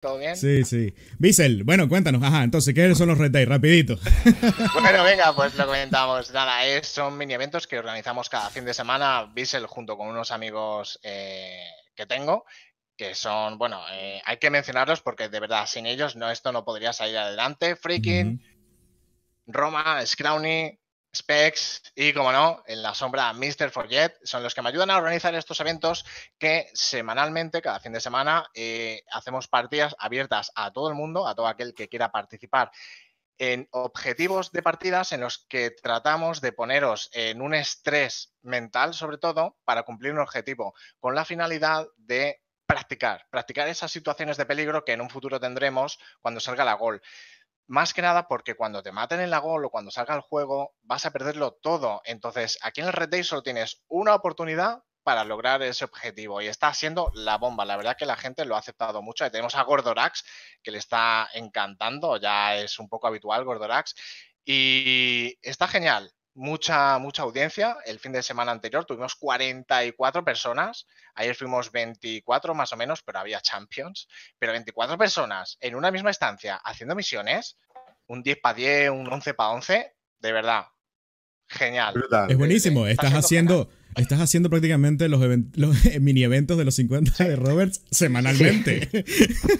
¿Todo bien? Sí, sí. Bissel, bueno, cuéntanos, ajá, entonces, ¿qué son los Red Rapidito. bueno, venga, pues lo comentamos. Nada, son mini eventos que organizamos cada fin de semana, Bissel junto con unos amigos eh, que tengo, que son, bueno, eh, hay que mencionarlos porque de verdad, sin ellos no, esto no podría salir adelante. Freaking, Roma, Scrawny, Specs y, como no, en la sombra Mr. Forget son los que me ayudan a organizar estos eventos que semanalmente, cada fin de semana, eh, hacemos partidas abiertas a todo el mundo, a todo aquel que quiera participar en objetivos de partidas en los que tratamos de poneros en un estrés mental, sobre todo, para cumplir un objetivo, con la finalidad de practicar, practicar esas situaciones de peligro que en un futuro tendremos cuando salga la gol. Más que nada porque cuando te maten en la gol o cuando salga el juego, vas a perderlo todo. Entonces, aquí en el Red Day solo tienes una oportunidad para lograr ese objetivo y está siendo la bomba. La verdad que la gente lo ha aceptado mucho. tenemos a Gordorax, que le está encantando, ya es un poco habitual Gordorax. Y está genial mucha, mucha audiencia. El fin de semana anterior tuvimos 44 personas. Ayer fuimos 24 más o menos, pero había Champions. Pero 24 personas en una misma estancia haciendo misiones, un 10 para 10, un 11 para 11, de verdad. Genial. Es buenísimo. Estás, haciendo... Estás haciendo prácticamente los, mini eventos de los 50 de Roberts semanalmente.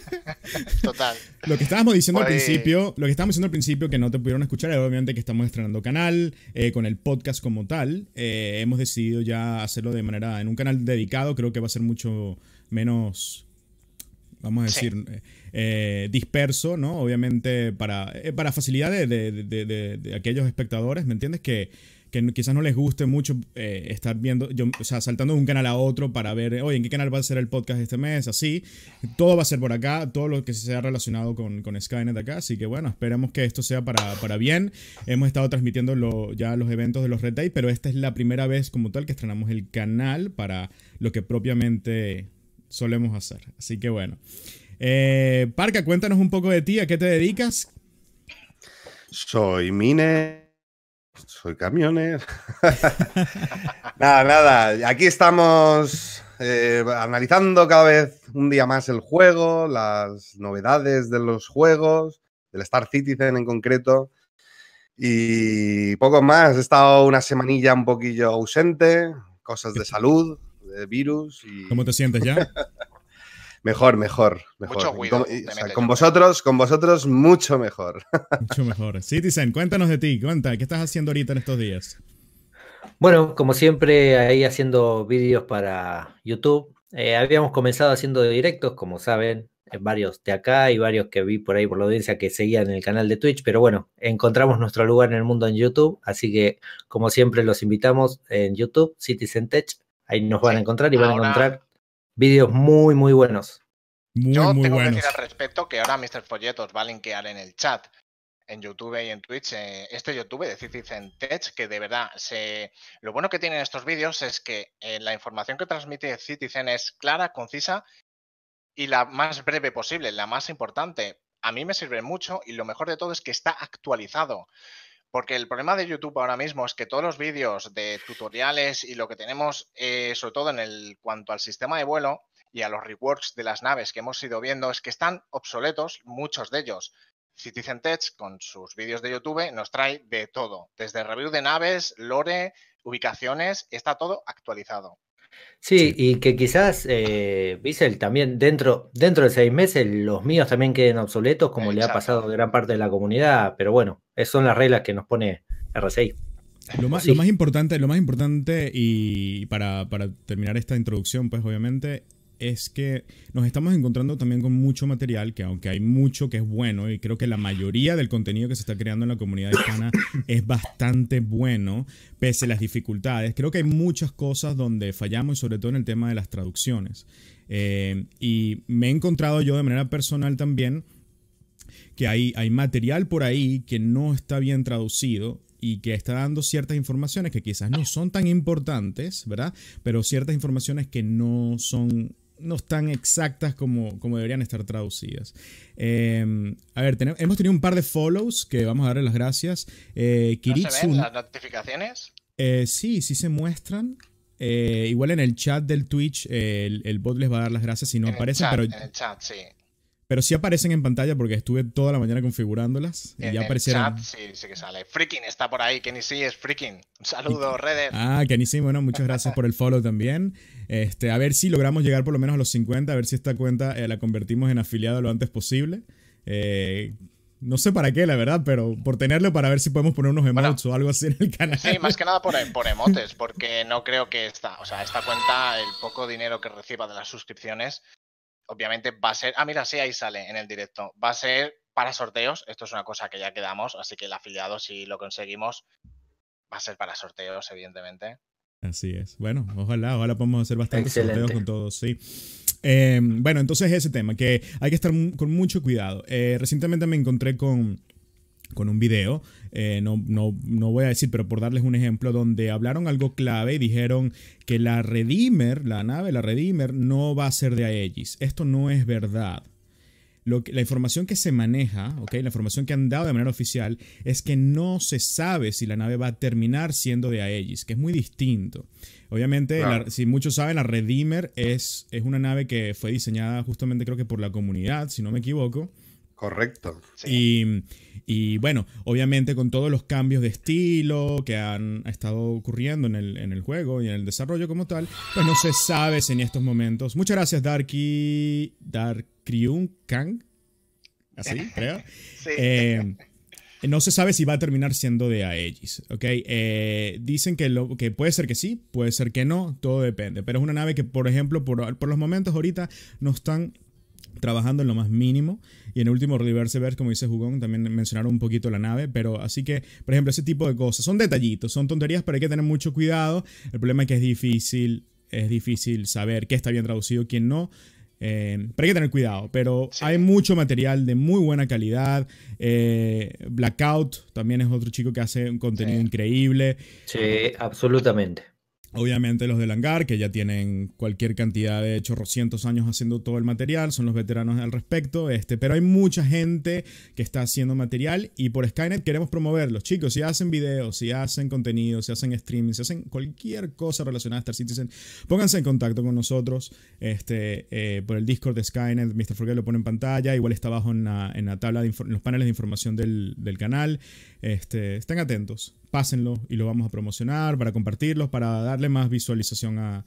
Total. Lo que estábamos diciendo al principio, lo que estábamos diciendo al principio que no te pudieron escuchar, es obviamente que estamos estrenando canal eh, con el podcast como tal. Eh, hemos decidido ya hacerlo de manera en un canal dedicado. Creo que va a ser mucho menos vamos a decir, eh, disperso, ¿no? Obviamente para, para facilidad de, de, aquellos espectadores, ¿me entiendes? Que que quizás no les guste mucho eh, estar viendo, yo, o sea, saltando de un canal a otro para ver, oye, ¿en qué canal va a ser el podcast este mes? Así, todo va a ser por acá, todo lo que sea relacionado con, con Skynet acá, así que bueno, esperemos que esto sea para, para bien. Hemos estado transmitiendo ya los eventos de los Red pero esta es la primera vez como tal que estrenamos el canal para lo que propiamente solemos hacer, así que bueno. Eh, Parca, cuéntanos un poco de ti, a qué te dedicas. Soy Mine pues, soy camiones. nada, nada, aquí estamos eh, analizando cada vez un día más el juego, las novedades de los juegos, del Star Citizen en concreto. Y poco más, he estado una semanilla un poquillo ausente, cosas de salud, de virus. Y... ¿Cómo te sientes ya? Mejor, mejor, mejor. con, vosotros, con vosotros, mucho mejor. mucho mejor. Citizen, cuéntanos de ti, cuéntanos, ¿qué estás haciendo ahorita en estos días? Bueno, como siempre, ahí haciendo vídeos para YouTube. Eh, habíamos comenzado haciendo directos, como saben, eh, varios de acá y varios que vi por ahí por la audiencia que seguían en el canal de Twitch, pero bueno, encontramos nuestro lugar en el mundo en YouTube, así que como siempre los invitamos en YouTube, Citizen Tech, ahí nos van a encontrar y van a encontrar Vídeos muy, muy buenos. Yo tengo que decir al respecto que ahora Mr. Folletos va a linkear en el chat, en YouTube y en Twitch, eh, este YouTube de Citizen Tech, que de verdad, se... lo bueno que tienen estos vídeos es que eh, la información que transmite Citizen es clara, concisa y la más breve posible, la más importante. A mí me sirve mucho y lo mejor de todo es que está actualizado. Porque el problema de YouTube ahora mismo es que todos los vídeos de tutoriales y lo que tenemos, eh, sobre todo en el cuanto al sistema de vuelo y a los reworks de las naves que hemos ido viendo, es que están obsoletos muchos de ellos. Citizen Tech, con sus vídeos de YouTube, nos trae de todo, desde review de naves, lore, ubicaciones, está todo actualizado. Sí, y que quizás, eh, también dentro, dentro de seis meses los míos también queden obsoletos, como le ha pasado a gran parte de la comunidad, pero bueno, esas son las reglas que nos pone RCI. Lo más, lo más importante, lo más importante y para, para terminar esta introducción, pues obviamente, es que nos estamos encontrando también con mucho material, que aunque hay mucho que es bueno, y creo que la mayoría del contenido que se está creando en la comunidad hispana es bastante bueno, pese a las dificultades, creo que hay muchas cosas donde fallamos, y sobre todo en el tema de las traducciones. Eh, y me he encontrado yo de manera personal también que hay, hay material por ahí que no está bien traducido y que está dando ciertas informaciones que quizás no son tan importantes, ¿verdad? Pero ciertas informaciones que no son no están exactas como, como deberían estar traducidas. Eh, a ver, hemos tenido un par de follows que vamos a darle las gracias. Eh, se ven las notificaciones? Eh, sí, sí se muestran. Eh, igual en el chat del Twitch el, bot les va a dar las gracias si no aparecen, pero... En el chat, sí. Pero sí aparecen en pantalla porque estuve toda la mañana configurándolas en ya aparecieron. el chat sí, sí que sale. Freaking está por ahí. Kenny es freaking. saludos saludo, redes. Ah, Kenny bueno, muchas gracias por el follow también. Este, a ver si logramos llegar por lo menos a los 50, a ver si esta cuenta eh, la convertimos en afiliado lo antes posible. Eh, no sé para qué, la verdad, pero por tenerlo para ver si podemos poner unos emotes o algo así en el canal. Sí, más que nada por, por, emotes, porque no creo que esta, o sea, esta cuenta, el poco dinero que reciba de las suscripciones, obviamente va a ser. Ah, mira, sí, ahí sale en el directo. Va a ser para sorteos. Esto es una cosa que ya quedamos, así que el afiliado, si lo conseguimos, va a ser para sorteos, evidentemente. Así es. Bueno, ojalá, ojalá podamos hacer bastantes sorteos con todos, sí. Em, bueno, entonces ese tema, que hay que estar con mucho cuidado. Eh, recientemente me encontré con, con un video, eh, no, no, no, voy a decir, pero por darles un ejemplo, donde hablaron algo clave y dijeron que la Redeemer, la nave, la Redeemer, no va a ser de Aegis. Esto no es verdad lo la información que se maneja, la información que han dado de manera oficial, es que no se sabe si la nave va a terminar siendo de Aegis, que es muy distinto. Obviamente, si muchos saben, la Redeemer es, es una nave que fue diseñada justamente creo que por la comunidad, si no me equivoco. Correcto. Y, bueno, obviamente con todos los cambios de estilo que han estado ocurriendo en el, juego y en el desarrollo como tal, pues no se sabe en estos momentos. Muchas gracias, Darky. Darkryun Kang. Así, creo. Em, no se sabe si va a terminar siendo de Aegis, ¿ok? Eh, dicen que, lo, que puede ser que sí, puede ser que no, todo depende. Pero es una nave que, por ejemplo, por, por los momentos ahorita no están trabajando en lo más mínimo. Y en el último Ver como dice Jugón, también mencionaron un poquito la nave, pero así que, por ejemplo, ese tipo de cosas. Son detallitos, son tonterías, pero hay que tener mucho cuidado. El problema es que es difícil, es difícil saber qué está bien traducido, quién no. Eh, pero hay que tener cuidado, pero hay mucho material de muy buena calidad. Eh, Blackout también es otro chico que hace un contenido increíble. Sí, absolutamente. Obviamente los del hangar, que ya tienen cualquier cantidad de chorrocientos años haciendo todo el material, son los veteranos al respecto, este, pero hay mucha gente que está haciendo material y por Skynet queremos promoverlos. Chicos, si hacen videos, si hacen contenido, si hacen streaming, si hacen cualquier cosa relacionada a Star Citizen, pónganse en contacto con nosotros este, eh, por el Discord de Skynet, Mr. Forget lo pone en pantalla, igual está abajo en la, tabla, de los paneles de información del, canal. Este, estén atentos pásenlo y lo vamos a promocionar, para compartirlos, para darle más visualización a,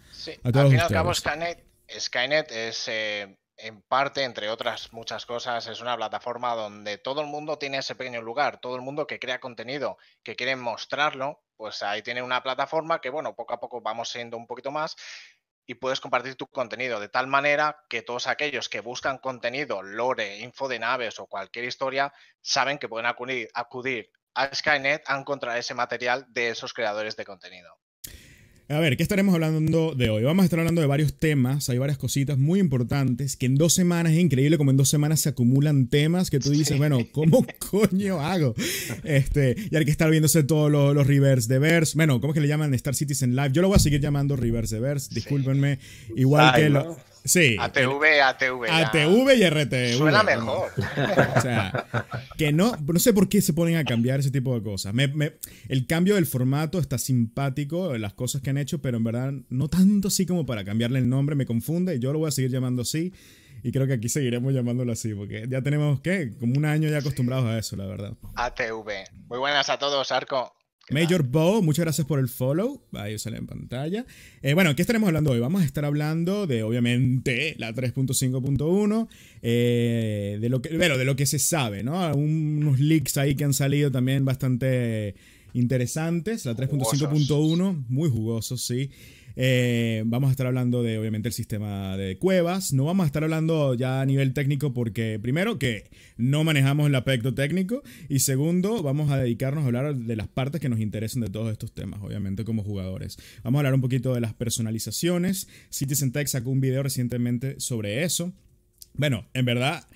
a todos. Al fin y al cabo, Skynet, Skynet es, eh, en parte, entre otras muchas cosas, es una plataforma donde todo el mundo tiene ese pequeño lugar, todo el mundo que crea contenido, que quiere mostrarlo, pues ahí tiene una plataforma que, bueno, poco a poco vamos siendo un poquito más y puedes compartir tu contenido de tal manera que todos aquellos que buscan contenido, lore, info de naves o cualquier historia, saben que pueden acudir a Skynet a encontrar ese material de esos creadores de contenido. A ver, ¿qué estaremos hablando de hoy? Vamos a estar hablando de varios temas, hay varias cositas muy importantes, que en dos semanas, es increíble como en dos semanas se acumulan temas que tú dices, bueno, ¿cómo coño hago? Este, y hay que estar viéndose todos los, reverse de verse, bueno, ¿cómo es que le llaman Star Citizen Live? Yo lo voy a seguir llamando reverse de verse, discúlpenme, igual que... Sí. ATV, ATV. ATV y RTV. Suena mejor. O sea, que no, no sé por qué se ponen a cambiar ese tipo de cosas. el cambio del formato está simpático, las cosas que han hecho, pero en verdad no tanto así como para cambiarle el nombre, me confunde. Yo lo voy a seguir llamando así y creo que aquí seguiremos llamándolo así, porque ya tenemos, ¿qué? Como un año ya acostumbrados a eso, la verdad. ATV. Muy buenas a todos, Arco. Major Bo, muchas gracias por el follow. Ahí sale en pantalla. Eh, bueno, ¿qué estaremos hablando hoy? Vamos a estar hablando de, obviamente, la 3.5.1, eh, de, lo que, bueno, de lo que se sabe, ¿no? unos leaks ahí que han salido también bastante interesantes. La 3.5.1, muy jugoso, sí. Eh, vamos a estar hablando de, obviamente, el sistema de cuevas. No vamos a estar hablando ya a nivel técnico porque, primero, que no manejamos el aspecto técnico. Y segundo, vamos a dedicarnos a hablar de las partes que nos interesan de todos estos temas, obviamente, como jugadores. Vamos a hablar un poquito de las personalizaciones. Citizen Tech sacó un video recientemente sobre eso. Bueno, en verdad,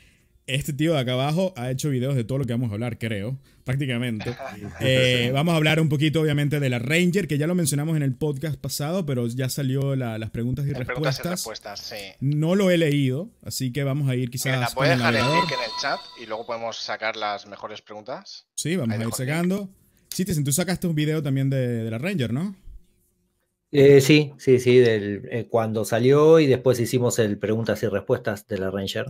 este tío de acá abajo ha hecho videos de todo lo que vamos a hablar, creo prácticamente. Eh, vamos a hablar un poquito, obviamente, de la Ranger, que ya lo mencionamos en el podcast pasado, pero ya salió las preguntas y respuestas. No lo he leído, así que vamos a ir quizás. Mira, ¿La puedes dejar en el chat y luego podemos sacar las mejores preguntas? Sí, vamos a ir sacando. Sí, tú sacaste un video también de, la Ranger, ¿no? Eh, sí, sí, sí, del, eh, cuando salió y después hicimos el preguntas y respuestas de la Ranger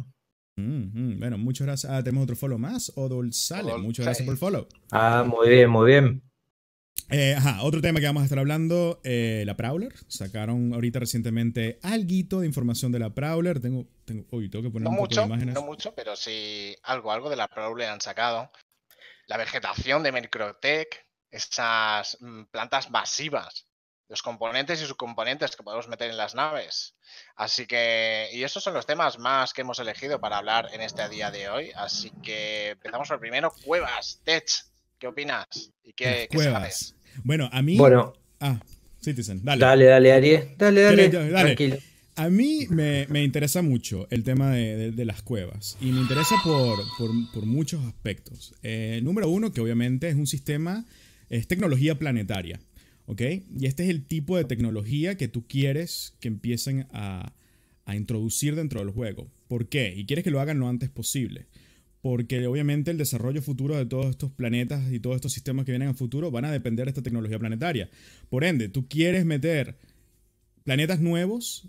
bueno, muchas gracias. Ah, tenemos otro follow más. Odol Sale, muchas gracias por el follow. Ah, muy bien, muy bien. Eh, ajá, otro tema que vamos a estar hablando, eh, la Prowler. Sacaron ahorita recientemente algo de información de la Prowler. Tengo, uy, tengo que poner no mucho, imágenes. No mucho, pero sí algo, algo de la Prowler han sacado. La vegetación de Microtech esas mm, plantas masivas los componentes y subcomponentes que podemos meter en las naves. Así que, y esos son los temas más que hemos elegido para hablar en este día de hoy. Así que empezamos por primero, cuevas, Tech, ¿qué opinas? ¿Y qué, sabes? Bueno, a mí... Bueno. Ah, Citizen, dale. Dale, dale, Ari. Dale, dale, Tranquilo. A mí me, me, interesa mucho el tema de, de, las cuevas y me interesa por, por, por muchos aspectos. Eh, número uno, que obviamente es un sistema, es tecnología planetaria. Y este es el tipo de tecnología que tú quieres que empiecen a, a introducir dentro del juego. ¿Por qué? Y quieres que lo hagan lo antes posible porque obviamente el desarrollo futuro de todos estos planetas y todos estos sistemas que vienen a futuro van a depender de esta tecnología planetaria. Por ende, tú quieres meter planetas nuevos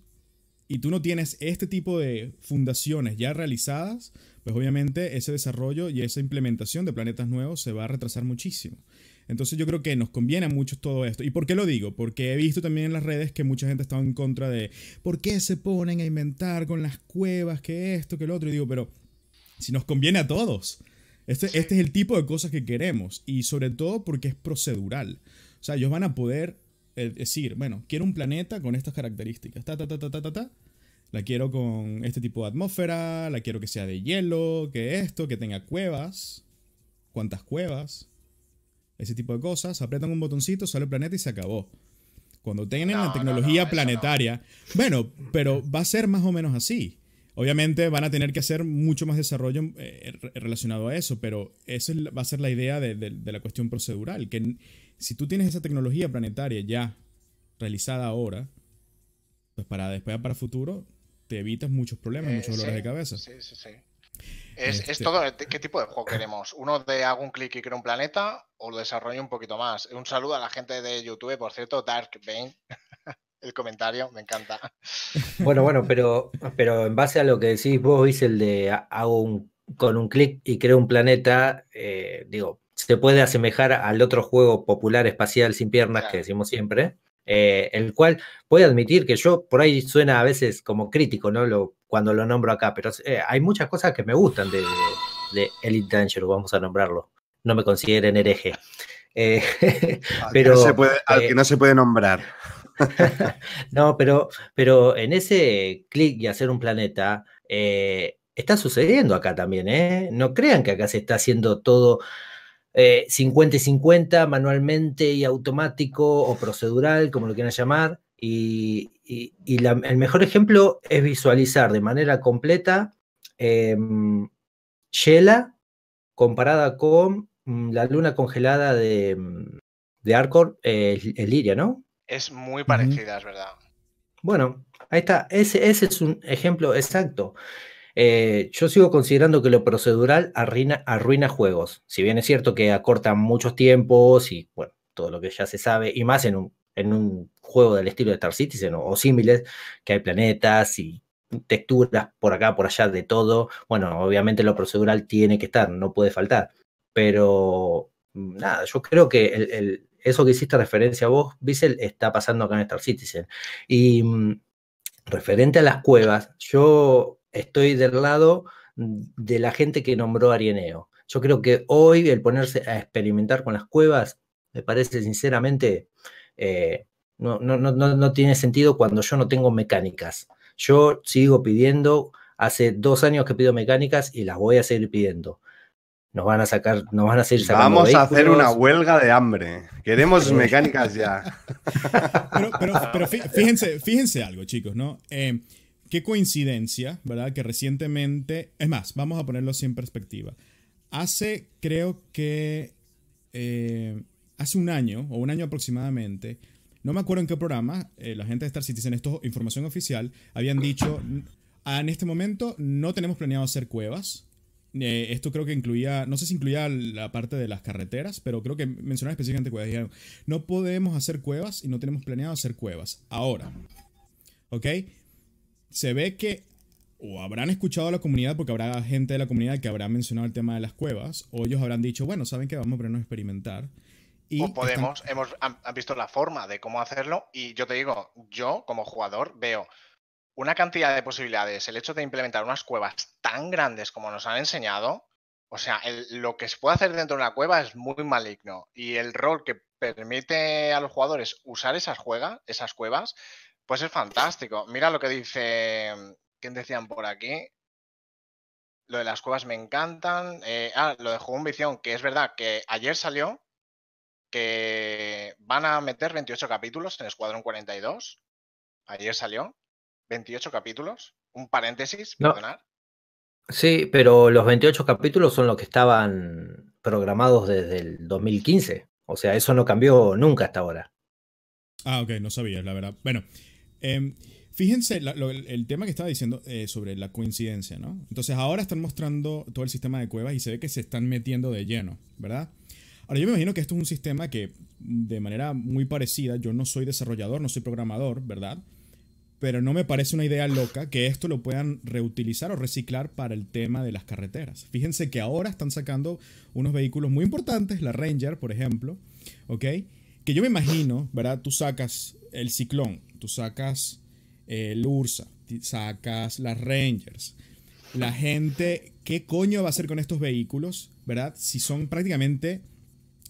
y tú no tienes este tipo de fundaciones ya realizadas, pues obviamente ese desarrollo y esa implementación de planetas nuevos se va a retrasar muchísimo. Entonces yo creo que nos conviene a muchos todo esto. ¿Y por qué lo digo? Porque he visto también en las redes que mucha gente está en contra de por qué se ponen a inventar con las cuevas, que esto, que lo otro. Y digo, pero si nos conviene a todos. Este, este es el tipo de cosas que queremos y sobre todo porque es procedural. O sea, ellos van a poder eh, decir, bueno, quiero un planeta con estas características. ta, ta, ta, La quiero con este tipo de atmósfera, la quiero que sea de hielo, que esto, que tenga cuevas. ¿Cuántas cuevas? ese tipo de cosas. aprietan un botoncito, sale el planeta y se acabó. Cuando tengan la tecnología planetaria, bueno, pero va a ser más o menos así. Obviamente van a tener que hacer mucho más desarrollo eh, relacionado a eso, pero esa va a ser la idea de, la cuestión procedural, que si tú tienes esa tecnología planetaria ya realizada ahora, pues para después, para futuro, te evitas muchos problemas, muchos eh, dolores de cabeza. Sí, sí, sí. Es, este todo, ¿qué tipo de juego queremos? ¿Uno de hago un clic y creo un planeta? o lo desarrollo un poquito más. Un saludo a la gente de YouTube, por cierto, Dark Bane. el comentario, me encanta. Bueno, bueno, pero, pero en base a lo que decís vos, el de hago con un clic y creo un planeta, eh, digo, se puede asemejar al otro juego popular espacial sin piernas que decimos siempre, eh, el cual puede admitir que yo por ahí suena a veces como crítico, ¿no? Lo, cuando lo nombro acá, pero eh, hay muchas cosas que me gustan de, de, Elite Danger, vamos a nombrarlo no me consideren hereje. Eh, al eh, que no se puede, no se puede nombrar. no, pero, pero en ese clic y hacer un planeta, eh, está sucediendo acá también, No crean que acá se está haciendo todo 50 y 50 manualmente y automático o procedural, como lo quieran llamar. Y, el mejor ejemplo es visualizar de manera completa Shela em, comparada con Mm, la luna congelada de, mm, de Arcor es, Liria, ¿no? Es muy parecida, es verdad. Bueno, ahí está. Ese, es un ejemplo exacto. Eh, yo sigo considerando que lo procedural arruina, arruina, juegos. Si bien es cierto que acorta muchos tiempos y bueno, todo lo que ya se sabe, y más en un, en un juego del estilo de Star Citizen o, o que hay planetas y texturas por acá, por allá, de todo. Bueno, obviamente lo procedural tiene que estar, no puede faltar. Pero mm, nada, yo creo que eso que hiciste referencia a vos, Bissell, está pasando acá en Star Citizen. Y mm, referente a las cuevas, yo estoy del lado de la gente que nombró Arieneo. Yo creo que hoy el ponerse a experimentar con las cuevas, me parece sinceramente, eh, no, no tiene sentido cuando yo no tengo mecánicas. Yo sigo pidiendo, hace dos años que pido mecánicas y las voy a seguir pidiendo nos van a sacar, nos van a seguir Vamos a hacer una huelga de hambre. Queremos mecánicas ya. Pero, fíjense, fíjense algo, chicos, ¿no? Eh, qué coincidencia, ¿verdad? Que recientemente, es más, vamos a ponerlo así en perspectiva. Hace, creo que, eh, hace un año o un año aproximadamente, no me acuerdo en qué programa, eh, la gente de Star Citizen, esto información oficial, habían dicho, en este momento no tenemos planeado hacer cuevas, eh, esto creo que incluía, no sé si incluía la parte de las carreteras, pero creo que mencionar específicamente cuevas. Dijeron, no podemos hacer cuevas y no tenemos planeado hacer cuevas. Ahora, ¿ok? Se ve que o habrán escuchado a la comunidad, porque habrá gente de la comunidad que habrá mencionado el tema de las cuevas, o ellos habrán dicho, bueno, saben que vamos a ponernos a experimentar. Y o podemos, hemos han visto la forma de cómo hacerlo, y yo te digo, yo como jugador veo una cantidad de posibilidades, el hecho de implementar unas cuevas tan grandes como nos han enseñado, o sea, lo que se puede hacer dentro de una cueva es muy maligno y el rol que permite a los jugadores usar esas, juegas, esas cuevas, pues es fantástico. Mira lo que dice, ¿quién decían por aquí? Lo de las cuevas me encantan. Eh, ah, lo de Jugón Visión, que es verdad que ayer salió que van a meter 28 capítulos en Escuadrón 42. Ayer salió. 28 capítulos. Un paréntesis, no. Sí, pero los 28 capítulos son los que estaban programados desde el 2015. O sea, eso no cambió nunca hasta ahora. Ah, ok, no sabía, la verdad. Bueno, em, fíjense el, tema que estaba diciendo eh, sobre la coincidencia, ¿no? Entonces ahora están mostrando todo el sistema de cuevas y se ve que se están metiendo de lleno, ¿verdad? Ahora yo me imagino que esto es un sistema que de manera muy parecida, yo no soy desarrollador, no soy programador, ¿verdad? pero no me parece una idea loca que esto lo puedan reutilizar o reciclar para el tema de las carreteras. Fíjense que ahora están sacando unos vehículos muy importantes, la Ranger, por ejemplo, ¿ok? Que yo me imagino, ¿verdad? Tú sacas el Ciclón, tú sacas eh, el Ursa, sacas las Rangers. La gente, ¿qué coño va a hacer con estos vehículos, ¿verdad? Si son prácticamente,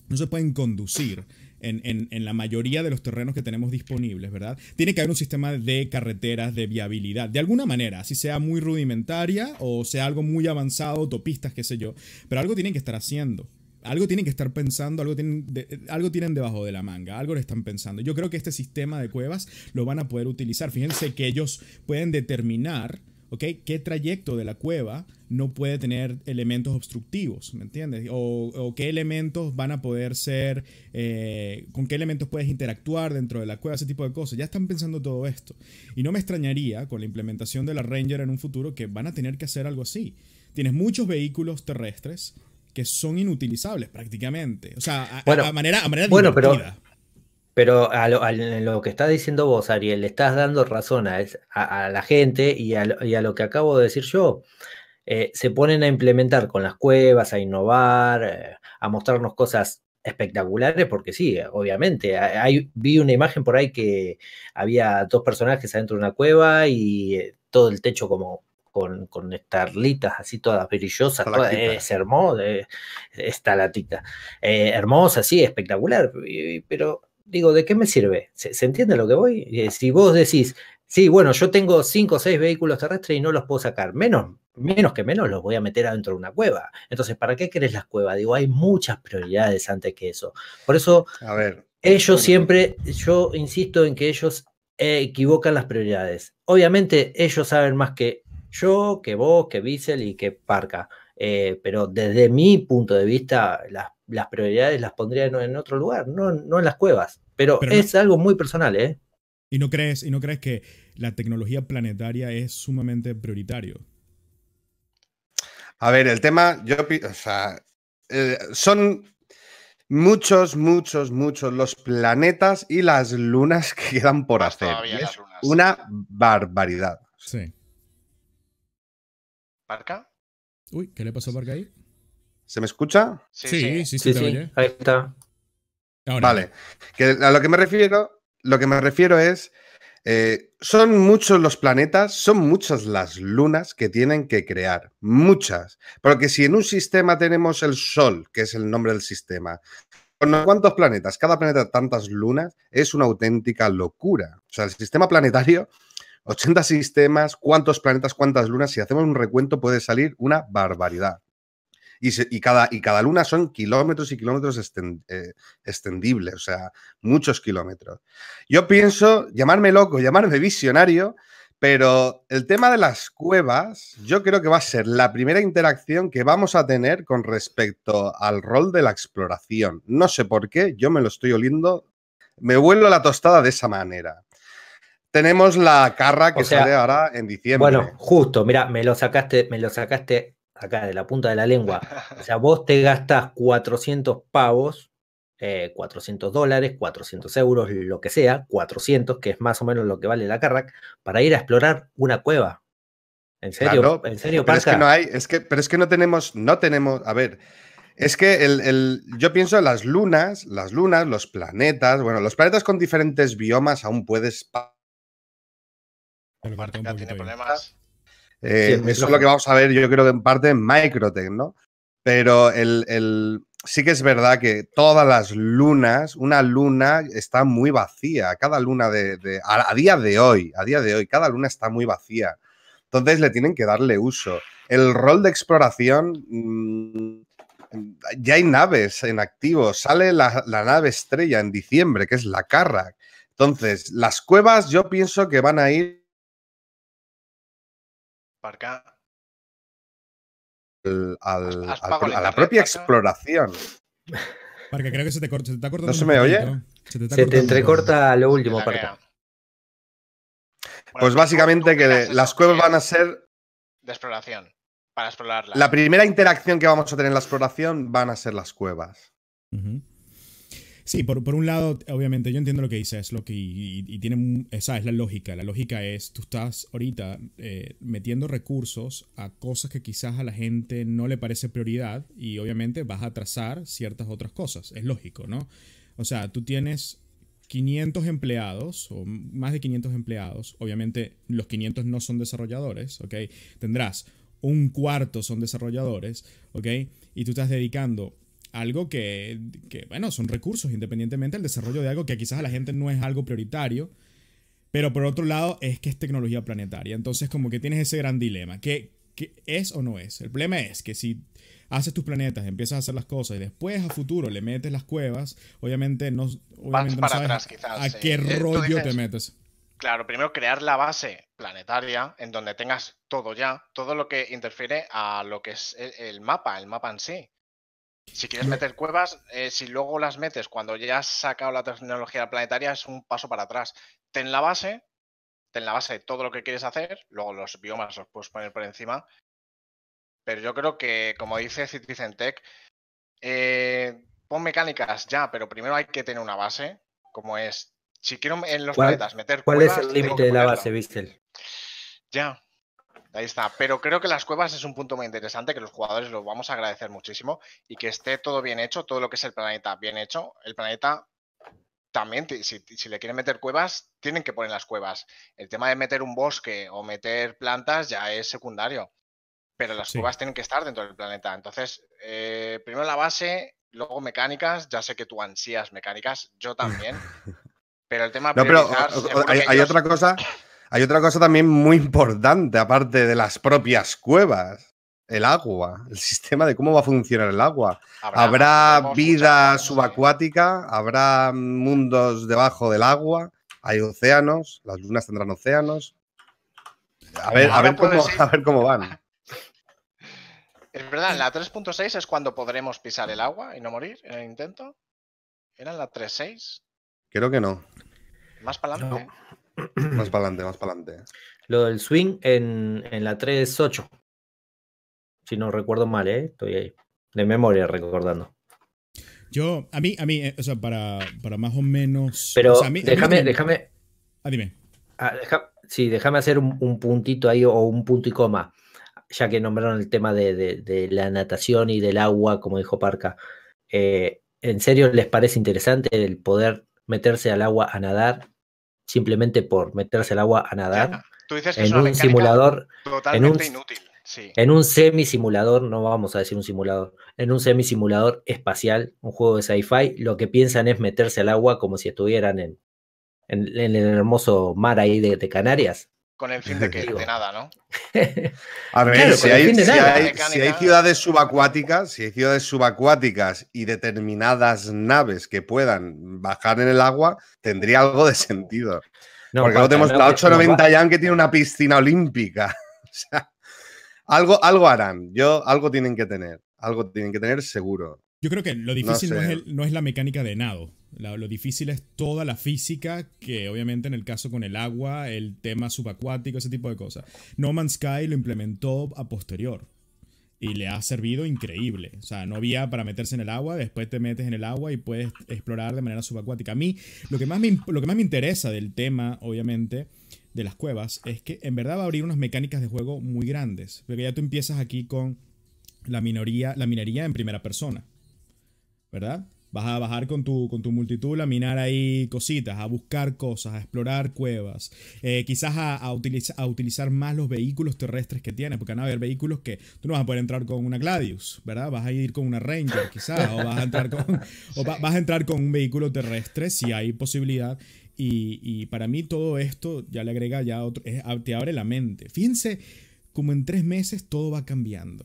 no se pueden conducir en, la mayoría de los terrenos que tenemos disponibles, ¿verdad? Tiene que haber un sistema de carreteras de viabilidad, de alguna manera, así sea muy rudimentaria o sea algo muy avanzado, autopistas, qué sé yo, pero algo tienen que estar haciendo. Algo tienen que estar pensando, algo tienen, algo tienen debajo de la manga, algo le están pensando. Yo creo que este sistema de cuevas lo van a poder utilizar. Fíjense que ellos pueden determinar ¿Qué trayecto de la cueva no puede tener elementos obstructivos? ¿Me entiendes? O, qué elementos van a poder ser, eh, con qué elementos puedes interactuar dentro de la cueva, ese tipo de cosas. Ya están pensando todo esto. Y no me extrañaría con la implementación de la Ranger en un futuro que van a tener que hacer algo así. Tienes muchos vehículos terrestres que son inutilizables prácticamente. O sea, a, manera, de bueno, Pero pero a lo, que estás diciendo vos, Ariel, le estás dando razón a, la gente y a, lo que acabo de decir yo. Eh, se ponen a implementar con las cuevas, a innovar, eh, a mostrarnos cosas espectaculares, porque sí, eh, obviamente. vi una imagen por ahí que había dos personajes adentro de una cueva y todo el techo como con, con estarlitas así todas brillosas, es hermosa. hermosa, sí, espectacular, pero digo, ¿de qué me sirve? ¿Se, entiende lo que voy? Eh, si vos decís, sí, bueno, yo tengo cinco o seis vehículos terrestres y no los puedo sacar, menos, menos que menos los voy a meter adentro de una cueva. Entonces, ¿para qué querés las cuevas? Digo, hay muchas prioridades antes que eso. Por eso, ellos siempre, yo insisto en que ellos equivocan las prioridades. Obviamente, ellos saben más que yo, que vos, que Bissell y que Parca. Eh, pero desde mi punto de vista, las las prioridades las pondría en, otro lugar, no, no, en las cuevas. Pero, es algo muy personal, ¿eh? ¿Y no, crees, ¿Y no crees que la tecnología planetaria es sumamente prioritario? A ver, el tema, yo, o sea, eh, son muchos, muchos, muchos los planetas y las lunas que quedan por hacer. una barbaridad. Sí. ¿Parca? Uy, ¿qué le pasó a Parca ahí? ¿Se me escucha? Sí, sí, sí, sí, Ahí está. Vale. a lo que me refiero, lo que me refiero es. Eh, son muchos los planetas, son muchas las lunas que tienen que crear, muchas. Porque si en un sistema tenemos el Sol, que es el nombre del sistema, con cuántos planetas, cada planeta tantas lunas, es una auténtica locura. O sea, el sistema planetario, 80 sistemas, cuántos planetas, cuántas lunas, si hacemos un recuento puede salir una barbaridad y, cada, y cada luna son kilómetros y kilómetros eh, extendibles, o sea, muchos kilómetros. Yo pienso, llamarme loco, llamarme visionario, pero el tema de las cuevas, yo creo que va a ser la primera interacción que vamos a tener con respecto al rol de la exploración. No sé por qué, yo me lo estoy oliendo, me vuelo la tostada de esa manera. Tenemos la carra que sale ahora en diciembre. Bueno, justo, mira, me lo sacaste, me lo sacaste acá de la punta de la lengua, o sea, vos te gastas 400 pavos, 400 eh, dólares, 400 euros, lo que sea, 400, que es más o menos lo que vale la Carrack, para ir a explorar una cueva. En serio, en serio, pero es que no hay, es que, pero es que no tenemos, no tenemos, a ver, es que el, yo pienso las lunas, las lunas, los planetas, bueno, los planetas con diferentes biomas aún puedes... El tiene problemas. Eh, eso es lo que vamos a ver, yo creo, que en parte en Microtech, ¿no? Pero el, sí que es verdad que todas las lunas, una luna está muy vacía. Cada luna de, a, día de hoy, a día de hoy, cada luna está muy vacía. Entonces le tienen que darle uso. El rol de exploración. Mm, ya hay naves en activo. Sale la, la nave estrella en diciembre, que es la Carrack. Entonces, las cuevas yo pienso que van a ir a la propia exploración. creo que se te, corta, se te está ¿No se me oye? Se te, entrecorta lo último, Parca. Pues básicamente que las cuevas van a ser... De exploración, para explorarla. La primera interacción que vamos a tener en la exploración van a ser las cuevas. Sí, por, un lado, obviamente, yo entiendo lo que dices, lo que, y, tiene, esa es la lógica. La lógica es, tú estás ahorita eh, metiendo recursos a cosas que quizás a la gente no le parece prioridad y obviamente vas a trazar ciertas otras cosas. Es lógico, ¿no? O sea, tú tienes 500 empleados o más de 500 empleados. Obviamente, los 500 no son desarrolladores, ¿ok? Tendrás un cuarto son desarrolladores, ¿ok? Y tú estás dedicando algo que, bueno, son recursos independientemente del desarrollo de algo que quizás a la gente no es algo prioritario, pero por otro lado es que es tecnología planetaria. Entonces como que tienes ese gran dilema, que, es o no es? El problema es que si haces tus planetas, empiezas a hacer las cosas y después a futuro le metes las cuevas, obviamente no, a qué eh, rollo te metes. Claro, primero crear la base planetaria en donde tengas todo ya, todo lo que interfiere a lo que es el mapa, el mapa en sí. Si quieres meter cuevas, eh, si luego las metes cuando ya has sacado la tecnología planetaria, es un paso para atrás. Ten la base, ten la base de todo lo que quieres hacer, luego los biomas los puedes poner por encima. Pero yo creo que, como dice Citizen Tech, eh, pon mecánicas ya, pero primero hay que tener una base, como es. Si quiero en los planetas meter ¿Cuál es el límite de la base, Vistel? Ya, Ahí está, pero creo que las cuevas es un punto muy interesante que los jugadores lo vamos a agradecer muchísimo y que esté todo bien hecho, todo lo que es el planeta bien hecho. El planeta también, si, le quieren meter cuevas, tienen que poner las cuevas. El tema de meter un bosque o meter plantas ya es secundario, pero las cuevas tienen que estar dentro del planeta. Entonces, eh, primero la base, luego mecánicas, ya sé que tú ansías mecánicas, yo también, pero el tema... No, pero hay otra cosa hay otra cosa también muy importante, aparte de las propias cuevas, el agua, el sistema de cómo va a funcionar el agua. ¿Habrá, vida subacuática? ¿Habrá mundos debajo del agua? ¿Hay océanos? ¿Las lunas tendrán océanos? A ver, ver, cómo, van. Es verdad, la 3.6 es cuando podremos pisar el agua y no morir en el intento. ¿Era la 3.6? Creo que no. Más para adelante. ¿eh? Más para adelante, más para adelante. Lo del swing en, en la 3.8. Si no recuerdo mal, ¿eh? estoy ahí. De memoria recordando. Yo, a mí, a mí, eh, o sea, para, para más o menos. Pero a mí, déjame, déjame. Ah, ah, sí, déjame hacer un, puntito ahí o un punto y coma, ya que nombraron el tema de, la natación y del agua, como dijo Parca. Eh, ¿En serio les parece interesante el poder meterse al agua a nadar simplemente por meterse al agua a nadar. en un simulador en un, inútil. simulador, semisimulador, no vamos a decir un simulador, en un semi simulador espacial, un juego de sci-fi, lo que piensan es meterse al agua como si estuvieran en, el hermoso mar ahí de Canarias. Con el fin de que de nada, ¿no? A ver, si, hay, ciudades subacuáticas, si hay ciudades subacuáticas y determinadas naves que puedan bajar en el agua, tendría algo de sentido. Porque no tenemos la 890 Yan que tiene una piscina olímpica. o sea, algo, algo harán. Yo, algo tienen que tener. Algo tienen que tener seguro. Yo creo que lo difícil no es, la mecánica de nado lo difícil es toda la física, que obviamente en el caso con el agua, el tema subacuático, ese tipo de cosas. No Man's Sky lo implementó a posterior y le ha servido increíble. O sea, no había para meterse en el agua, después te metes en el agua y puedes explorar de manera subacuática. A mí, lo que más me, lo que más me interesa del tema, obviamente, de las cuevas, es que en verdad va a abrir unas mecánicas de juego muy grandes. Porque ya tú empiezas aquí con la, la minería en primera persona. ¿Verdad? Vas a bajar con tu, con tu multitud a minar ahí cositas, a buscar cosas, a explorar cuevas, eh, quizás a, utilizar más los vehículos terrestres que tienes, porque van a haber vehículos que tú no vas a poder entrar con una Gladius, ¿verdad? Vas a ir con una Ranger quizás, o, vas a, entrar con, o vas a entrar con un vehículo terrestre si hay posibilidad. Y, para mí todo esto ya le agrega ya otro, te abre la mente. Fíjense como en tres meses todo va cambiando.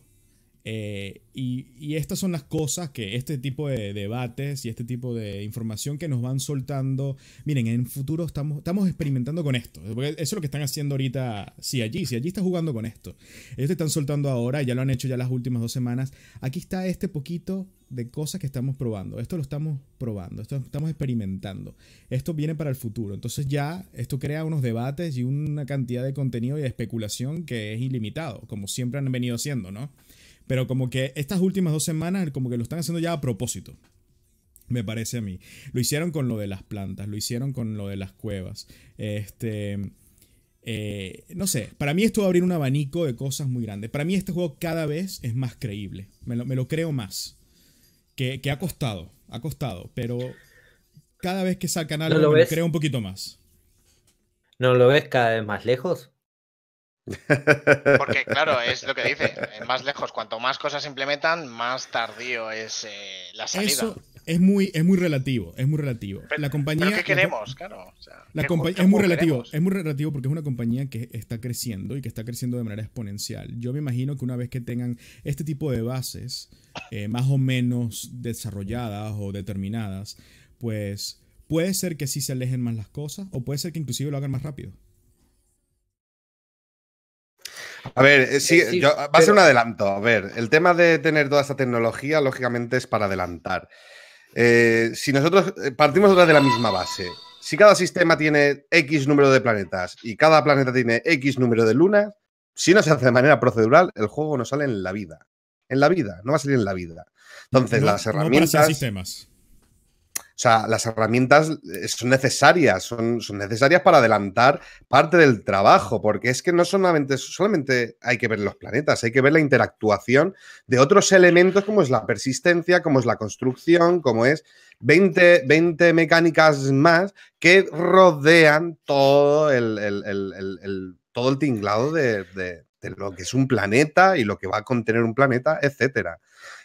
Eh, y, estas son las cosas que este tipo de debates y este tipo de información que nos van soltando. Miren, en futuro estamos, estamos experimentando con esto. eso es lo que están haciendo ahorita si allí, si allí está jugando con esto. Ellos este están soltando ahora, ya lo han hecho ya las últimas dos semanas. Aquí está este poquito de cosas que estamos probando. Esto lo estamos probando, esto estamos experimentando. Esto viene para el futuro. Entonces ya esto crea unos debates y una cantidad de contenido y de especulación que es ilimitado, como siempre han venido haciendo, ¿no? Pero como que estas últimas dos semanas, como que lo están haciendo ya a propósito. Me parece a mí. Lo hicieron con lo de las plantas, lo hicieron con lo de las cuevas. Este. Eh, no sé, para mí esto va a abrir un abanico de cosas muy grandes. Para mí este juego cada vez es más creíble. Me lo, creo más. Que, ha costado, ha costado. Pero cada vez que sacan algo, me lo creo un poquito más. ¿No lo ves cada vez más lejos? Porque, claro, es lo que dice, más lejos, cuanto más cosas se implementan, más tardío es eh, la salida. Eso es muy, es muy relativo, es muy relativo. Pero, la compañía, ¿Qué queremos? claro. la es muy relativo, es muy relativo porque es una compañía que está creciendo y que está creciendo de manera exponencial. Yo me imagino que una vez que tengan este tipo de bases eh, más o menos desarrolladas o determinadas, pues puede ser que sí se alejen más las cosas o puede ser que inclusive lo hagan más rápido. A ver, eh, eh, sí, yo, va a ser un adelanto. A ver, el tema de tener toda esta tecnología, lógicamente, es para adelantar. Eh, si nosotros partimos de la misma base, si cada sistema tiene X número de planetas y cada planeta tiene X número de lunas, si no se hace de manera procedural, el juego no sale en la vida. En la vida, no va a salir en la vida. Entonces, las herramientas. sistemas. O sea, las herramientas eh, son necesarias, son, necesarias para adelantar parte del trabajo, porque es que no solamente, solamente hay que ver los planetas, hay que ver la interactuación de otros elementos como es la persistencia, como es la construcción, como es 20, 20 mecánicas más que rodean todo el, todo el tinglado de, lo que es un planeta y lo que va a contener un planeta, etc.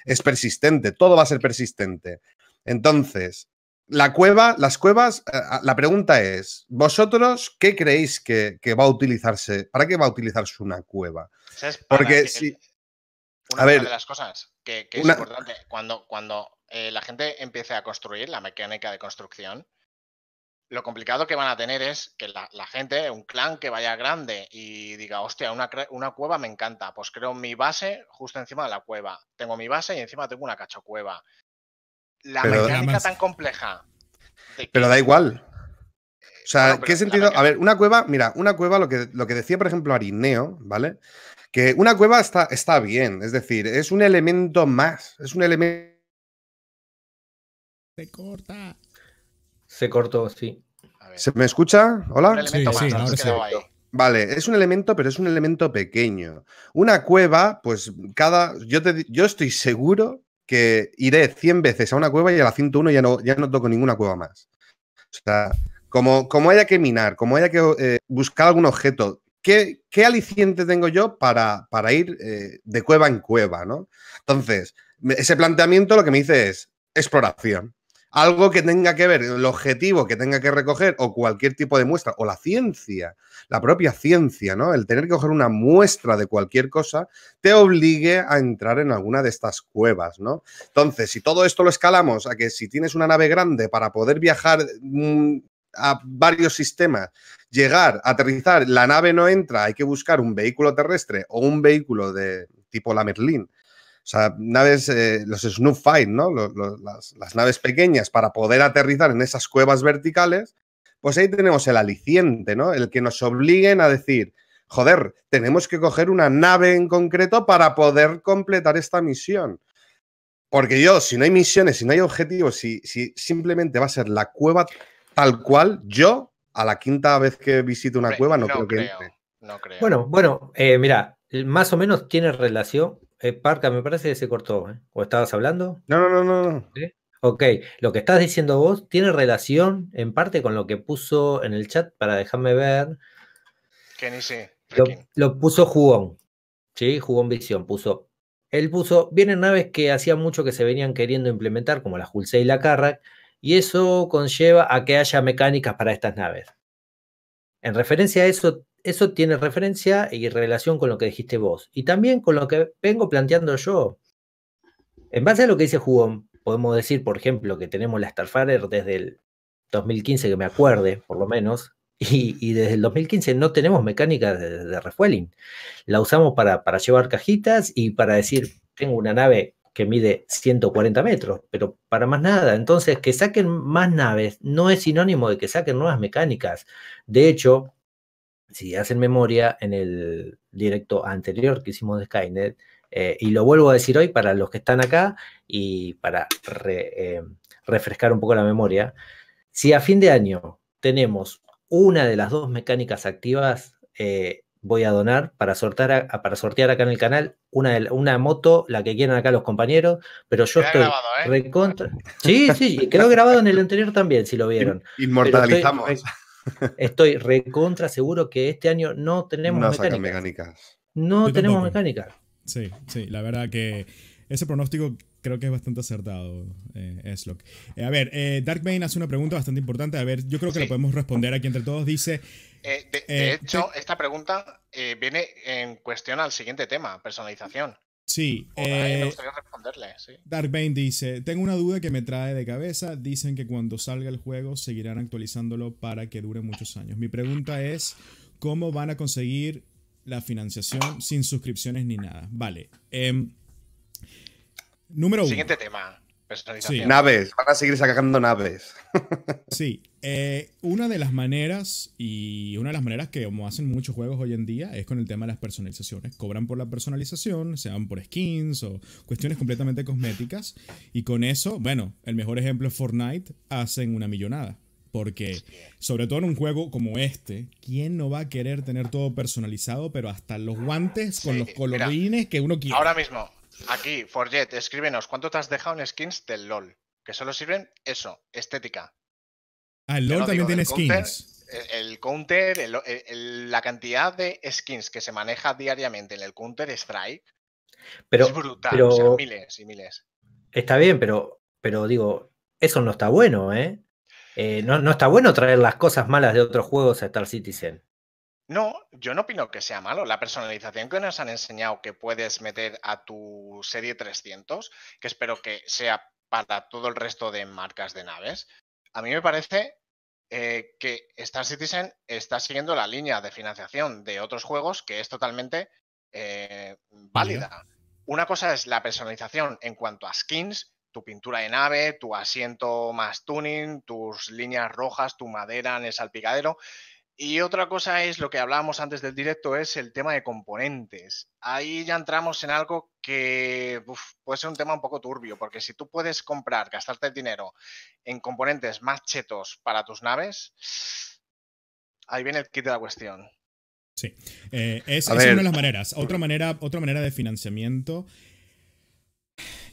Es persistente, todo va a ser persistente. Entonces, la cueva, las cuevas, eh, ah, la pregunta es, ¿vosotros qué creéis que, va a utilizarse? ¿Para qué va a utilizarse una cueva? Porque si... Una de las cosas que, es importante, cuando, cuando eh, la gente empiece a construir la mecánica de construcción, lo complicado que van a tener es que la, gente, un clan que vaya grande y diga, hostia, una, una, cueva me encanta, pues creo mi base justo encima de la cueva. Tengo mi base y encima tengo una cachocueva la mecánica tan compleja. pero da igual. O sea, ¿qué sentido? A ver, una cueva, mira, una cueva, lo que, lo que decía, por ejemplo, Arineo, ¿vale? Que una cueva está, está bien, es decir, es un elemento más, es un elemento. Se corta. Se cortó, sí. ¿Se me escucha? ¿Hola? Sí, Vale, es un elemento, pero es un elemento pequeño. Una cueva, pues cada. Yo, yo estoy seguro que iré 100 veces a una cueva y a la 101 ya no, ya no toco ninguna cueva más. O sea, como, como haya que minar, como haya que eh, buscar algún objeto, ¿qué, ¿qué, aliciente tengo yo para, ir eh, de cueva en cueva? ¿no? Entonces, ese planteamiento lo que me dice es exploración algo que tenga que ver, el objetivo que tenga que recoger o cualquier tipo de muestra, o la ciencia, la propia ciencia, ¿no? El tener que coger una muestra de cualquier cosa te obligue a entrar en alguna de estas cuevas, ¿no? Entonces, si todo esto lo escalamos a que si tienes una nave grande para poder viajar mm, a varios sistemas, llegar, aterrizar, la nave no entra, hay que buscar un vehículo terrestre o un vehículo de tipo la Merlín o sea, naves, eh, los Snoop Fight, ¿no? las, naves pequeñas para poder aterrizar en esas cuevas verticales, pues ahí tenemos el aliciente, ¿no? El que nos obliguen a decir, joder, tenemos que coger una nave en concreto para poder completar esta misión. Porque yo, si no hay misiones, si no hay objetivos, si, si simplemente va a ser la cueva tal cual, yo a la quinta vez que visito una cueva no, creo, que Bueno, bueno, eh, mira, más o menos tiene relación eh, Parca, me parece que se cortó, ¿eh? ¿O estabas hablando? No, no, no, no. Ok, lo que estás diciendo vos tiene relación en parte con lo que puso en el chat, para dejarme ver. Que ni sé. Lo, puso Jugón, ¿sí? Jugón Visión puso. Él puso, vienen naves que hacía mucho que se venían queriendo implementar, como la Julse y la Carrack, y eso conlleva a que haya mecánicas para estas naves. En referencia a eso, eso tiene referencia y relación con lo que dijiste vos. Y también con lo que vengo planteando yo. En base a lo que dice Jugón, podemos decir, por ejemplo, que tenemos la starfarer desde el 2015, que me acuerde, por lo menos, y, desde el 2015 no tenemos mecánica de, refueling. La usamos para, para llevar cajitas y para decir, tengo una nave que mide 140 metros, pero para más nada. Entonces, que saquen más naves no es sinónimo de que saquen nuevas mecánicas. De hecho, si hacen memoria, en el directo anterior que hicimos de Skynet, eh, y lo vuelvo a decir hoy para los que están acá y para eh, refrescar un poco la memoria, si a fin de año tenemos una de las dos mecánicas activas, eh, voy a donar para sortear, para sortear acá en el canal una, una moto, la que quieran acá los compañeros, pero yo estoy recontra... Sí, sí, quedó grabado en el anterior también, si lo vieron. Inmortalizamos. Estoy recontra seguro que este año no tenemos mecánicas. No tenemos mecánicas. Sí, sí, la verdad que ese pronóstico creo que es bastante acertado, eh, eh a ver, eh, Dark Bane hace una pregunta bastante importante. A ver, yo creo que la podemos responder aquí entre todos. Dice. Eh, de, hecho, esta pregunta viene en cuestión al siguiente tema: personalización. Sí. Mm, eh, a responderle, sí. Dark Bane dice: Tengo una duda que me trae de cabeza. Dicen que cuando salga el juego seguirán actualizándolo para que dure muchos años. Mi pregunta es: ¿cómo van a conseguir la financiación sin suscripciones ni nada? Vale. Em, número uno. Siguiente tema. Naves, van a seguir sacando naves. sí, eh, una de las maneras, y una de las maneras que como hacen muchos juegos hoy en día, es con el tema de las personalizaciones. Cobran por la personalización, sean por skins o cuestiones completamente cosméticas. Y con eso, bueno, el mejor ejemplo es Fortnite, hacen una millonada. Porque, sobre todo en un juego como este, ¿quién no va a querer tener todo personalizado, pero hasta los guantes con los colorines que uno quiere? Ahora mismo, Aquí, Forget, escríbenos cuánto te has dejado en skins del LOL. Que solo sirven eso, estética. Ah, el LOL también tiene skins. el, counter, la cantidad de skins que se maneja diariamente en el Counter Strike pero, es brutal. miles y miles. Está bien, pero, digo, eso no está bueno, ¿eh? ¿eh? no, no, está bueno traer las cosas malas de otros juegos a Star Citizen. No, yo no opino que sea malo. La personalización que nos han enseñado que puedes meter a tu serie 300, que espero que sea para todo el resto de marcas de naves, a mí me parece eh, que Star Citizen está siguiendo la línea de financiación de otros juegos que es totalmente eh, válida. Una cosa es la personalización en cuanto a skins, tu pintura de nave, tu asiento más tuning, tus líneas rojas, tu madera en el salpicadero, y otra cosa es lo que hablábamos antes del directo, es el tema de componentes. Ahí ya entramos en algo que puede ser un tema un poco turbio, porque si tú puedes comprar, gastarte el dinero en componentes más chetos para tus naves, ahí viene el kit de la cuestión. Sí, eh, es, una de las maneras. Otra manera, otra manera de financiamiento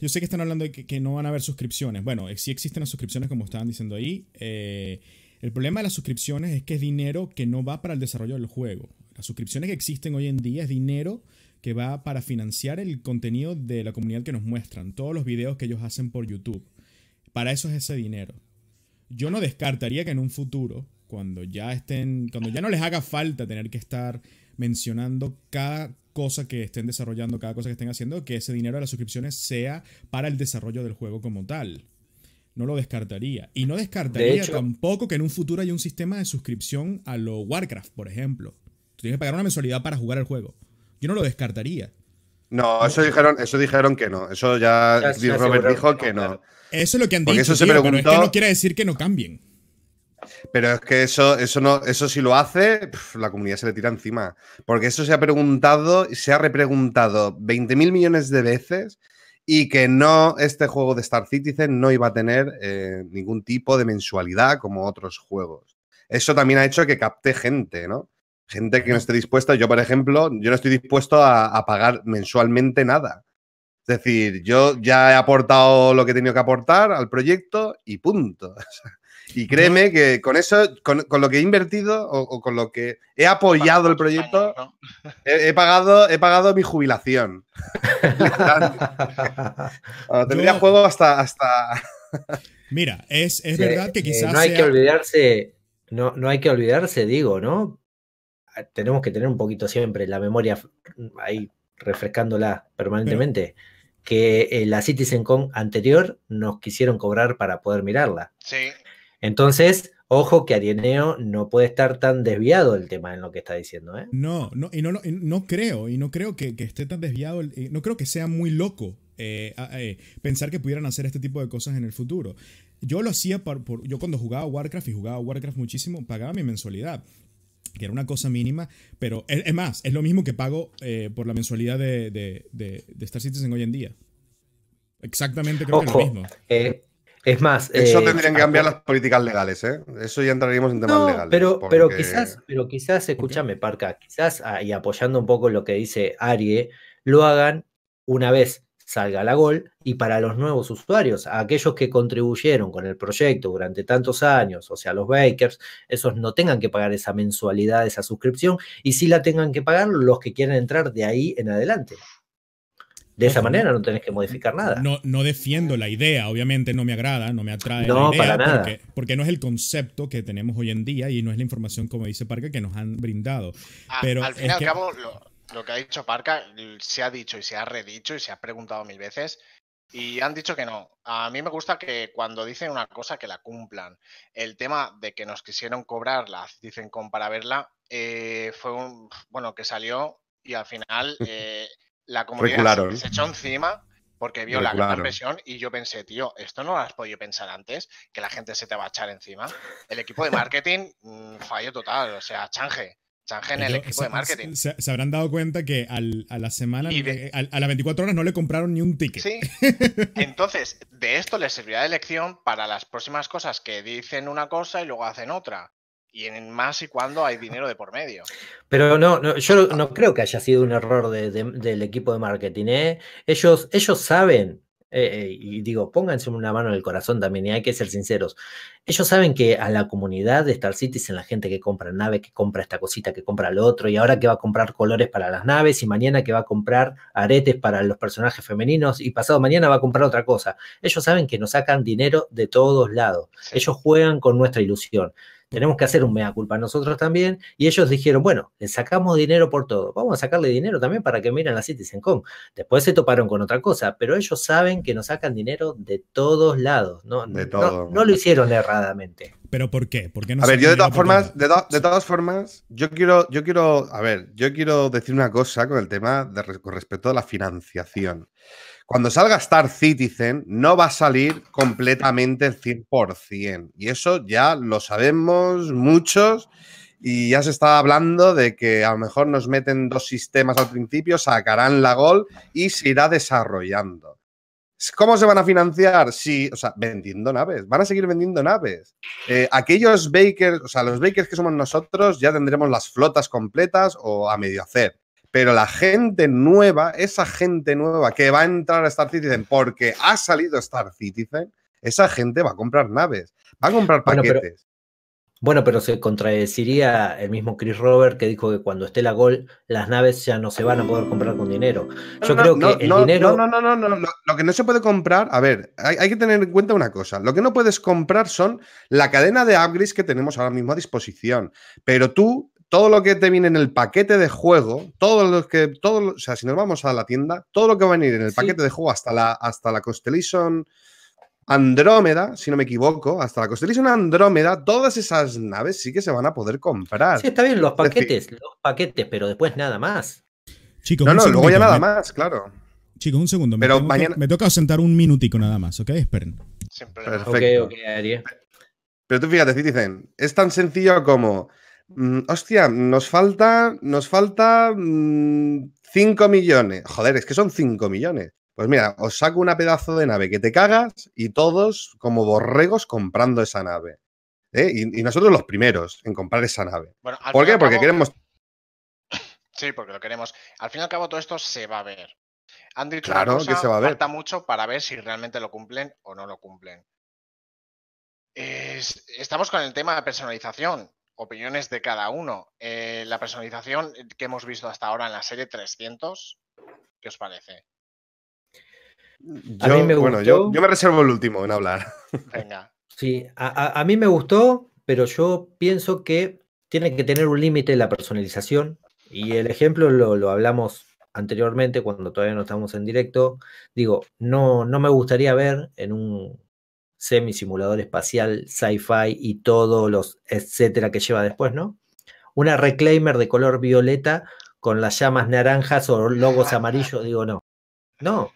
yo sé que están hablando de que, no van a haber suscripciones. Bueno, eh, sí existen las suscripciones, como estaban diciendo ahí. Eh, el problema de las suscripciones es que es dinero que no va para el desarrollo del juego. Las suscripciones que existen hoy en día es dinero que va para financiar el contenido de la comunidad que nos muestran, todos los videos que ellos hacen por YouTube. Para eso es ese dinero. Yo no descartaría que en un futuro, cuando ya estén, cuando ya no les haga falta tener que estar mencionando cada cosa que estén desarrollando, cada cosa que estén haciendo, que ese dinero de las suscripciones sea para el desarrollo del juego como tal no lo descartaría. Y no descartaría tampoco que en un futuro haya un sistema de suscripción a lo Warcraft, por ejemplo. Tú tienes que pagar una mensualidad para jugar el juego. Yo no lo descartaría. No, eso dijeron, eso dijeron que no. Eso ya, Robert dijo que no. Eso es lo que han Porque dicho, eso se preguntó, es que no quiere decir que no cambien. Pero es que eso, eso no, eso si lo hace, la comunidad se le tira encima. Porque eso se ha preguntado, y se ha repreguntado 20.000 millones de veces y que no, este juego de Star Citizen no iba a tener eh, ningún tipo de mensualidad como otros juegos. Eso también ha hecho que capte gente, ¿no? Gente que no esté dispuesta, yo por ejemplo, yo no estoy dispuesto a, pagar mensualmente nada. Es decir, yo ya he aportado lo que he tenido que aportar al proyecto y punto. Y créeme que con eso, con, lo que he invertido o, con lo que he apoyado el proyecto, he, pagado, he pagado mi jubilación. bueno, ah, tendría juego hasta. hasta... Mira, es, verdad que quizás. no hay que olvidarse, no, hay que olvidarse, digo, ¿no? Ah, tenemos que tener un poquito siempre la memoria ahí refrescándola permanentemente. que eh, la CitizenCon anterior nos quisieron cobrar para poder mirarla. Sí, entonces, ojo que Arieneo no puede estar tan desviado el tema en lo que está diciendo. ¿eh? No, no, y no, no, creo, y no creo que, esté tan desviado, no creo que sea muy loco eh, eh, pensar que pudieran hacer este tipo de cosas en el futuro. Yo lo hacía por, yo cuando jugaba Warcraft y jugaba Warcraft muchísimo, pagaba mi mensualidad que era una cosa mínima, pero es, más, es lo mismo que pago eh, por la mensualidad de, de, de, Star Citizen hoy en día. Exactamente creo que es lo mismo. Es más. Eso eh, tendrían que cambiar las políticas legales, ¿eh? Eso ya entraríamos en temas legales. Pero, pero quizás, pero quizás, escúchame, Parca, quizás, ah, y apoyando un poco lo que dice Arie, lo hagan una vez salga la gol y para los nuevos usuarios, aquellos que contribuyeron con el proyecto durante tantos años, o sea, los bakers, esos no tengan que pagar esa mensualidad, esa suscripción, y sí la tengan que pagar los que quieran entrar de ahí en adelante. De esa manera no tenés que modificar nada. No, no defiendo la idea, obviamente no me agrada, no me atrae. No, para nada. Porque, no es el concepto que tenemos hoy en día y no es la información, como dice Parca, que nos han brindado. Ah, Pero al final al lo, que ha dicho Parca se ha dicho y se ha redicho y se ha preguntado mil veces y han dicho que no. A mí me gusta que cuando dicen una cosa que la cumplan. El tema de que nos quisieron cobrarla, dicen con para verla, eh, fue un, bueno, que salió y al final... Eh, la comunidad se echó encima porque vio la gran presión y yo pensé, tío, esto no lo has podido pensar antes, que la gente se te va a echar encima. El equipo de marketing mm, fallo total, o sea, change. Change en el equipo de marketing. Se, habrán dado cuenta que a la semana, a, las 24 horas no le compraron ni un ticket. Sí. Entonces, de esto les servirá de lección para las próximas cosas que dicen una cosa y luego hacen otra y en más y cuando hay dinero de por medio. Pero no, no yo no creo que haya sido un error del equipo de marketing. ¿eh? Ellos, ellos saben, eh, eh, y digo, pónganse una mano en el corazón también, y hay que ser sinceros. Ellos saben que a la comunidad de Star Citizen, la gente que compra nave, que compra esta cosita, que compra lo otro, y ahora que va a comprar colores para las naves, y mañana que va a comprar aretes para los personajes femeninos, y pasado mañana va a comprar otra cosa. Ellos saben que nos sacan dinero de todos lados. Ellos juegan con nuestra ilusión tenemos que hacer un mea culpa nosotros también. Y ellos dijeron, bueno, le sacamos dinero por todo, vamos a sacarle dinero también para que miren la com Después se toparon con otra cosa, pero ellos saben que nos sacan dinero de todos lados, no, no, lo hicieron erradamente. ¿Pero por qué? a ver, yo de todas, formas, de, de todas formas, yo quiero, yo quiero, a ver, yo quiero decir una cosa con el tema de, con respecto a la financiación. Cuando salga Star Citizen, no va a salir completamente el 100%. Y eso ya lo sabemos muchos. Y ya se está hablando de que a lo mejor nos meten dos sistemas al principio, sacarán la gol y se irá desarrollando. ¿Cómo se van a financiar? Sí, o sea, vendiendo naves. Van a seguir vendiendo naves. Eh, aquellos bakers, o sea, los bakers que somos nosotros, ya tendremos las flotas completas o a medio hacer. Pero la gente nueva, esa gente nueva que va a entrar a Star Citizen porque ha salido Star Citizen, esa gente va a comprar naves, va a comprar paquetes. Bueno, pero... se contradeciría el mismo Chris Robert que dijo que cuando esté la Gol, las naves ya no se van a poder comprar con dinero. Yo creo que el dinero. No, no, no, no, Lo que no se puede comprar, a ver, hay, hay, que tener en cuenta una cosa. Lo que no puedes comprar son la cadena de upgrades que tenemos ahora mismo a disposición. Pero tú todo lo que te viene en el paquete de juego, todo lo que, todo, o sea, si nos vamos a la tienda, todo lo que va a venir en el paquete de juego hasta la, hasta la Andrómeda, si no me equivoco, hasta la Constellation Andrómeda, todas esas naves sí que se van a poder comprar. Sí, está bien, los paquetes, los paquetes, pero después nada más. Chicos, no, no, luego ya nada más, claro. Chicos, un segundo. Pero me, toca sentar un minutico nada más, ¿ok? Esperen. Perfecto. Pero tú fíjate, dicen es tan sencillo como Mm, hostia, nos falta, nos falta 5 mm, millones. Joder, es que son 5 millones. Pues mira, os saco una pedazo de nave que te cagas y todos como borregos comprando esa nave. ¿eh? Y, nosotros los primeros en comprar esa nave. ¿Por qué? porque queremos... Sí, porque lo queremos. Al fin y al cabo todo esto se va a ver. Han dicho claro, que se va a ver. falta mucho para ver si realmente lo cumplen o no lo cumplen. estamos con el tema de personalización opiniones de cada uno. Eh, la personalización que hemos visto hasta ahora en la serie 300, ¿qué os parece? a mí me bueno, yo, me reservo el último en hablar. Venga. Sí, a, mí me gustó, pero yo pienso que tiene que tener un límite la personalización. Y el ejemplo lo, lo, hablamos anteriormente cuando todavía no estamos en directo. Digo, no, no me gustaría ver en un semi-simulador espacial, sci-fi y todos los etcétera que lleva después, ¿no? Una reclaimer de color violeta con las llamas naranjas o logos amarillos, digo, no. No,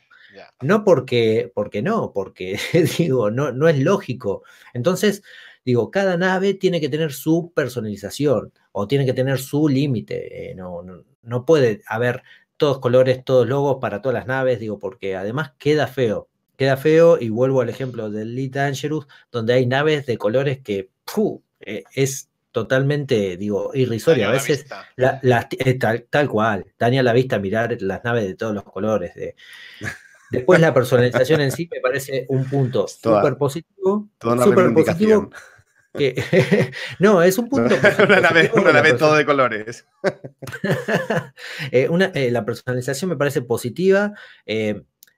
no porque, porque no, porque digo, no, no es lógico. Entonces, digo, cada nave tiene que tener su personalización o tiene que tener su límite. Eh, no, no puede haber todos colores, todos logos para todas las naves, digo, porque además queda feo queda feo y vuelvo al ejemplo del Lita Angelus, donde hay naves de colores que eh, es totalmente, digo, irrisoria. a veces eh, tal, cual, daña la vista mirar las naves de todos los colores. de Después la personalización en sí me parece un punto súper positivo. no, es un punto. una nave, todo de colores. Eh, la personalización me parece positiva,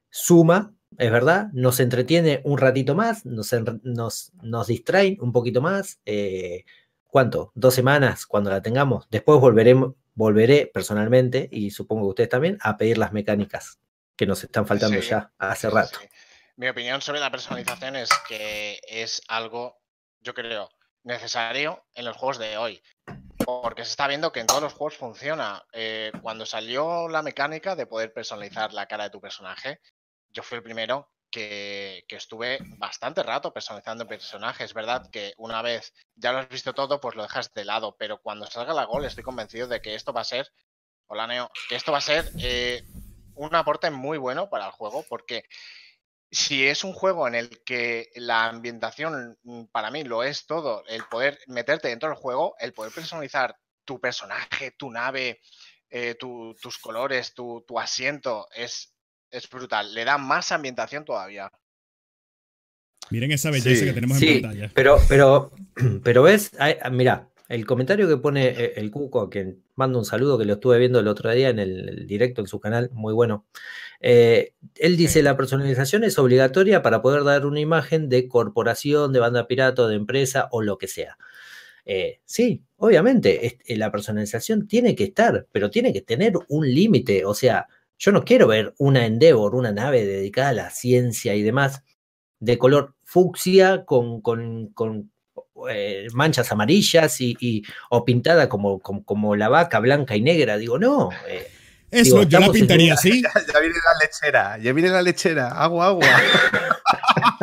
suma, es verdad, nos entretiene un ratito más, nos, nos, distrae un poquito más. Eh, ¿Cuánto? Dos semanas cuando la tengamos. Después volveremos, volveré personalmente, y supongo que ustedes también, a pedir las mecánicas que nos están faltando ya hace rato. Mi opinión sobre la personalización es que es algo, yo creo, necesario en los juegos de hoy. Porque se está viendo que en todos los juegos funciona. Eh, cuando salió la mecánica de poder personalizar la cara de tu personaje, yo fui el primero que, estuve bastante rato personalizando personajes. Es verdad que una vez ya lo has visto todo, pues lo dejas de lado. Pero cuando salga la gol, estoy convencido de que esto va a ser. Hola, Neo. Que esto va a ser eh, un aporte muy bueno para el juego, porque si es un juego en el que la ambientación mm, para mí lo es todo, el poder meterte dentro del juego, el poder personalizar tu personaje, tu nave, eh, tus colores, tu, tu asiento, es es brutal. Le da más ambientación todavía. Miren esa belleza que tenemos en pantalla. Pero, pero, pero ves, ah, mira, el comentario que pone eh, el Cuco, que manda un saludo, que lo estuve viendo el otro día en el, directo en su canal, muy bueno. Eh, él dice, la personalización es obligatoria para poder dar una imagen de corporación, de banda pirata, de empresa o lo que sea. Eh, sí, obviamente, la personalización tiene que estar, pero tiene que tener un límite. O sea, yo no quiero ver una Endeavor, una nave dedicada a la ciencia y demás, de color fucsia, con, eh, manchas amarillas y, o pintada como, como, la vaca blanca y negra. Digo, no. Eh, Eso, yo la pintaría así. ya viene la lechera, ya viene la lechera, agua, agua.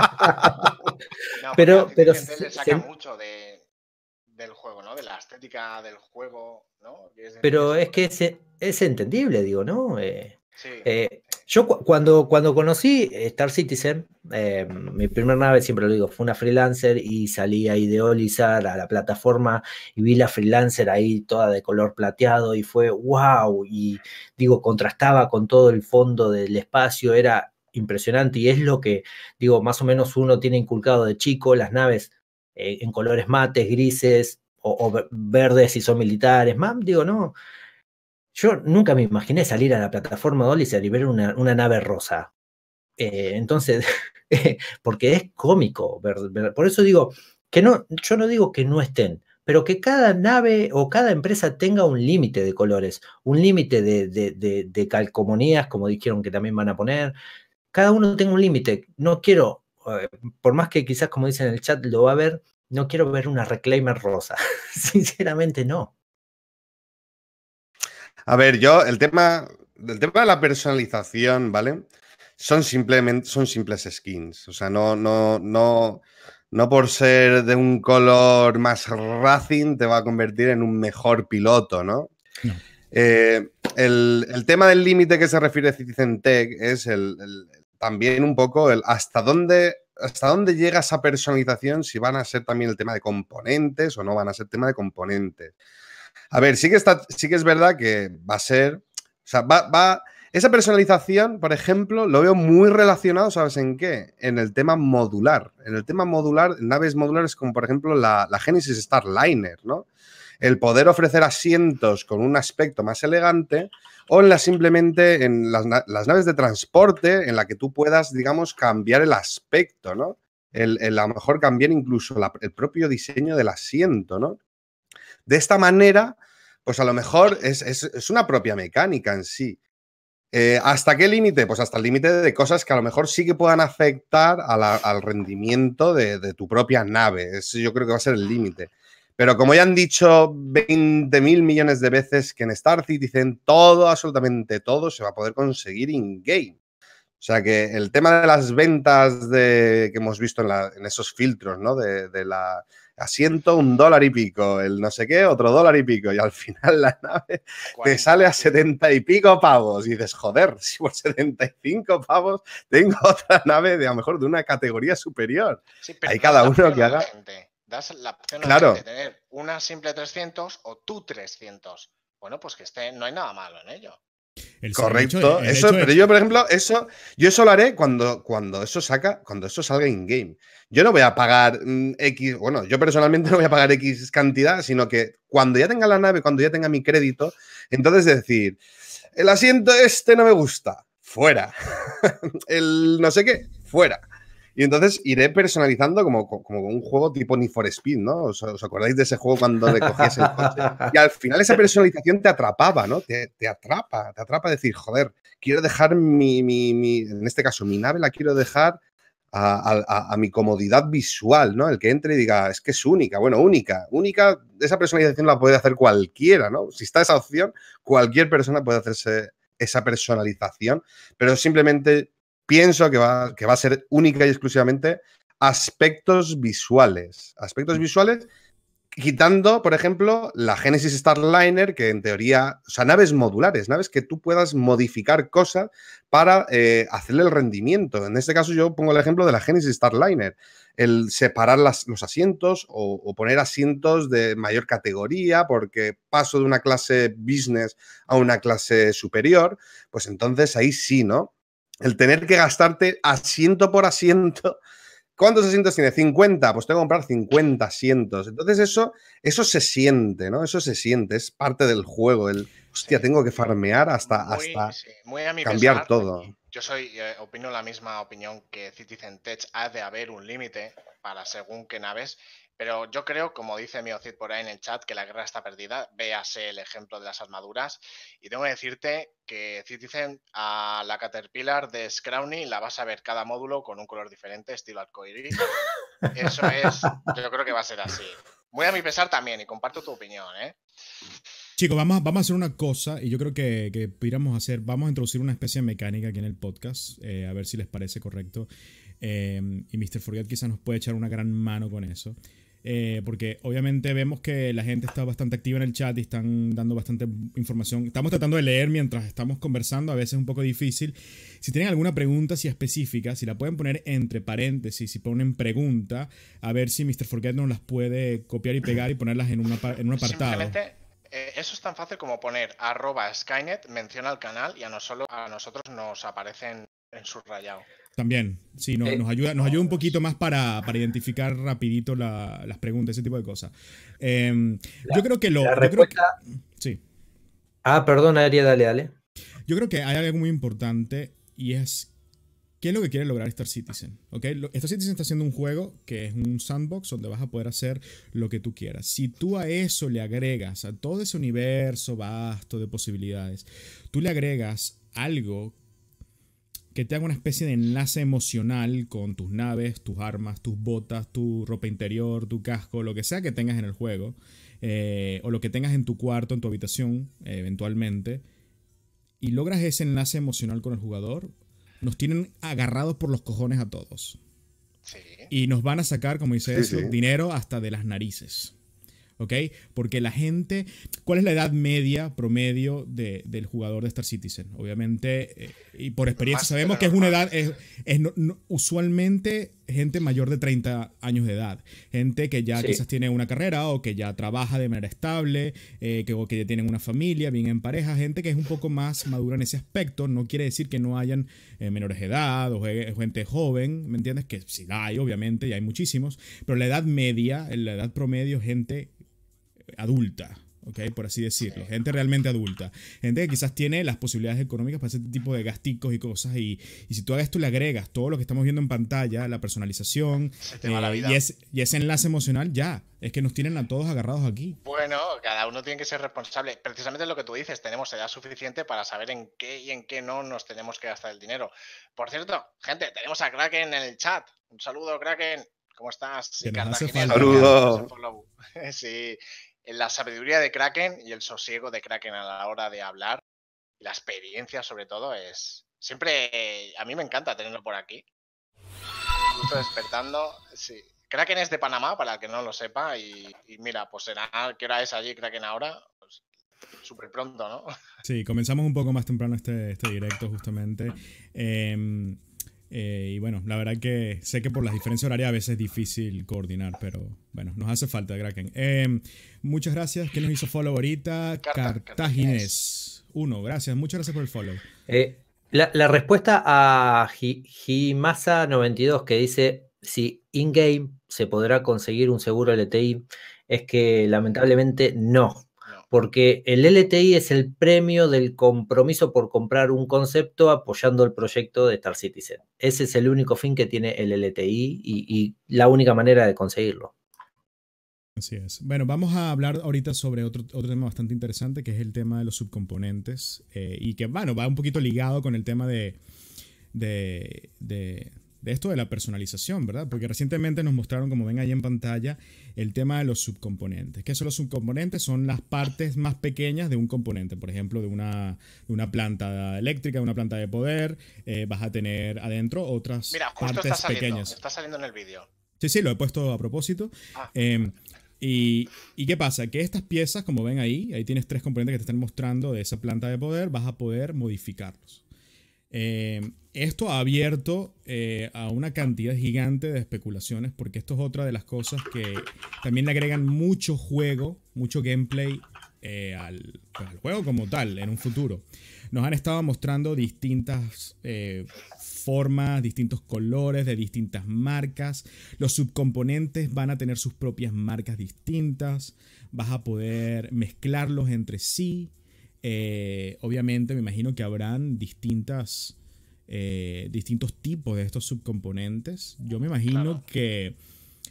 pero, pero. Se, saca mucho del juego, ¿no? De la estética del juego, ¿no? pero es que es, es entendible, digo, ¿no? Eh, eh, yo cuando, cuando conocí Star Citizen, eh, mi primera nave, siempre lo digo, fue una freelancer y salí ahí de Olizar a la plataforma y vi la freelancer ahí toda de color plateado y fue wow. Y digo, contrastaba con todo el fondo del espacio, era impresionante y es lo que, digo, más o menos uno tiene inculcado de chico, las naves eh, en colores mates, grises o, verdes si son militares, digo, no yo nunca me imaginé salir a la plataforma Dolly y ver una, nave rosa. Eh, entonces, eh, porque es cómico. por eso digo que no, yo no digo que no estén, pero que cada nave o cada empresa tenga un límite de colores, un límite de, de, calcomanías, como dijeron que también van a poner. Cada uno tenga un límite. No quiero, eh, por más que quizás como dicen en el chat lo va a ver, no quiero ver una reclaimer rosa. Sinceramente no. A ver, yo, el tema, tema de la personalización, ¿vale? Son simplemente, son simples skins. O sea, no, no, no, no por ser de un color más racing te va a convertir en un mejor piloto, ¿no? Eh, el, tema del límite que se refiere Citizen Tech es también un poco el hasta dónde hasta dónde llega esa personalización, si van a ser también el tema de componentes o no van a ser tema de componentes. A ver, sí que, está, sí es verdad que va a ser. O sea, va, Esa personalización, por ejemplo, lo veo muy relacionado, ¿sabes en qué? En el tema modular. En el tema modular, naves modulares como, por ejemplo, la, Genesis Starliner, ¿no? El poder ofrecer asientos con un aspecto más elegante o en la, simplemente en las, naves de transporte en la que tú puedas, digamos, cambiar el aspecto, ¿no? a lo mejor cambiar incluso el propio diseño del asiento, ¿no? De esta manera, pues a lo mejor es, una propia mecánica en sí. Eh, ¿Hasta qué límite? Pues hasta el límite de cosas que a lo mejor sí que puedan afectar al rendimiento de, tu propia nave. Eso yo creo que va a ser el límite. Pero como ya han dicho 20 mil millones de veces que en Star dicen todo, absolutamente todo, se va a poder conseguir in-game. O sea que el tema de las ventas que hemos visto en, esos filtros, ¿no? de la, asiento un dólar y pico, el no sé qué, otro dólar y pico, y al final la nave te sale a setenta y pico pavos. Y dices, joder, si por setenta y cinco pavos tengo otra nave de a lo mejor de una categoría superior. Hay cada uno que haga. claro. de tener una simple 300 o tú 300. Bueno, pues que esté, no hay nada malo en ello. Correcto, e, eso, pero yo, por ejemplo, eso, yo eso lo haré cuando, cuando eso saca, cuando eso salga in-game. Yo no voy a pagar mm, X, bueno, yo personalmente no voy a pagar X cantidad, sino que cuando ya tenga la nave, cuando ya tenga mi crédito, entonces decir, el asiento este no me gusta, fuera. el no sé qué, fuera. Y entonces iré personalizando como, como un juego tipo Need for Speed, ¿no? ¿Os, acordáis de ese juego cuando le cogías el coche? Y al final esa personalización te atrapaba, ¿no? Te, te atrapa, te atrapa decir, joder, quiero dejar mi, mi, en este caso, mi nave la quiero dejar a, a, mi comodidad visual, ¿no? El que entre y diga, es que es única, bueno, única, única, esa personalización la puede hacer cualquiera, ¿no? Si está esa opción, cualquier persona puede hacerse esa personalización, pero simplemente pienso que va, que va a ser única y exclusivamente aspectos visuales. Aspectos mm. visuales quitando, por ejemplo, la Genesis Starliner, que en teoría, o sea, naves modulares, naves que tú puedas modificar cosas para eh, hacerle el rendimiento. En este caso yo pongo el ejemplo de la Genesis Starliner, el separar los asientos o, poner asientos de mayor categoría porque paso de una clase business a una clase superior, pues entonces ahí sí, ¿no? el tener que gastarte asiento por asiento. ¿Cuántos asientos tiene? 50, pues tengo que comprar 50 asientos. Entonces eso, eso se siente, ¿no? Eso se siente, es parte del juego. El, hostia, tengo que farmear hasta, hasta cambiar todo. Yo soy, eh, opino la misma opinión que Citizen Tech, ha de haber un límite para según qué naves pero yo creo, como dice Miocid por ahí en el chat, que la guerra está perdida. Véase el ejemplo de las armaduras. Y tengo que decirte que Citizen a la Caterpillar de Scrawny la vas a ver cada módulo con un color diferente, estilo arcoíris. Eso es, yo creo que va a ser así. Voy a mi pesar también y comparto tu opinión, ¿eh? Chicos, vamos, vamos a hacer una cosa y yo creo que, pudiéramos hacer, vamos a introducir una especie de mecánica aquí en el podcast, eh, a ver si les parece correcto. Eh, y Mr. Forget quizás nos puede echar una gran mano con eso. Eh, porque obviamente vemos que la gente está bastante activa en el chat y están dando bastante información. Estamos tratando de leer mientras estamos conversando, a veces es un poco difícil. Si tienen alguna pregunta si específica, si la pueden poner entre paréntesis, si ponen pregunta, a ver si Mr. Forget nos las puede copiar y pegar y ponerlas en, una, en un apartado. Simplemente eh, eso es tan fácil como poner arroba Skynet, menciona el canal y a, a nosotros nos aparecen en subrayado. También, sí, eh, nos, ayuda, nos ayuda un poquito más para, identificar rapidito las preguntas, ese tipo de cosas. Em, yo creo que lo... La respuesta, sí. Ah, perdón, Aria, dale, dale. Yo creo que hay algo muy importante y es ¿Qué es lo que quiere lograr Star Citizen? ¿Okay? Star Citizen está haciendo un juego que es un sandbox donde vas a poder hacer lo que tú quieras. Si tú a eso le agregas, a todo ese universo vasto de posibilidades, tú le agregas algo que te haga una especie de enlace emocional con tus naves, tus armas, tus botas, tu ropa interior, tu casco, lo que sea que tengas en el juego, eh, o lo que tengas en tu cuarto, en tu habitación, eh, eventualmente, y logras ese enlace emocional con el jugador, nos tienen agarrados por los cojones a todos. Y nos van a sacar, como dice eso, dinero hasta de las narices. ¿ok? Porque la gente, ¿cuál es la edad media promedio del jugador de Star Citizen? Obviamente, eh, y por experiencia sabemos que es una edad, es, usualmente gente mayor de 30 años de edad, gente que ya quizás tiene una carrera o que ya trabaja de manera estable, eh, que, que ya tienen una familia, bien en pareja, gente que es un poco más madura en ese aspecto, no quiere decir que no hayan eh, menores de edad o gente joven, ¿me entiendes? Que sí la hay, obviamente, y hay muchísimos, pero la edad media, la edad promedio, gente adulta. ok, por así decirlo. Gente realmente adulta. Gente que quizás tiene las posibilidades económicas para este tipo de gasticos y cosas. Y, si tú hagas esto le agregas todo lo que estamos viendo en pantalla, la personalización eh, Y, ese enlace emocional, ya. Es que nos tienen a todos agarrados aquí. Bueno, cada uno tiene que ser responsable. Precisamente lo que tú dices, tenemos edad suficiente para saber en qué y en qué no nos tenemos que gastar el dinero. Por cierto, gente, tenemos a Kraken en el chat. Un saludo, Kraken. ¿Cómo estás? saludo? Sí la sabiduría de Kraken y el sosiego de Kraken a la hora de hablar, y la experiencia sobre todo, es siempre, a mí me encanta tenerlo por aquí. Justo despertando, sí. Kraken es de Panamá, para el que no lo sepa, y, mira, pues será, ¿qué hora es allí Kraken ahora? Pues, súper pronto, ¿no? Sí, comenzamos un poco más temprano este, este directo justamente. Em, eh, y bueno, la verdad que sé que por las diferencias horarias a veces es difícil coordinar, pero bueno, nos hace falta, Kraken. Em, muchas gracias. ¿Quién nos hizo follow ahorita? Cartagines. Uno, gracias. Muchas gracias por el follow. Eh, la, respuesta a Himasa92 que dice si in-game se podrá conseguir un seguro LTI es que lamentablemente no porque el LTI es el premio del compromiso por comprar un concepto apoyando el proyecto de Star Citizen. Ese es el único fin que tiene el LTI y, la única manera de conseguirlo. Así es. Bueno, vamos a hablar ahorita sobre otro, tema bastante interesante, que es el tema de los subcomponentes, eh, y que, bueno, va un poquito ligado con el tema de, de de esto de la personalización, ¿verdad? Porque recientemente nos mostraron, como ven ahí en pantalla, el tema de los subcomponentes. ¿Qué son los subcomponentes? Son las partes más pequeñas de un componente, por ejemplo, de una, una planta eléctrica, de una planta de poder, eh, vas a tener adentro otras Mira, justo partes está saliendo, pequeñas. Está saliendo en el vídeo. Sí, sí, lo he puesto a propósito. Ah. Em, y, y, qué pasa? Que estas piezas, como ven ahí, ahí tienes tres componentes que te están mostrando de esa planta de poder, vas a poder modificarlos. Em, esto ha abierto eh, a una cantidad gigante de especulaciones, porque esto es otra de las cosas que también le agregan mucho juego, mucho gameplay eh, pues, al, juego como tal en un futuro. Nos han estado mostrando distintas eh, formas, distintos colores de distintas marcas. Los subcomponentes van a tener sus propias marcas distintas. Vas a poder mezclarlos entre sí. obviamente me imagino que habrán distintas eh, distintos tipos de estos subcomponentes. Yo me imagino que...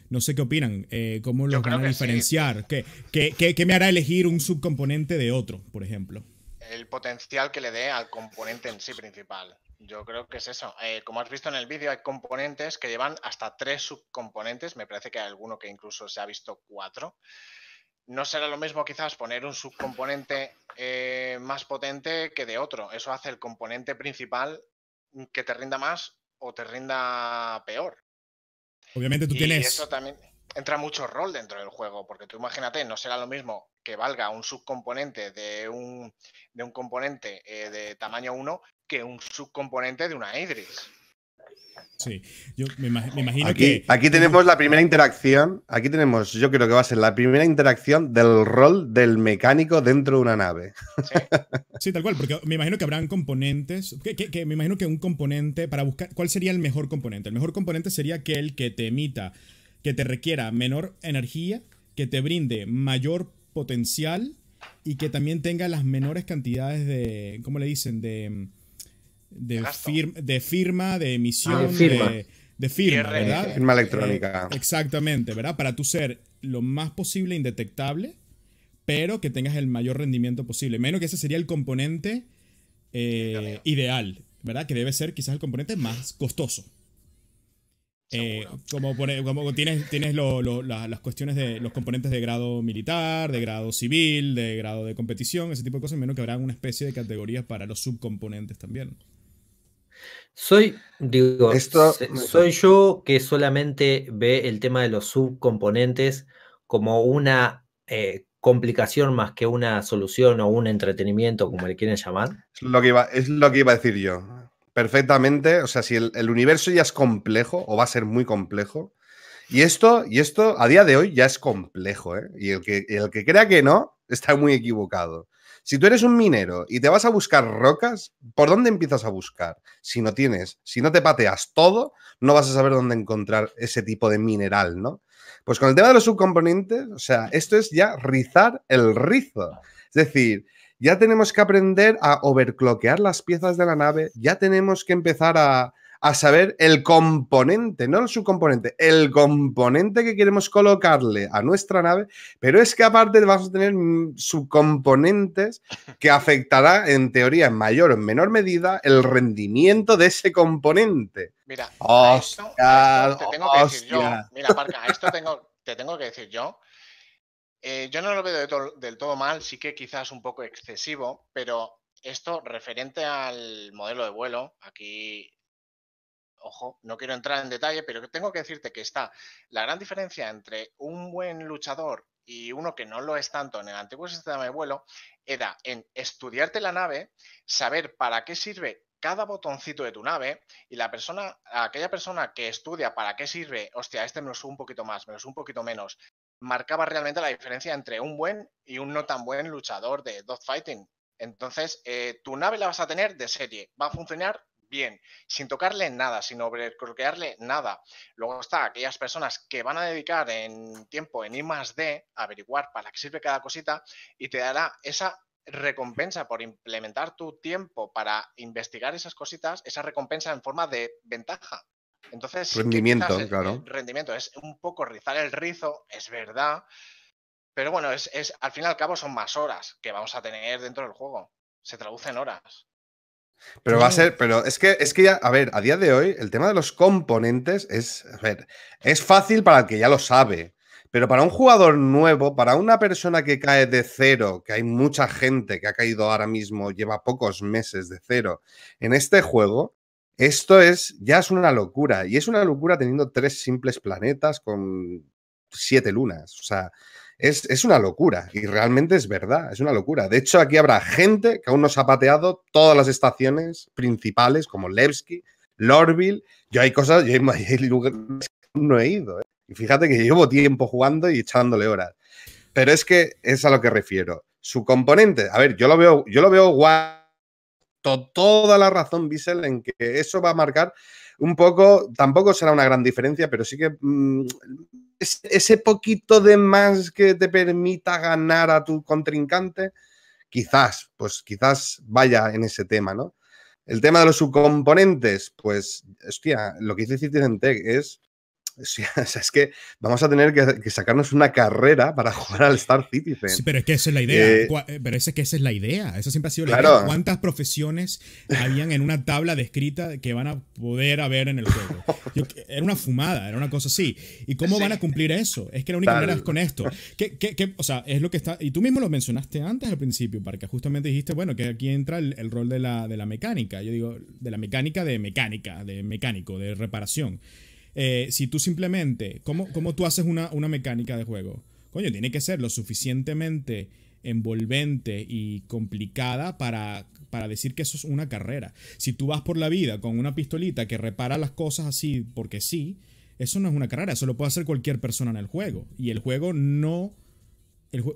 No sé qué opinan, eh, cómo los van a diferenciar, ¿Qué, me hará elegir un subcomponente de otro, por ejemplo el potencial que le dé al componente en sí principal. Yo creo que es eso. Eh, como has visto en el vídeo, hay componentes que llevan hasta tres subcomponentes. Me parece que hay alguno que incluso se ha visto cuatro. No será lo mismo quizás poner un subcomponente más potente que de otro. Eso hace el componente principal que te rinda más o te rinda peor. Obviamente tú y Eso también entra mucho rol dentro del juego, porque tú imagínate, no será lo mismo que valga un subcomponente de un, de un componente eh, de tamaño 1 que un subcomponente de una Idris. Sí, yo me, imagino aquí, que. Aquí tenemos la primera interacción. Aquí tenemos, yo creo que va a ser la primera interacción del rol del mecánico dentro de una nave. Sí, tal cual, porque me imagino que habrán componentes. me imagino que un componente para buscar. ¿Cuál sería el mejor componente? El mejor componente sería aquel que te emita, que te requiera menor energía, que te brinde mayor potencial y que también tenga las menores cantidades de. ¿Cómo le dicen? De mm, de, de firma, de emisión, ah, de firma, de, firma electrónica. Eh, exactamente, ¿verdad? Para tú ser lo más posible indetectable, pero que tengas el mayor rendimiento posible. Menos que ese sería el componente eh, ideal, ¿verdad? Que debe ser quizás el componente más costoso. Eh, como, como, tienes, tienes las cuestiones de los componentes de grado militar, de grado civil, de grado de competición, ese tipo de cosas, menos que habrá una especie de categorías para los subcomponentes también. Soy, digo, Esto... soy yo que solamente ve el tema de los subcomponentes como una eh, complicación más que una solución o un entretenimiento, como le quieren llamar. Es lo que iba, es lo que a decir yo. Perfectamente. O sea, si el, universo ya es complejo o va a ser muy complejo, y esto, y esto a día de hoy ya es complejo, ¿eh? Y el que, el que crea que no, está muy equivocado. Si tú eres un minero y te vas a buscar rocas, ¿por dónde empiezas a buscar? Si no tienes, si no te pateas todo, no vas a saber dónde encontrar ese tipo de mineral, ¿no? Pues con el tema de los subcomponentes, o sea, esto es ya rizar el rizo. Es decir, ya tenemos que aprender a overcloquear las piezas de la nave, ya tenemos que empezar a, a saber el componente, no el subcomponente, el componente que queremos colocarle a nuestra nave, pero es que aparte vamos a tener mm, subcomponentes que afectará en teoría en mayor o en menor medida el rendimiento de ese componente. Mira, esto, te tengo que decir yo, mira, Parca, esto te tengo que decir yo. Eh, yo no lo veo del todo mal, sí que quizás un poco excesivo, pero esto referente al modelo de vuelo, aquí ojo, no quiero entrar en detalle, pero tengo que decirte que está la gran diferencia entre un buen luchador y uno que no lo es tanto en el antiguo sistema de vuelo, era en estudiarte la nave, saber para qué sirve cada botoncito de tu nave y la persona, aquella persona que estudia para qué sirve, hostia, este me lo un poquito más, me un poquito menos, marcaba realmente la diferencia entre un buen y un no tan buen luchador de dogfighting. Entonces, eh, tu nave la vas a tener de serie, va a funcionar bien, sin tocarle nada, sin overcroquearle nada. Luego está aquellas personas que van a dedicar en tiempo en I más D, averiguar para qué sirve cada cosita y te dará esa recompensa por implementar tu tiempo para investigar esas cositas, esa recompensa en forma de ventaja. Entonces, rendimiento, claro. Rendimiento, es un poco rizar el rizo, es verdad, pero bueno, es, es, al fin y al cabo son más horas que vamos a tener dentro del juego. Se traduce en horas. Pero va a ser, pero es que, es que ya, a ver, a día de hoy, el tema de los componentes es, a ver, es fácil para el que ya lo sabe, pero para un jugador nuevo, para una persona que cae de cero, que hay mucha gente que ha caído ahora mismo, lleva pocos meses de cero, en este juego, esto es, ya es una locura, y es una locura teniendo tres simples planetas con siete lunas, o sea, es, una locura y realmente es verdad, es una locura. De hecho, aquí habrá gente que aún no se ha pateado todas las estaciones principales como Levski, Lorville. Yo hay cosas, yo hay, lugares no he ido. ¿eh? Y fíjate que llevo tiempo jugando y echándole horas. Pero es que es a lo que refiero. Su componente, a ver, yo lo veo, yo lo veo guay. toda la razón, Bissell, en que eso va a marcar un poco, tampoco será una gran diferencia, pero sí que mm, ese poquito de más que te permita ganar a tu contrincante, quizás, pues quizás vaya en ese tema, ¿no? El tema de los subcomponentes, pues, hostia, lo que dice Citizen Tech es o sea, es que vamos a tener que, sacarnos una carrera para jugar al Star Citizen. Sí, pero es que esa es la idea. Eh, eh, pero es que esa es la idea. Eso siempre ha sido la idea. ¿Cuántas profesiones habían en una tabla descrita que van a poder haber en el juego? era una fumada, era una cosa así. ¿Y cómo van a cumplir eso? Es que la única manera es con esto. que o sea, es lo que está. Y tú mismo lo mencionaste antes al principio, porque justamente dijiste, bueno, que aquí entra el, el rol de la, de la mecánica. Yo digo, de la mecánica de mecánica, de mecánico, de reparación. Eh, si tú simplemente, ¿cómo, cómo tú haces una, mecánica de juego? Coño, tiene que ser lo suficientemente envolvente y complicada para, para decir que eso es una carrera. Si tú vas por la vida con una pistolita que repara las cosas así porque sí, eso no es una carrera, eso lo puede hacer cualquier persona en el juego. Y el juego no...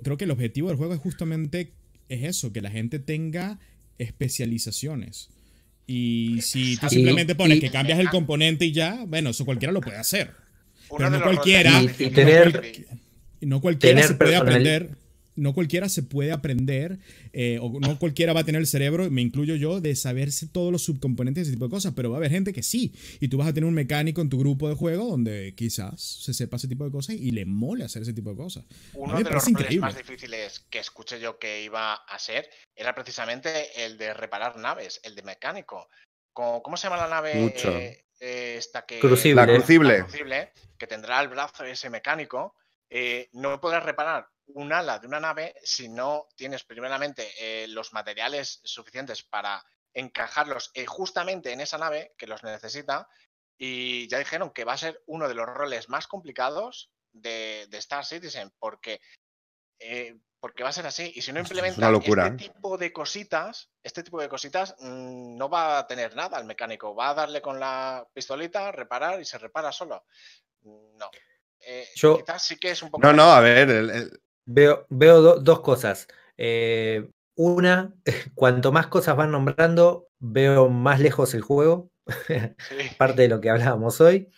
creo que el objetivo del juego es justamente es eso, que la gente tenga especializaciones. Y si tú simplemente pones que cambias el componente y ya, bueno, eso cualquiera lo puede hacer. Pero no cualquiera. Y, no cualquiera, se puede aprender no cualquiera se puede aprender, eh, o no cualquiera va a tener el cerebro, me incluyo yo, de saberse todos los subcomponentes y ese tipo de cosas, pero va a haber gente que sí, y tú vas a tener un mecánico en tu grupo de juego donde quizás se sepa ese tipo de cosas y le mole hacer ese tipo de cosas. Uno de los más difíciles que escuché yo que iba a ser era precisamente el de reparar naves, el de mecánico. ¿Cómo se llama la nave? Eh, que, La, crucible. Que tendrá el brazo ese mecánico. Eh, no podrás reparar un ala de una nave si no tienes primeramente eh, los materiales suficientes para encajarlos eh, justamente en esa nave que los necesita. Y ya dijeron que va a ser uno de los roles más complicados de, de Star Citizen, porque, eh, porque va a ser así. Y si no implementan este tipo de cositas, este tipo de cositas mm, no va a tener nada el mecánico. Va a darle con la pistolita, reparar y se repara solo. Mm, no. Yo... Quizás sí que es un poco. No, no, a ver, el, Veo, dos cosas. Eh, una, cuanto más cosas van nombrando, veo más lejos el juego, parte de lo que hablábamos hoy.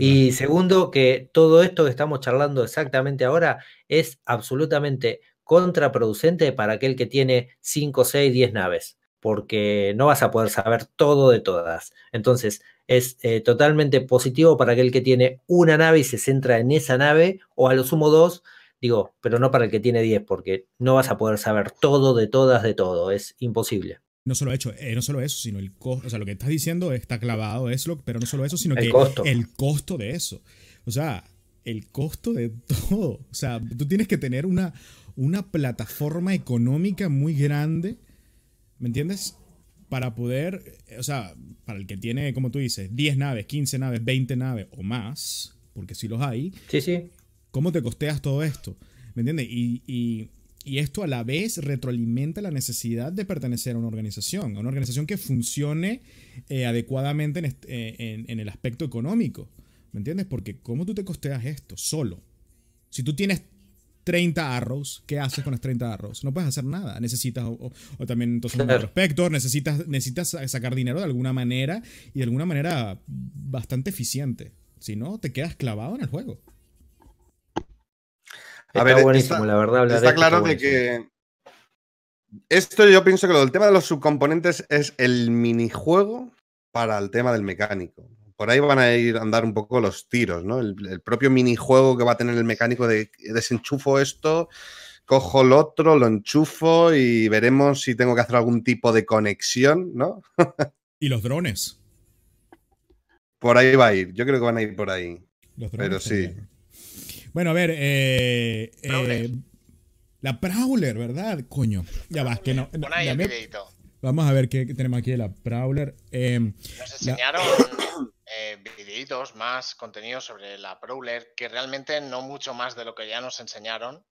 y segundo, que todo esto que estamos charlando exactamente ahora es absolutamente contraproducente para aquel que tiene 5, 6, 10 naves, porque no vas a poder saber todo de todas. Entonces, es eh, totalmente positivo para aquel que tiene una nave y se centra en esa nave, o a lo sumo dos, Digo, pero no para el que tiene 10, porque no vas a poder saber todo de todas, de todo. Es imposible. No solo, hecho, eh, no solo eso, sino el costo. O sea, lo que estás diciendo está clavado, es lo, pero no solo eso, sino que el costo de eso. O sea, el costo de todo. O sea, tú tienes que tener una, una plataforma económica muy grande, ¿me entiendes? Para poder, eh, o sea, para el que tiene, como tú dices, 10 naves, 15 naves, 20 naves o más, porque si los hay. Sí, sí. ¿Cómo te costeas todo esto? ¿Me entiendes? Y, esto a la vez retroalimenta la necesidad de pertenecer a una organización, a una organización que funcione eh, adecuadamente eh, en, el aspecto económico. ¿Me entiendes? Porque ¿cómo tú te costeas esto solo? Si tú tienes 30 arrows, ¿qué haces con los 30 arrows? No puedes hacer nada. Necesitas, o, también entonces un prospector, necesitas, necesitas sacar dinero de alguna manera y de alguna manera bastante eficiente. Si no, te quedas clavado en el juego. Está la verdad. está claro de que esto yo pienso que lo del tema de los subcomponentes es el minijuego para el tema del mecánico. Por ahí van a ir a andar un poco los tiros, ¿no? El, propio minijuego que va a tener el mecánico de desenchufo esto, cojo el otro, lo enchufo y veremos si tengo que hacer algún tipo de conexión, ¿no? y los drones. Por ahí va a ir, yo creo que van a ir por ahí. Pero sí. Bueno, a ver, eh, eh, la Prowler, ¿verdad? Coño, ya va, que no. ahí el Vamos a ver qué, tenemos aquí de la Prowler. Em, nos enseñaron eh, videitos más contenido sobre la Prowler, que realmente no mucho más de lo que ya nos enseñaron.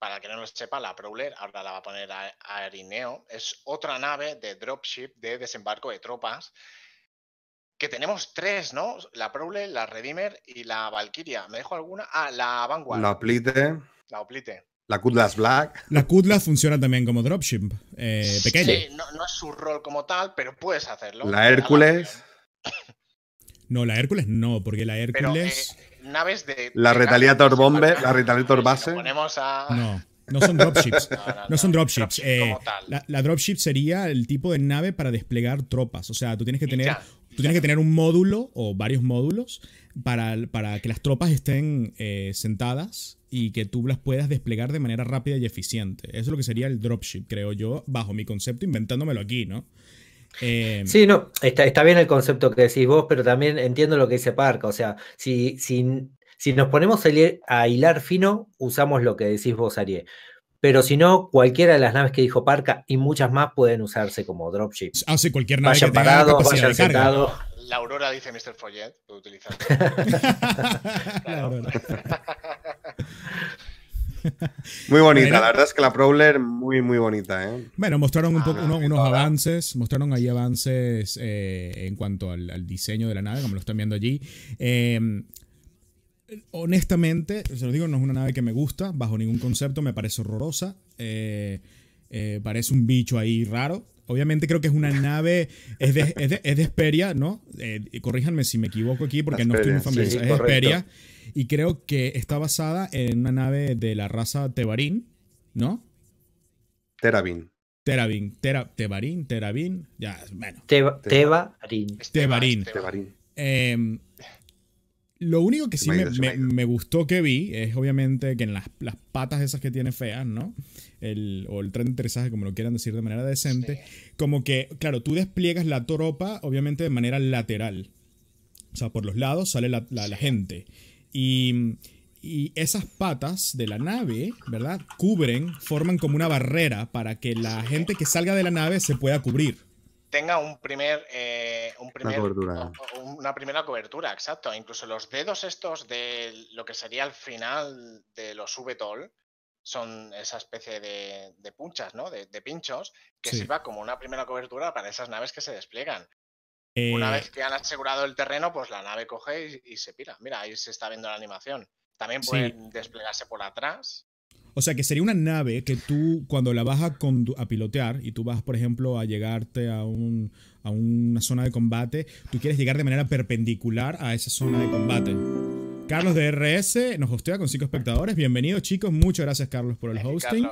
Para que no lo sepa, la Prowler, ahora la va a poner a, a Arineo, es otra nave de dropship de desembarco de tropas tenemos tres, ¿no? La Prowler, la Redeemer y la Valkyria. ¿Me dejo alguna? Ah, la Vanguard. La Oplite. La Oplite. La Kudlas Black. La Kudlas funciona también como dropship eh, Sí, no, es su rol como tal, pero puedes hacerlo. La Hércules. No, la Hércules no, porque la eh, Hércules. naves de. La Retaliator bombe la Retaliator Base. ponemos a. No. No son dropships. No, son dropships. Eh, la, dropship sería el tipo de nave para desplegar tropas. O sea, tú tienes que tener Tú tienes que tener un módulo o varios módulos para, para que las tropas estén eh, sentadas y que tú las puedas desplegar de manera rápida y eficiente. Eso es lo que sería el dropship, creo yo, bajo mi concepto, inventándomelo aquí, ¿no? Eh, sí, no, está, está, bien el concepto que decís vos, pero también entiendo lo que dice Parca. O sea, si, si nos ponemos a, a hilar fino, usamos lo que decís vos, Ariel pero si no, cualquiera de las naves que dijo Parca y muchas más pueden usarse como dropship. Ah, sí, cualquier nave que parado, La Aurora dice Mr. Follet, puede utilizar. muy bonita, la verdad es que la Prowler muy, muy bonita. ¿eh? Bueno, mostraron ah, unos, avances, mostraron ahí avances eh, en cuanto al, diseño de la nave, como lo están viendo allí. Eh, honestamente, se lo digo, no es una nave que me gusta, bajo ningún concepto, me parece horrorosa. Eh, eh, parece un bicho ahí raro. Obviamente creo que es una nave, es de, es Esperia, ¿no? Eh, corríjanme si me equivoco aquí porque no estoy muy familiarizado. es Esperia. Y creo que está basada en una nave de la raza Tebarín, ¿no? Terabin. Terabin, tera, Terabín ya, bueno. Tebarín. Tebarín. Em, lo único que sí me, gustó que vi es obviamente que en las, patas esas que tiene feas, ¿no? El, o el tren de aterrizaje, como lo quieran decir de manera decente, como que, claro, tú despliegas la toropa obviamente de manera lateral. O sea, por los lados sale la, la gente. Y, y esas patas de la nave, ¿verdad? Cubren, forman como una barrera para que la gente que salga de la nave se pueda cubrir tenga un primer, eh, una, primera cobertura, exacto. Incluso los dedos estos de lo que sería el final de los VTOL son esa especie de, punchas, ¿no? De, pinchos, que sirva como una primera cobertura para esas naves que se despliegan. Una eh, vez que han asegurado el terreno, pues la nave coge y, se pira. Mira, ahí se está viendo la animación. También pueden desplegarse por atrás o sea, que sería una nave que tú, cuando la vas a, a pilotear y tú vas, por ejemplo, a llegarte a, a una zona de combate, tú quieres llegar de manera perpendicular a esa zona de combate. Carlos de RS nos hostea con cinco espectadores. Bienvenidos, chicos. Muchas gracias, Carlos, por el hosting.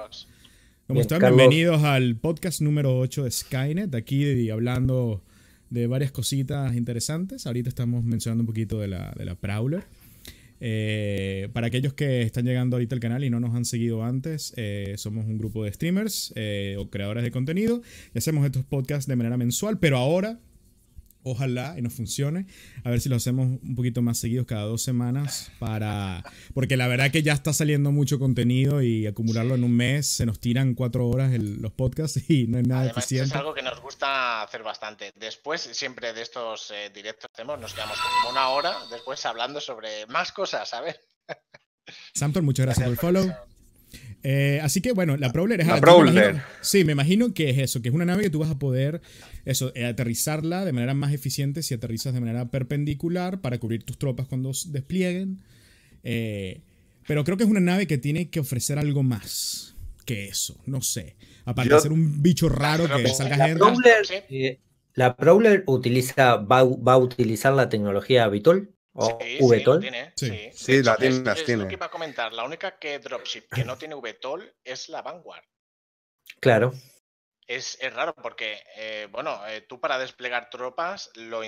¿Cómo Bienvenidos al podcast número 8 de Skynet. Aquí hablando de varias cositas interesantes. Ahorita estamos mencionando un poquito de la, de la Prowler. Eh, para aquellos que están llegando ahorita al canal y no nos han seguido antes, eh, somos un grupo de streamers eh, o creadores de contenido y hacemos estos podcasts de manera mensual, pero ahora ojalá y nos funcione. A ver si lo hacemos un poquito más seguidos cada dos semanas para... Porque la verdad que ya está saliendo mucho contenido y acumularlo en un mes se nos tiran cuatro horas el, los podcasts y no es nada Además, eficiente. Es algo que nos gusta hacer bastante. Después, siempre de estos eh, directos hacemos, nos quedamos como una hora después hablando sobre más cosas, a ver. muchas gracias por el follow. Eh, así que bueno, la Prowler es la sí, me imagino que es eso, que es una nave que tú vas a poder eso, eh, aterrizarla de manera más eficiente si aterrizas de manera perpendicular para cubrir tus tropas cuando desplieguen. Eh, pero creo que es una nave que tiene que ofrecer algo más que eso, no sé. Aparte de ser un bicho raro que salga la la Prowler utiliza, va, va, a utilizar la tecnología Vitol. O sí, VTOL. Sí, sí. tiene, las tiene. Lo que iba a comentar. La única que dropship que no tiene VTOL es la Vanguard. Claro. Es, raro porque, eh, bueno, eh, tú para desplegar tropas, lo,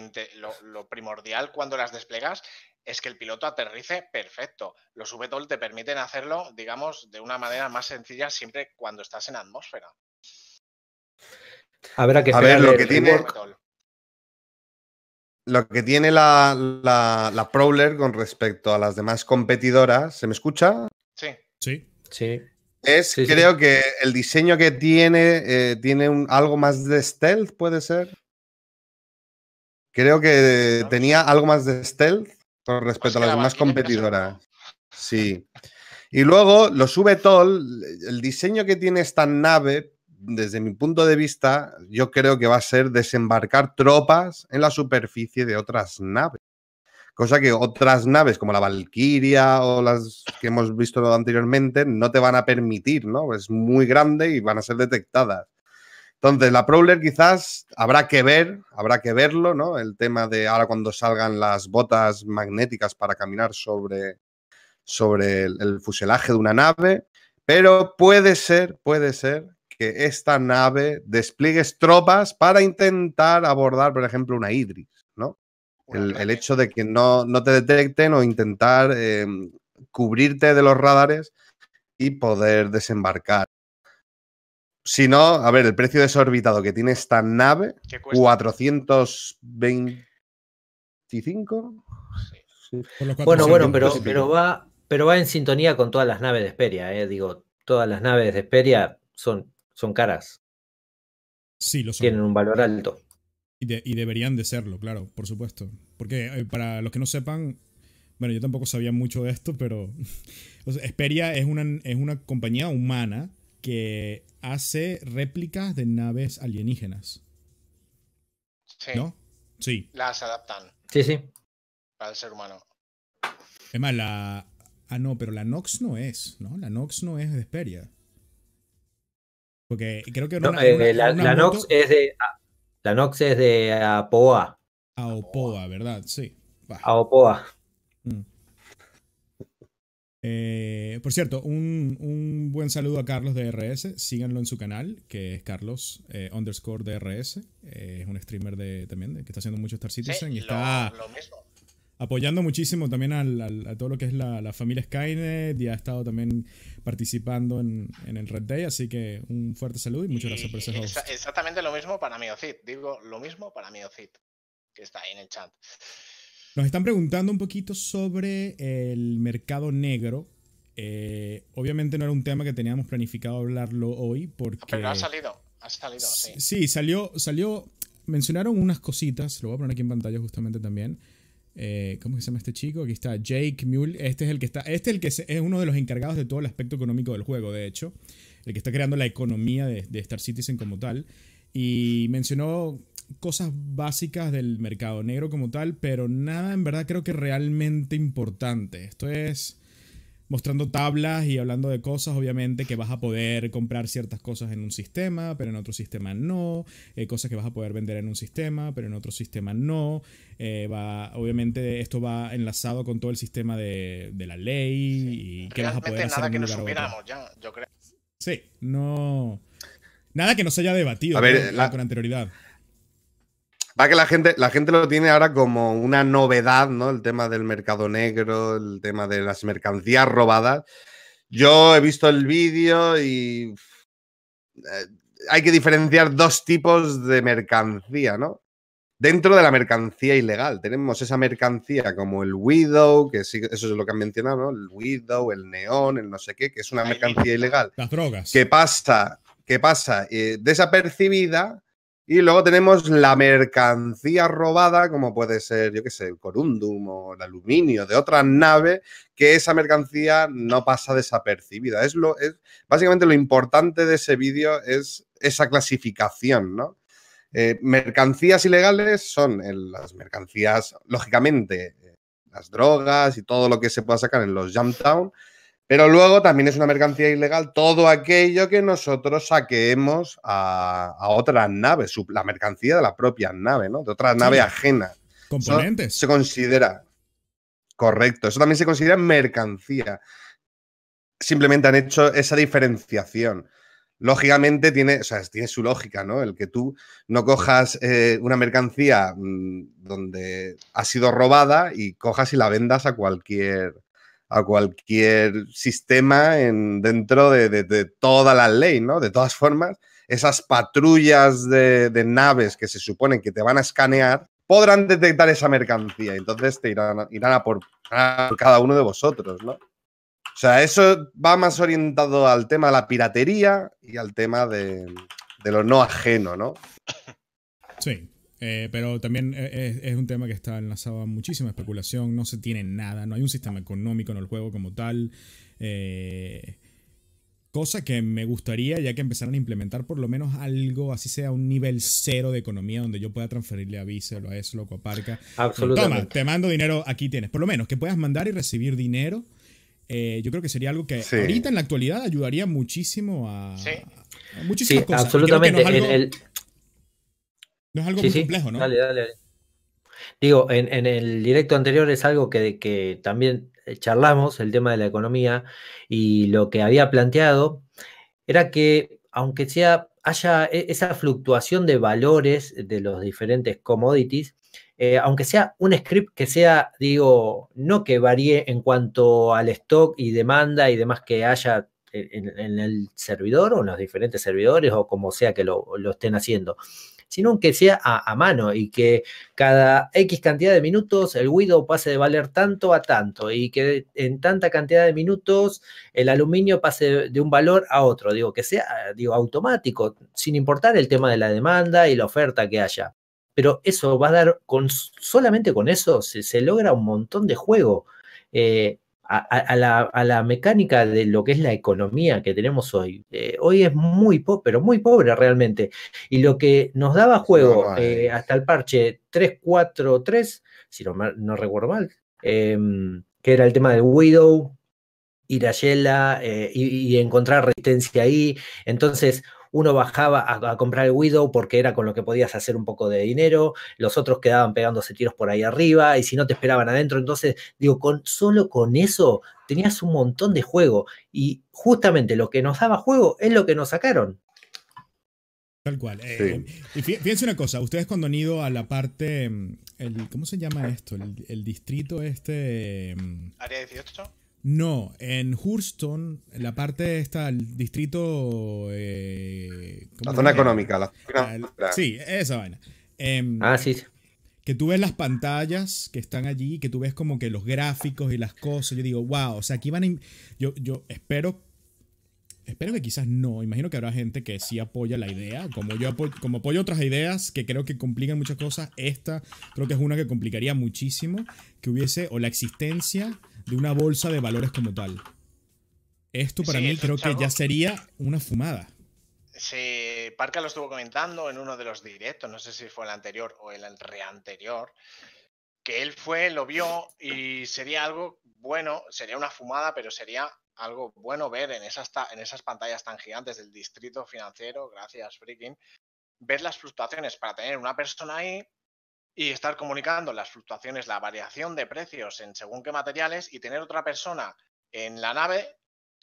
primordial cuando las desplegas es que el piloto aterrice perfecto. Los VTOL te permiten hacerlo, digamos, de una manera más sencilla siempre cuando estás en atmósfera. A ver, a, que a ver lo que tiene. VTOL lo que tiene la, Prowler con respecto a las demás competidoras, ¿se me escucha? Sí. Sí. Sí. Es, creo que el diseño que tiene eh, tiene un, algo más de stealth, puede ser. Creo que tenía algo más de stealth con pues respecto a las demás competidoras. Sí. Y luego los VTOL, el diseño que tiene esta nave desde mi punto de vista, yo creo que va a ser desembarcar tropas en la superficie de otras naves. Cosa que otras naves como la Valkyria o las que hemos visto anteriormente no te van a permitir, ¿no? Es muy grande y van a ser detectadas. Entonces, la Prowler quizás habrá que ver, habrá que verlo, ¿no? El tema de ahora cuando salgan las botas magnéticas para caminar sobre, sobre el fuselaje de una nave. Pero puede ser, puede ser que esta nave despliegues tropas para intentar abordar, por ejemplo, una Idris, ¿no? El, hecho de que no, te detecten o intentar em, cubrirte de los radares y poder desembarcar. Si no, a ver, el precio desorbitado que tiene esta nave, 425. Bueno, bueno, pero, pero, va, pero va en sintonía con todas las naves de Esperia, eh. digo, todas las naves de Esperia son son caras. Sí, lo Tienen un valor alto. Y, deberían de serlo, claro, por supuesto. Porque eh, para los que no sepan, bueno, yo tampoco sabía mucho de esto, pero Esperia es una, es una compañía humana que hace réplicas de naves alienígenas. Sí. ¿No? Sí. Las adaptan. Sí, sí. Para el ser humano. Es más, la... Ah, no, pero la Nox no es, ¿no? La Nox no es de Esperia creo que... la, Nox es de... La Nox es de Apoa. Aopoa, ¿verdad? Sí. Aopoa. Mm. Eh, por cierto, un, un, buen saludo a Carlos de RS. Síganlo en su canal, que es Carlos eh, underscore DRS. Eh, es un streamer de, también que está haciendo mucho Star Citizen y está apoyando muchísimo también a todo lo que es la, familia Skynet y ha estado también participando en, el Red Day, así que un fuerte saludo y muchas gracias por ser host. exactamente lo mismo para Miocid, digo lo mismo para Miocid, que está ahí en el chat. Nos están preguntando un poquito sobre el mercado negro. Eh, obviamente no era un tema que teníamos planificado hablarlo hoy porque... Pero ha salido, ha salido, sí. Sí, salió, salió, mencionaron unas cositas, lo voy a poner aquí en pantalla justamente también. Eh, ¿Cómo se llama este chico? Aquí está Jake Mule. Este es el que está. Este es el que es uno de los encargados de todo el aspecto económico del juego, de hecho. El que está creando la economía de, de Star Citizen como tal. Y mencionó cosas básicas del mercado negro como tal, pero nada en verdad creo que realmente importante. Esto es mostrando tablas y hablando de cosas, obviamente, que vas a poder comprar ciertas cosas en un sistema, pero en otro sistema no, eh, cosas que vas a poder vender en un sistema, pero en otro sistema no. Eh, va, obviamente esto va enlazado con todo el sistema de, la ley y qué vas a poder hacer. que nos yo creo. Sí, no. Nada que no se haya debatido ver, la... con anterioridad. Va que la gente, la gente lo tiene ahora como una novedad, ¿no? El tema del mercado negro, el tema de las mercancías robadas. Yo he visto el vídeo y eh, hay que diferenciar dos tipos de mercancía, ¿no? Dentro de la mercancía ilegal tenemos esa mercancía como el Widow, que sí, eso es lo que han mencionado, ¿no? El Widow, el neón, el no sé qué, que es una mercancía ilegal. Las drogas. ¿Qué pasa? ¿Qué pasa? Eh, desapercibida y luego tenemos la mercancía robada, como puede ser, yo qué sé, el corundum o el aluminio de otra nave, que esa mercancía no pasa desapercibida. Es lo, es, básicamente lo importante de ese vídeo es esa clasificación, ¿no? Eh, mercancías ilegales son las mercancías, lógicamente, eh, las drogas y todo lo que se pueda sacar en los Town. Pero luego también es una mercancía ilegal todo aquello que nosotros saqueemos a, otras naves, la mercancía de la propia nave, ¿no? De otra nave ajena. Componentes. se considera. Correcto. Eso también se considera mercancía. Simplemente han hecho esa diferenciación. Lógicamente tiene, o sea, tiene su lógica, ¿no? El que tú no cojas eh, una mercancía mm, donde ha sido robada y cojas y la vendas a cualquier a cualquier sistema dentro de, toda la ley, ¿no? De todas formas, esas patrullas de, naves que se suponen que te van a escanear podrán detectar esa mercancía. Entonces te irán, a, irán a por, cada uno de vosotros, ¿no? O sea, eso va más orientado al tema de la piratería y al tema de, de lo no ajeno, ¿no? Sí. Eh, pero también eh, es, un tema que está enlazado a muchísima especulación, no se tiene nada, no hay un sistema económico en el juego como tal. Eh, cosa que me gustaría ya que empezaran a implementar por lo menos algo, así sea un nivel cero de economía donde yo pueda transferirle a Visa, a eso, loco, a Parca. Eh, absolutamente. Toma, te mando dinero, aquí tienes. Por lo menos que puedas mandar y recibir dinero. yo creo que sería algo que ahorita en la actualidad ayudaría muchísimo a, muchísimas cosas. Absolutamente. No es algo complejo, ¿no? Dale, dale, Digo, en, el directo anterior es algo que, que también eh, charlamos, el tema de la economía, y lo que había planteado era que, aunque sea haya e, esa fluctuación de valores de los diferentes commodities, eh, aunque sea un script que sea, digo, no que varíe en cuanto al stock y demanda y demás que haya en, el servidor o en los diferentes servidores o como sea que lo, lo estén haciendo, sino que sea a, mano y que cada X cantidad de minutos el Widow pase de valer tanto a tanto y que en tanta cantidad de minutos el aluminio pase de un valor a otro, digo, que sea digo, automático, sin importar el tema de la demanda y la oferta que haya. Pero eso va a dar, con, solamente con eso se, logra un montón de juego. Eh, a, la, mecánica de lo que es la economía que tenemos hoy. Eh, hoy es muy pobre, pero muy pobre realmente. Y lo que nos daba juego eh, hasta el parche 343, si no, recuerdo mal, em, que era el tema de Widow, ir a Yela eh, y, y encontrar resistencia ahí. Entonces, uno bajaba a, comprar el Widow porque era con lo que podías hacer un poco de dinero, los otros quedaban pegándose tiros por ahí arriba y si no te esperaban adentro, entonces digo, con, solo con eso tenías un montón de juego y justamente lo que nos daba juego es lo que nos sacaron. Tal cual. Eh, y fíjense una cosa, ustedes cuando han ido a la parte, mm, ¿cómo se llama esto? El, el distrito este... Mm, Área 18. No, en Hurston, en la parte esta, el distrito... Eh, la zona económica, la, Sí, esa vaina. Em, ah, sí. Que tú ves las pantallas que están allí, que tú ves como que los gráficos y las cosas. Yo digo, wow, o sea, aquí van a... Yo, yo espero... Espero que quizás no. Imagino que habrá gente que sí apoya la idea. Como yo como apoyo otras ideas que creo que complican muchas cosas, esta creo que es una que complicaría muchísimo. Que hubiese o la existencia de una bolsa de valores como tal. Esto para mí creo que ya sería una fumada. Sí, Parca lo estuvo comentando en uno de los directos, no sé si fue el anterior o el reanterior, que él fue, lo vio y sería algo bueno, sería una fumada, pero sería algo bueno ver en esas, en esas pantallas tan gigantes del distrito financiero, gracias freaking, ver las fluctuaciones para tener una persona ahí y estar comunicando las fluctuaciones, la variación de precios en según qué materiales y tener otra persona en la nave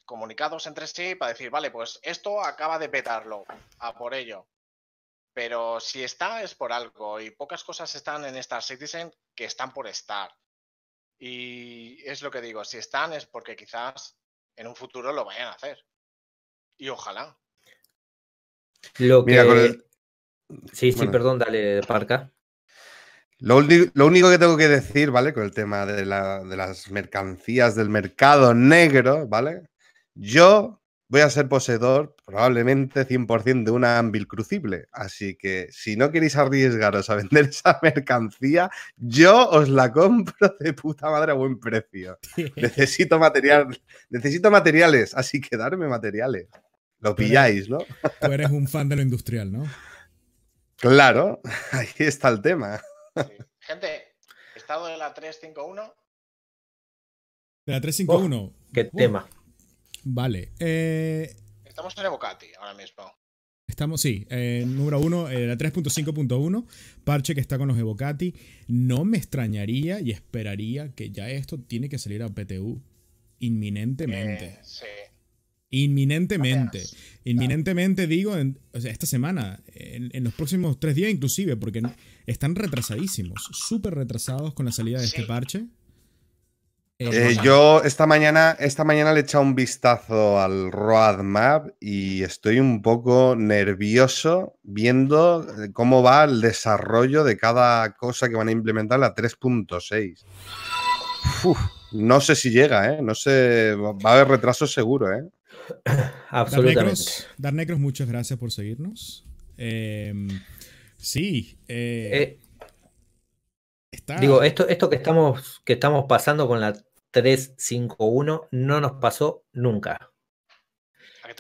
comunicados entre sí para decir, vale, pues esto acaba de petarlo, a por ello. Pero si está es por algo y pocas cosas están en Star Citizen que están por estar. Y es lo que digo, si están es porque quizás en un futuro lo vayan a hacer. Y ojalá. Lo que... Sí, sí, perdón, dale, Parca. Lo, único que tengo que decir, ¿vale? Con el tema de, la, las mercancías del mercado negro, ¿vale? Yo voy a ser poseedor probablemente 100% de una Anvil crucible. Así que si no queréis arriesgaros a vender esa mercancía, yo os la compro de puta madre a buen precio. necesito, material, necesito materiales, así que darme materiales. Lo pilláis, ¿no? tú eres un fan de lo industrial, ¿no? Claro, ahí está el tema. Gente, estado de la 351. De la 351. qué tema. Vale. Eh, estamos en Evocati ahora mismo. Estamos, sí, número uno, eh, la 3.5.1, parche que está con los Evocati. No me extrañaría y esperaría que ya esto tiene que salir a PTU inminentemente. Eh, sí. Inminentemente. Inminentemente digo, esta semana, en, los próximos tres días inclusive, porque están retrasadísimos, súper retrasados con la salida de este parche. Eh, yo esta mañana, esta mañana le he echado un vistazo al roadmap y estoy un poco nervioso viendo eh, cómo va el desarrollo de cada cosa que van a implementar la 3.6. No sé si llega, ¿eh? No sé, va a haber retraso seguro, ¿eh? Absolutamente. Dar Necros, muchas gracias por seguirnos. Em, sí. Eh, eh, digo, esto, esto que, estamos, que estamos pasando con la 351 no nos pasó nunca.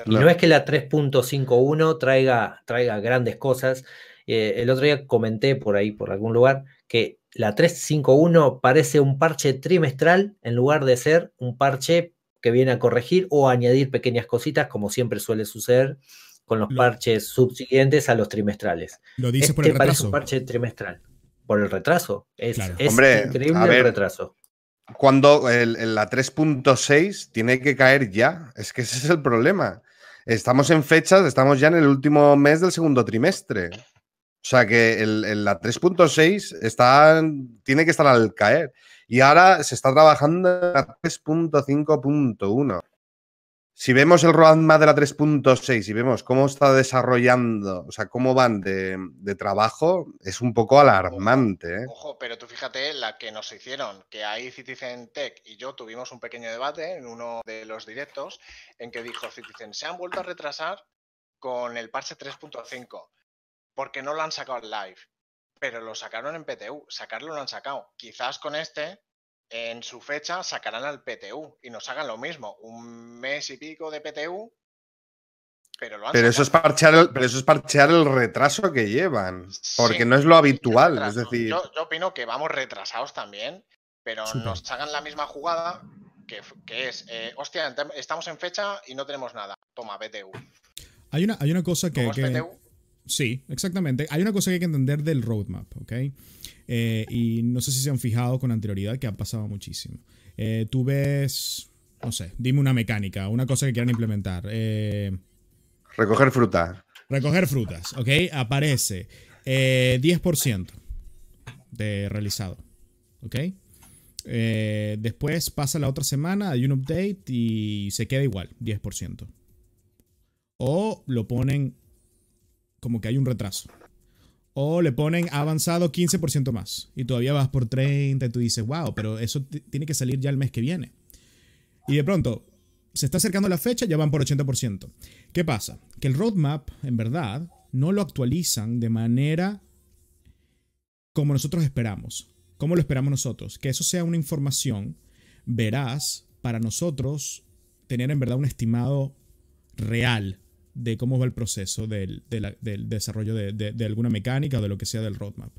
Y no es que la 3.51 traiga, traiga grandes cosas. Eh, el otro día comenté por ahí, por algún lugar, que la 351 parece un parche trimestral en lugar de ser un parche que viene a corregir o añadir pequeñas cositas, como siempre suele suceder con los parches subsiguientes a los trimestrales. Lo dice por el retraso. Este parece un parche trimestral. Por el retraso. Es, Hombre, increíble el retraso. Cuando la 3.6 tiene que caer ya. Es que ese es el problema. Estamos en fechas, estamos ya en el último mes del segundo trimestre. O sea que la 3.6 tiene que estar al caer. Y ahora se está trabajando en la 3.5.1. Si vemos el roadmap de la 3.6 y vemos cómo está desarrollando, o sea, cómo van de, trabajo, es un poco alarmante. ¿eh? Ojo, pero tú fíjate la que nos hicieron, que ahí Citizen Tech y yo tuvimos un pequeño debate en uno de los directos en que dijo Citizen, se han vuelto a retrasar con el parche 3.5 porque no lo han sacado live pero lo sacaron en PTU, sacarlo lo han sacado. Quizás con este, en su fecha, sacarán al PTU y nos hagan lo mismo, un mes y pico de PTU. Pero, lo han eso es parchear el, pero eso es parchear el retraso que llevan, porque no es lo habitual. Es, decir... Yo, opino que vamos retrasados también, pero nos hagan la misma jugada que, es, eh, hostia, estamos en fecha y no tenemos nada. Toma, PTU. Hay una, hay una cosa que, Sí, exactamente. Hay una cosa que hay que entender del roadmap, ¿ok? Eh, y no sé si se han fijado con anterioridad que ha pasado muchísimo. Eh, tú ves, no sé, dime una mecánica, una cosa que quieran implementar. Eh, recoger frutas. Recoger frutas, ¿ok? Aparece 10% de realizado, ¿ok? después pasa la otra semana, hay un update y se queda igual, 10%. O lo ponen como que hay un retraso. O le ponen avanzado 15% más y todavía vas por 30 y tú dices, wow, pero eso tiene que salir ya el mes que viene. Y de pronto, se está acercando la fecha, ya van por 80%. ¿Qué pasa? Que el roadmap, en verdad, no lo actualizan de manera como nosotros esperamos. Como lo esperamos nosotros? Que eso sea una información veraz para nosotros tener en verdad un estimado real de cómo va el proceso del, desarrollo de, alguna mecánica o de lo que sea del roadmap.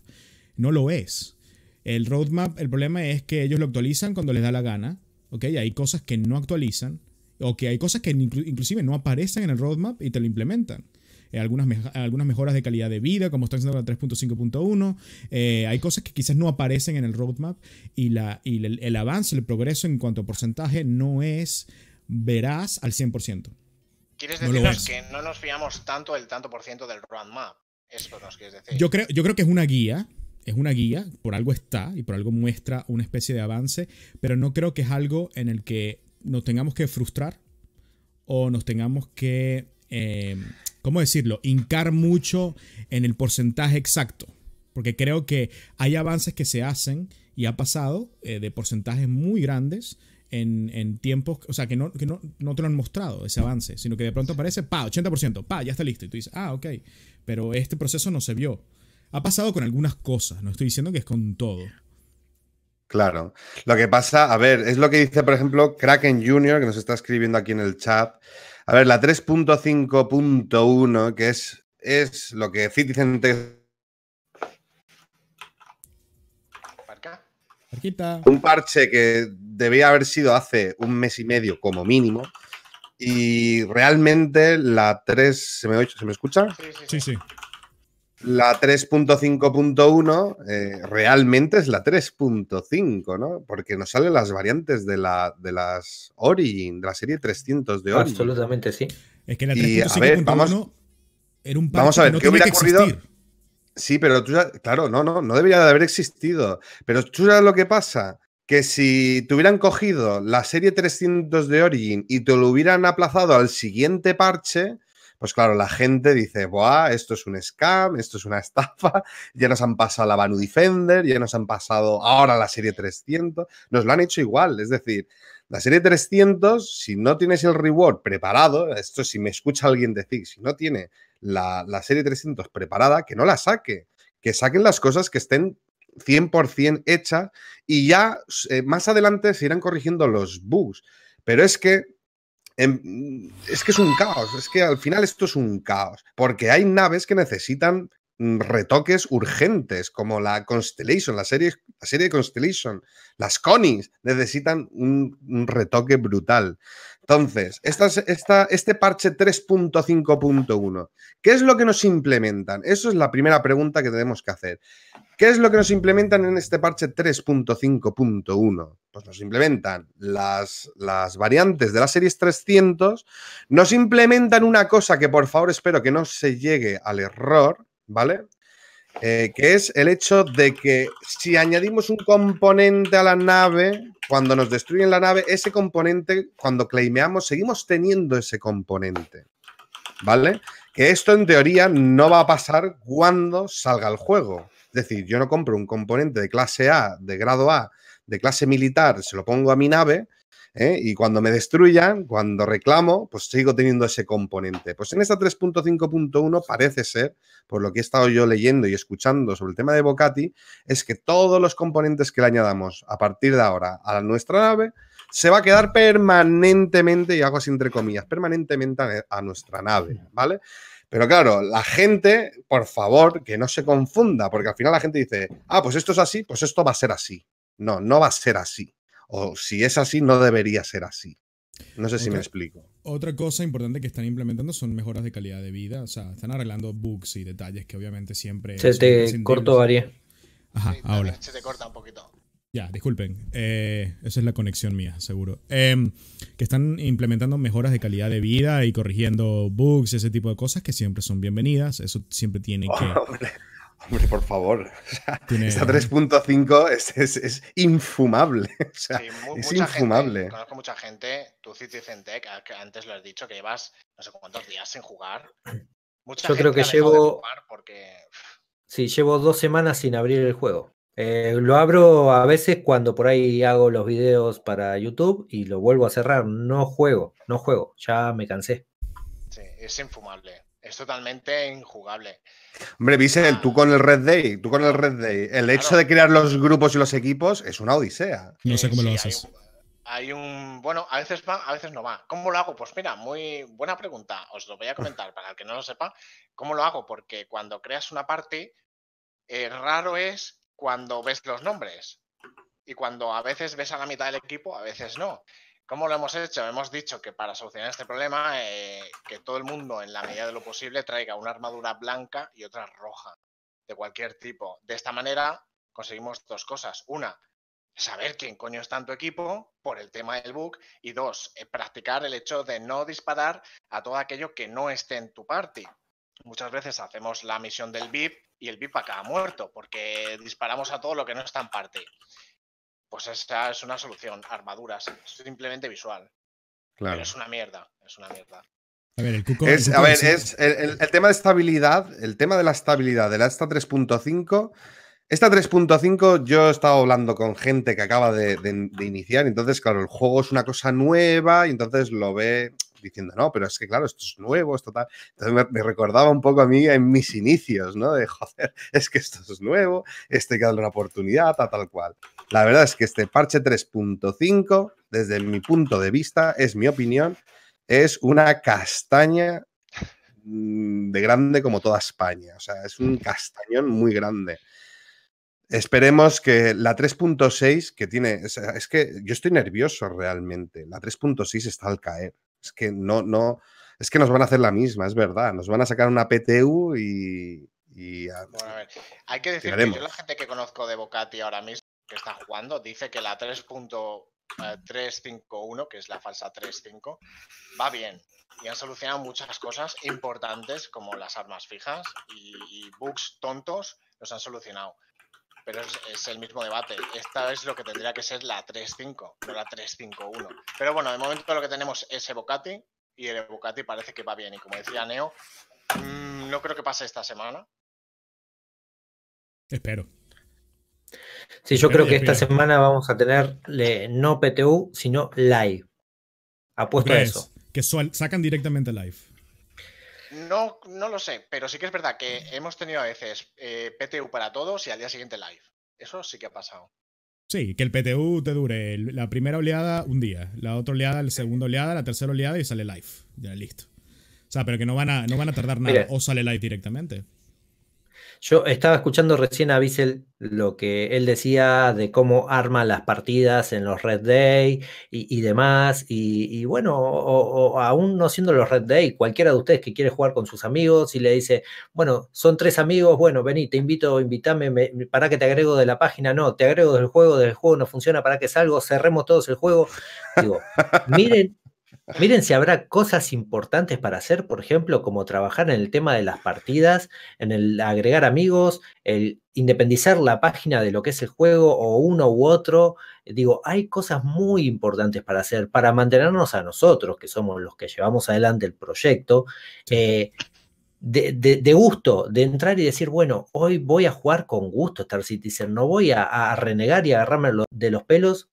No lo es. El roadmap, el problema es que ellos lo actualizan cuando les da la gana, ¿ok? Hay cosas que no actualizan, o que hay cosas que inclusive no aparecen en el roadmap y te lo implementan. Eh, algunas, algunas mejoras de calidad de vida, como están haciendo la 3.5.1. Eh, hay cosas que quizás no aparecen en el roadmap y, la, el, el avance, el progreso en cuanto a porcentaje no es veraz al 100%. ¿Quieres decirnos que no nos fiamos tanto del tanto por ciento del roadmap? Eso nos quieres decir. Yo creo, yo creo que es una guía. Es una guía, por algo está y por algo muestra una especie de avance, pero no creo que es algo en el que nos tengamos que frustrar o nos tengamos que, em, ¿cómo decirlo?, hincar mucho en el porcentaje exacto. Porque creo que hay avances que se hacen y ha pasado eh, de porcentajes muy grandes en, tiempos, o sea, que, no, te lo han mostrado ese avance, sino que de pronto aparece, pa, 80%, pa, ya está listo. Y tú dices, ah, ok, pero este proceso no se vio. Ha pasado con algunas cosas, no estoy diciendo que es con todo. Claro. Lo que pasa, a ver, es lo que dice, por ejemplo, Kraken Junior, que nos está escribiendo aquí en el chat. A ver, la 3.5.1, que es, es lo que Citizen Un parche que debía haber sido hace un mes y medio como mínimo. Y realmente la 3. ¿Se me, ¿se me escucha? Sí, sí. sí. La 3.5.1 eh, realmente es la 3.5, ¿no? Porque nos salen las variantes de, la, de las Origin, de la serie 300 de Origin. Absolutamente sí. Es que la 3.5.1 era un parche Vamos a ver, que ¿qué hubiera ocurrido? Sí, pero tú claro, no, no, no debería de haber existido. Pero tú sabes lo que pasa, que si te hubieran cogido la serie 300 de Origin y te lo hubieran aplazado al siguiente parche, pues claro, la gente dice, ¡buah! Esto es un scam, esto es una estafa, ya nos han pasado la Banu Defender, ya nos han pasado ahora la serie 300, nos lo han hecho igual, es decir, la serie 300, si no tienes el reward preparado, esto si me escucha alguien decir, si no tiene la, serie 300 preparada, que no la saque, que saquen las cosas que estén 100% hechas y ya eh, más adelante se irán corrigiendo los bugs. Pero es que em, es que es un caos, es que al final esto es un caos, porque hay naves que necesitan mm, retoques urgentes, como la Constellation, la serie la serie Constellation, las conis, necesitan un, retoque brutal. Entonces, este parche 3.5.1, ¿qué es lo que nos implementan? Eso es la primera pregunta que tenemos que hacer. ¿Qué es lo que nos implementan en este parche 3.5.1? Pues nos implementan las, las variantes de las series 300, nos implementan una cosa que por favor espero que no se llegue al error, ¿vale? Eh, que es el hecho de que si añadimos un componente a la nave, cuando nos destruyen la nave, ese componente, cuando claimeamos, seguimos teniendo ese componente. ¿Vale? Que esto en teoría no va a pasar cuando salga el juego. Es decir, yo no compro un componente de clase A, de grado A, de clase militar, se lo pongo a mi nave ¿eh? y cuando me destruyan, cuando reclamo, pues sigo teniendo ese componente. Pues en esta 3.5.1 parece ser, por lo que he estado yo leyendo y escuchando sobre el tema de Bocati, es que todos los componentes que le añadamos a partir de ahora a nuestra nave se va a quedar permanentemente, y hago así entre comillas, permanentemente a nuestra nave, ¿vale? Pero claro, la gente, por favor, que no se confunda, porque al final la gente dice, ah, pues esto es así, pues esto va a ser así. No, no va a ser así. O si es así, no debería ser así. No sé si me explico. Otra cosa importante que están implementando son mejoras de calidad de vida. O sea, están arreglando bugs y detalles que obviamente siempre. Se te cortó, Ariel. Ajá, ahora. Se te corta un poquito. Ya, disculpen. Eh, esa es la conexión mía, seguro. Em, que están implementando mejoras de calidad de vida y corrigiendo bugs, y ese tipo de cosas que siempre son bienvenidas. Eso siempre tiene que. Hombre, por favor. Esta 3.5 es, es, infumable. es infumable. Gente, conozco mucha gente, tú Citizen Tech, antes lo has dicho, que llevas no sé cuántos días sin jugar. Yo creo que llevo. Sí, llevo dos semanas sin abrir el juego. Eh, lo abro a veces cuando por ahí hago los videos para YouTube y lo vuelvo a cerrar. No juego, no juego, ya me cansé. Sí, es infumable es totalmente injugable. Hombre, Bissell, tú ah. con el Red Day, tú con el Red Day, el hecho de crear los grupos y los equipos es una odisea. No sé cómo lo haces. Hay un, bueno, a veces va, a veces no va. ¿Cómo lo hago? Pues mira, muy buena pregunta. Os lo voy a comentar para el que no lo sepa. ¿Cómo lo hago? Porque cuando creas una parte, eh, raro es cuando ves los nombres y cuando a veces ves a la mitad del equipo, a veces no. ¿Cómo lo hemos hecho? Hemos dicho que para solucionar este problema, eh, que todo el mundo, en la medida de lo posible, traiga una armadura blanca y otra roja, de cualquier tipo. De esta manera conseguimos dos cosas. Una, saber quién coño está en tu equipo por el tema del bug. Y dos, eh, practicar el hecho de no disparar a todo aquello que no esté en tu party. Muchas veces hacemos la misión del VIP y el VIP acaba muerto porque disparamos a todo lo que no está en party pues esa es una solución. Armaduras, simplemente visual. Claro. Pero es una mierda, es una mierda. A ver, el, cuco, a ver, el, tema de estabilidad, el tema de la estabilidad de la esta 3.5. Esta 3.5 yo he estado hablando con gente que acaba de, de, iniciar, entonces claro, el juego es una cosa nueva y entonces lo ve diciendo, no, pero es que claro, esto es nuevo, esto tal. Entonces me, recordaba un poco a mí en mis inicios, ¿no? De joder, es que esto es nuevo, este que darle una oportunidad, tal, tal cual. La verdad es que este parche 3.5, desde mi punto de vista, es mi opinión, es una castaña mm, de grande como toda España. O sea, es un castañón muy grande. Esperemos que la 3.6 que tiene, es que yo estoy nervioso realmente, la 3.6 está al caer. Es que no, no, es que nos van a hacer la misma, es verdad. Nos van a sacar una PTU y. bueno, hay que decir que yo la gente que conozco de Bocati ahora mismo que está jugando dice que la 3.351, eh, que es la falsa 3.5, va bien. Y han solucionado muchas cosas importantes como las armas fijas y, y bugs tontos los han solucionado pero es, el mismo debate. Esta es lo que tendría que ser la 3-5, no la 3-5-1. Pero bueno, de momento lo que tenemos es Evocati y el Evocati parece que va bien. Y como decía Neo, mm, no creo que pase esta semana. Espero. Sí, yo creo que esta semana vamos a tener no PTU, sino live. Apuesto a eso. Que sacan directamente live. No, no lo sé, pero sí que es verdad que hemos tenido a veces eh, PTU para todos y al día siguiente live. Eso sí que ha pasado. Sí, que el PTU te dure la primera oleada un día, la otra oleada, la segunda oleada, la tercera oleada y sale live. Ya listo. O sea, pero que no van a, no van a tardar nada. O sale live directamente. Yo estaba escuchando recién a Bissell lo que él decía de cómo arma las partidas en los Red Day y, demás. Y, bueno, o, aún no siendo los Red Day, cualquiera de ustedes que quiere jugar con sus amigos y le dice, bueno, son tres amigos, bueno, vení, te invito, invítame, para que te agrego de la página, no, te agrego del juego, del juego no funciona, para que salgo, cerremos todos el juego. Digo, miren, Miren si habrá cosas importantes para hacer, por ejemplo, como trabajar en el tema de las partidas, en el agregar amigos, el independizar la página de lo que es el juego o uno u otro. Digo, hay cosas muy importantes para hacer, para mantenernos a nosotros, que somos los que llevamos adelante el proyecto. Eh, de, gusto, de entrar y decir, bueno, hoy voy a jugar con gusto Star Citizen, no voy a renegar y agarrarme de los pelos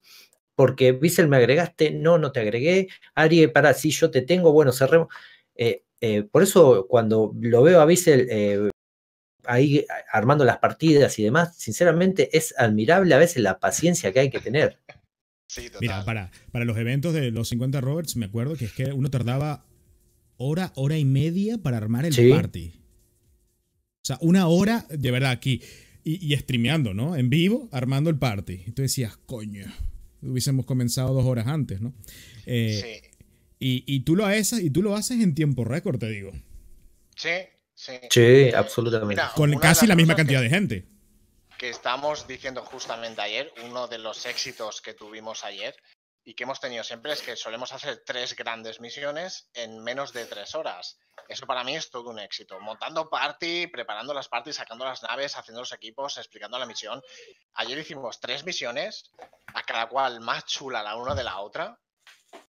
porque Bissell me agregaste, no, no te agregué, Ari, para, sí, yo te tengo, bueno, cerremos. Eh, eh, por eso cuando lo veo a Bissell eh, ahí armando las partidas y demás, sinceramente es admirable a veces la paciencia que hay que tener. Sí, Mira, para, para los eventos de los 50 Roberts, me acuerdo que es que uno tardaba hora, hora y media para armar el party. O sea, una hora de verdad aquí. Y, y streameando, ¿no? En vivo, armando el party. Y tú decías, coño hubiésemos comenzado dos horas antes, ¿no? Eh, sí. Y, tú lo haces, y tú lo haces en tiempo récord, te digo. Sí, sí. Sí, absolutamente. Con casi la misma cantidad de gente. Que estamos diciendo justamente ayer, uno de los éxitos que tuvimos ayer y que hemos tenido siempre es que solemos hacer tres grandes misiones en menos de tres horas. Eso para mí es todo un éxito. Montando party, preparando las parties, sacando las naves, haciendo los equipos, explicando la misión. Ayer hicimos tres misiones, a cada cual más chula la una de la otra,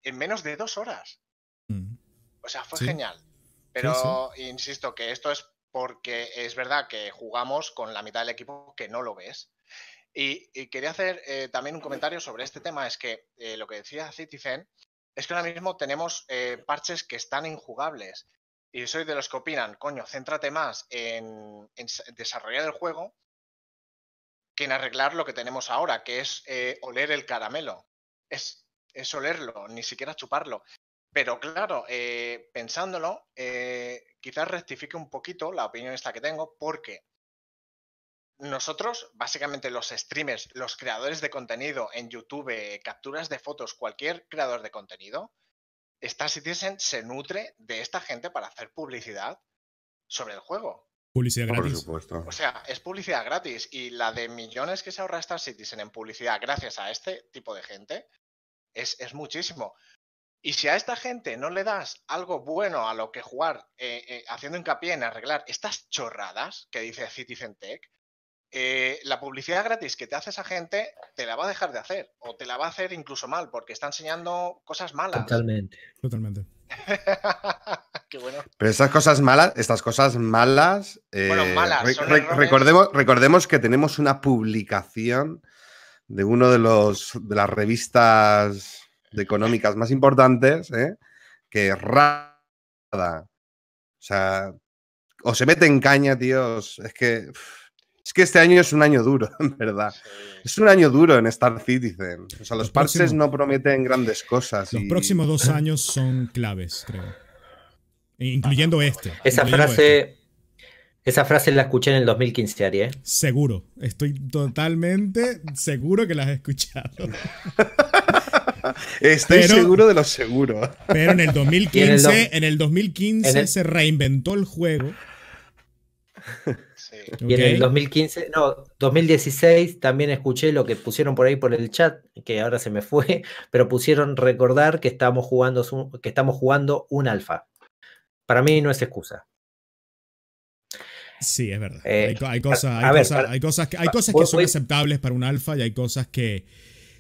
en menos de dos horas. Mm. O sea, fue genial. Pero insisto que esto es porque es verdad que jugamos con la mitad del equipo que no lo ves. Y, quería hacer eh, también un comentario sobre este tema, es que eh, lo que decía Citizen es que ahora mismo tenemos eh, parches que están injugables. Y soy de los que opinan, coño, céntrate más en, desarrollar el juego que en arreglar lo que tenemos ahora, que es oler el caramelo. Es, es olerlo, ni siquiera chuparlo. Pero claro, pensándolo, quizás rectifique un poquito la opinión esta que tengo, porque nosotros, básicamente los streamers, los creadores de contenido en YouTube, capturas de fotos, cualquier creador de contenido, Star Citizen se nutre de esta gente para hacer publicidad sobre el juego. Publicidad gratis. Por supuesto. O sea, es publicidad gratis y la de millones que se ahorra Star Citizen en publicidad gracias a este tipo de gente es, muchísimo. Y si a esta gente no le das algo bueno a lo que jugar, eh, eh, haciendo hincapié en arreglar estas chorradas que dice Citizen Tech, eh, la publicidad gratis que te hace esa gente te la va a dejar de hacer o te la va a hacer incluso mal porque está enseñando cosas malas. Totalmente. Pero estas cosas malas, estas cosas malas, bueno, eh, recordemos, recordemos que tenemos una publicación de uno de los de las revistas de económicas más importantes, ¿eh? que rada. O sea, o se mete en caña, tíos. Es que. Es que este año es un año duro, en verdad. Es un año duro en Star Citizen. O sea, los, parches no prometen grandes cosas. Los próximos dos años son claves, creo. Incluyendo este. Esa frase. Este. Esa frase la escuché en el 2015, Ari. ¿eh? Seguro. Estoy totalmente seguro que la has escuchado. Estoy seguro de lo seguro. Pero en el 2015, en el, 2015 se reinventó el juego en el 2015, no, 2016 también escuché lo que pusieron por ahí por el chat, que ahora se me fue, pero pusieron recordar que estamos jugando, que estamos jugando un alfa. Para mí no es excusa. Sí, es verdad. hay, cosas, que, hay son aceptables para un alfa y hay cosas que,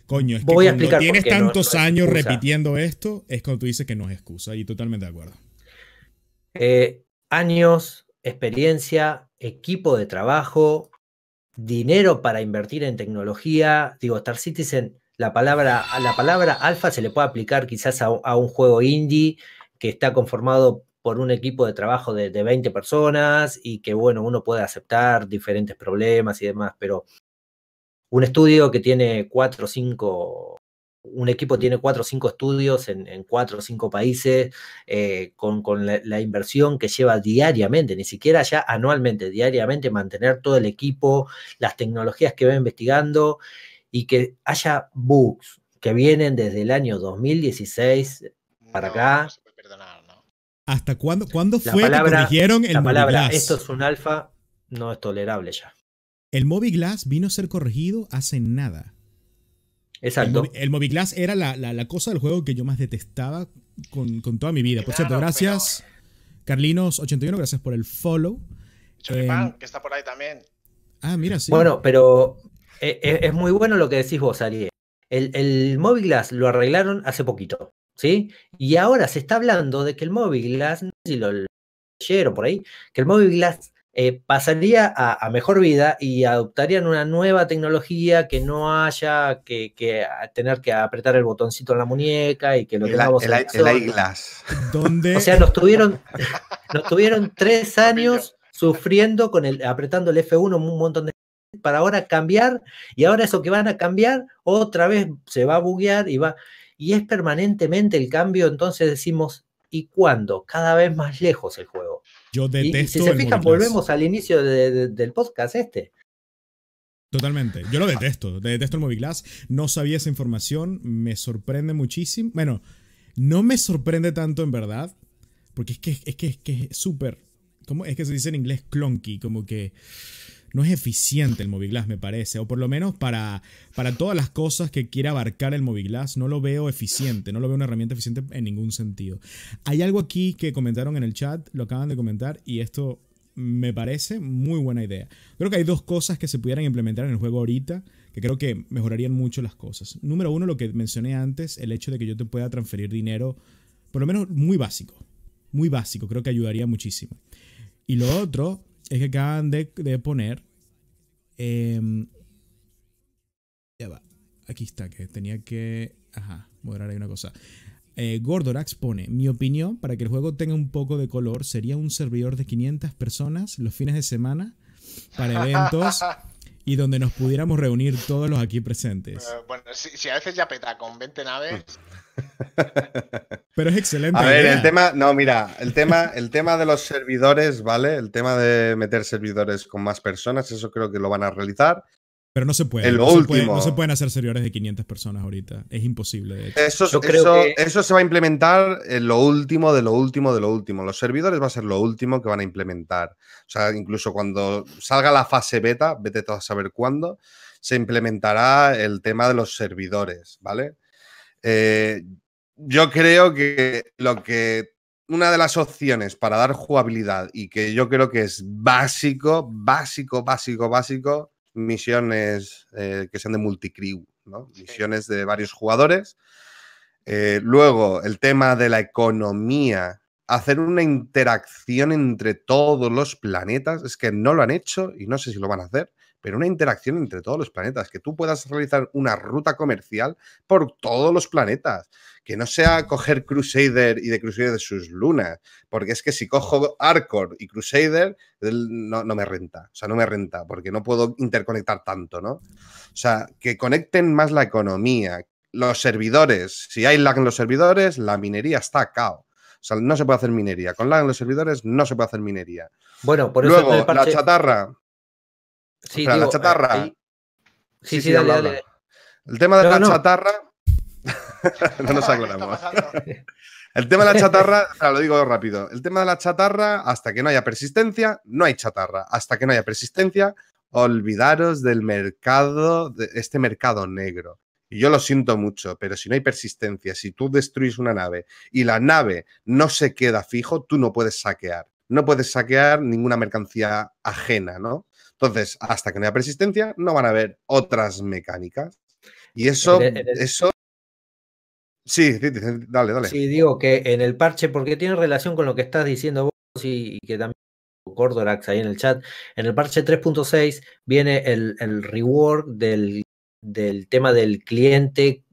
coño, es que tienes tantos años repitiendo esto, es cuando tú dices que no es excusa y totalmente de acuerdo. Eh, años, experiencia, equipo de trabajo, dinero para invertir en tecnología. Digo, Star Citizen, la palabra, la palabra alfa se le puede aplicar quizás a, un juego indie que está conformado por un equipo de trabajo de, de, 20 personas y que, bueno, uno puede aceptar diferentes problemas y demás, pero un estudio que tiene cuatro o cinco un equipo tiene cuatro o cinco estudios en, cuatro o cinco países, eh, con, la, inversión que lleva diariamente, ni siquiera ya anualmente, diariamente mantener todo el equipo, las tecnologías que va investigando y que haya bugs que vienen desde el año 2016 para acá. ¿no? ¿Hasta cuándo, cuándo fue que corrigieron el La palabra esto es un alfa no es tolerable ya. El móvil Glass vino a ser corregido hace nada. Exacto. El, Moby Glass era la, cosa del juego que yo más detestaba con, toda mi vida. Por cierto, gracias, Carlinos81, gracias por el follow. Em, que está por ahí también. Ah, mira, sí. Bueno, pero eh, eh, es, muy bueno lo que decís vos, Ariel. El, el Glass lo arreglaron hace poquito, ¿sí? Y ahora se está hablando de que el Glass, no sé si lo leyeron por ahí, que el Glass eh, pasaría a, mejor vida y adoptarían una nueva tecnología que no haya que, tener que apretar el botoncito en la muñeca y que lo tengamos el, el, el iGlass. O sea, nos tuvieron, nos tuvieron tres años sufriendo con el apretando el F1 un montón de para ahora cambiar y ahora eso que van a cambiar otra vez se va a buguear y va y es permanentemente el cambio, entonces decimos, ¿y cuándo? Cada vez más lejos el juego. Yo detesto. si se fijan, volvemos al inicio del podcast este. Totalmente. Yo lo detesto. Detesto el Movie Glass. No sabía esa información. Me sorprende muchísimo. Bueno, no me sorprende tanto en verdad. Porque es que es que es que es súper. ¿Cómo es que se dice en inglés? Clonky. Como que no es eficiente el Glass, me parece, o por lo menos para, para todas las cosas que quiere abarcar el Glass, no lo veo eficiente, no lo veo una herramienta eficiente en ningún sentido. Hay algo aquí que comentaron en el chat, lo acaban de comentar, y esto me parece muy buena idea. Creo que hay dos cosas que se pudieran implementar en el juego ahorita, que creo que mejorarían mucho las cosas. Número uno, lo que mencioné antes, el hecho de que yo te pueda transferir dinero, por lo menos muy básico, muy básico, creo que ayudaría muchísimo. Y lo otro, es que acaban de, poner. Em, ya va. Aquí está, que tenía que. Ajá, moderar ahí una cosa. Eh, Gordorax pone, mi opinión, para que el juego tenga un poco de color, sería un servidor de 500 personas los fines de semana para eventos y donde nos pudiéramos reunir todos los aquí presentes. Eh, bueno, si, si, a veces ya peta con 20 naves, pues, Pero es excelente. A ver, el tema, no, mira, el tema, el tema de los servidores, ¿vale? El tema de meter servidores con más personas, eso creo que lo van a realizar. Pero no se puede. no, Se pueden hacer servidores de 500 personas ahorita. Es imposible. Eso, eso, se va a implementar en lo último de lo último de lo último. Los servidores va a ser lo último que van a implementar. O sea, incluso cuando salga la fase beta, vete a saber cuándo, se implementará el tema de los servidores, ¿vale? Eh, yo creo que lo que una de las opciones para dar jugabilidad y que yo creo que es básico, básico, básico, básico, misiones eh, que sean de multicrew, ¿no? Misiones de varios jugadores. Eh, luego, el tema de la economía, hacer una interacción entre todos los planetas, es que no lo han hecho y no sé si lo van a hacer pero una interacción entre todos los planetas, que tú puedas realizar una ruta comercial por todos los planetas, que no sea coger Crusader y de Crusader de sus lunas, porque es que si cojo Arcor y Crusader, no, me renta, o sea, no me renta, porque no puedo interconectar tanto, ¿no? O sea, que conecten más la economía, los servidores, si hay lag en los servidores, la minería está a cao. O sea, no se puede hacer minería. Con lag en los servidores no se puede hacer minería. Bueno, por eso Luego, la chatarra. Sí, la chatarra. Eh, sí, sí, El tema de la chatarra. no nos aclaramos. El tema de la chatarra, lo digo rápido. El tema de la chatarra, hasta que no haya persistencia, no hay chatarra. Hasta que no haya persistencia, olvidaros del mercado, de este mercado negro. Y yo lo siento mucho, pero si no hay persistencia, si tú destruís una nave y la nave no se queda fijo, tú no puedes saquear. No puedes saquear ninguna mercancía ajena, ¿no? Entonces, hasta que no haya persistencia, no van a haber otras mecánicas. Y eso, eso Sí, dale, dale. Sí, digo que en el parche, porque tiene relación con lo que estás diciendo vos y, que también Cordorax ahí en el chat, en el parche 3.6 viene el, reward del, del, tema del cliente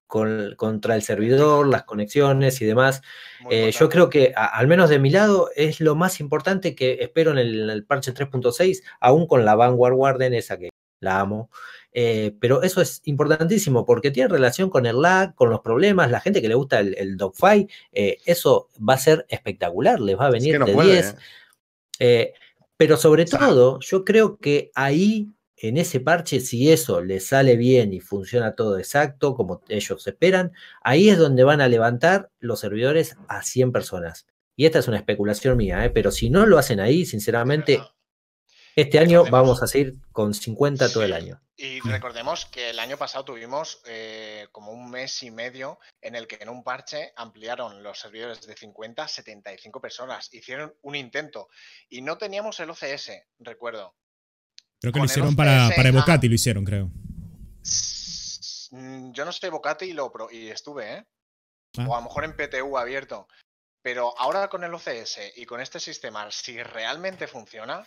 contra el servidor, las conexiones y demás. Eh, yo creo que, al menos de mi lado, es lo más importante que espero en el, parche 3.6, aún con la Vanguard Warden, esa que la amo. Eh, pero eso es importantísimo porque tiene relación con el lag, con los problemas, la gente que le gusta el, dogfight, eh, eso va a ser espectacular, les va a venir de 10. pero sobre todo, yo creo que ahí en ese parche, si eso les sale bien y funciona todo exacto como ellos esperan, ahí es donde van a levantar los servidores a 100 personas. Y esta es una especulación mía, ¿eh? pero si no lo hacen ahí, sinceramente, este año vamos a seguir con 50 todo el año. Y recordemos que el año pasado tuvimos eh, como un mes y medio en el que en un parche ampliaron los servidores de 50 a 75 personas. Hicieron un intento y no teníamos el OCS, recuerdo. Creo que lo hicieron para, para Evocati, lo hicieron, creo. Mm, yo no sé Evocati y, y estuve, ¿eh? O ah. a lo mejor en PTU abierto. Pero ahora con el OCS y con este sistema, si realmente funciona,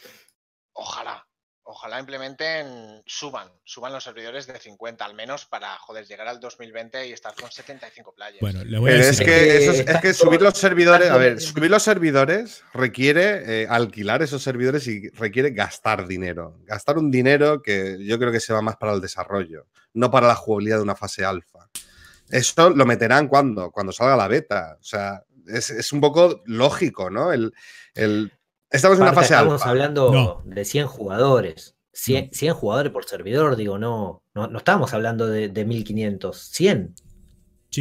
ojalá ojalá implementen, suban, suban los servidores de 50 al menos para, joder, llegar al 2020 y estar con 75 players. es que, es, que subir los servidores, a ver, subir los servidores requiere eh, alquilar esos servidores y requiere gastar dinero. Gastar un dinero que yo creo que se va más para el desarrollo, no para la jugabilidad de una fase alfa. Esto lo meterán cuando, cuando salga la beta. O sea, es, un poco lógico, ¿no? El, el Estamos en una fase Estamos hablando de 100 jugadores. 100, jugadores por servidor, digo, no. No, no estamos hablando de, 1500. 100.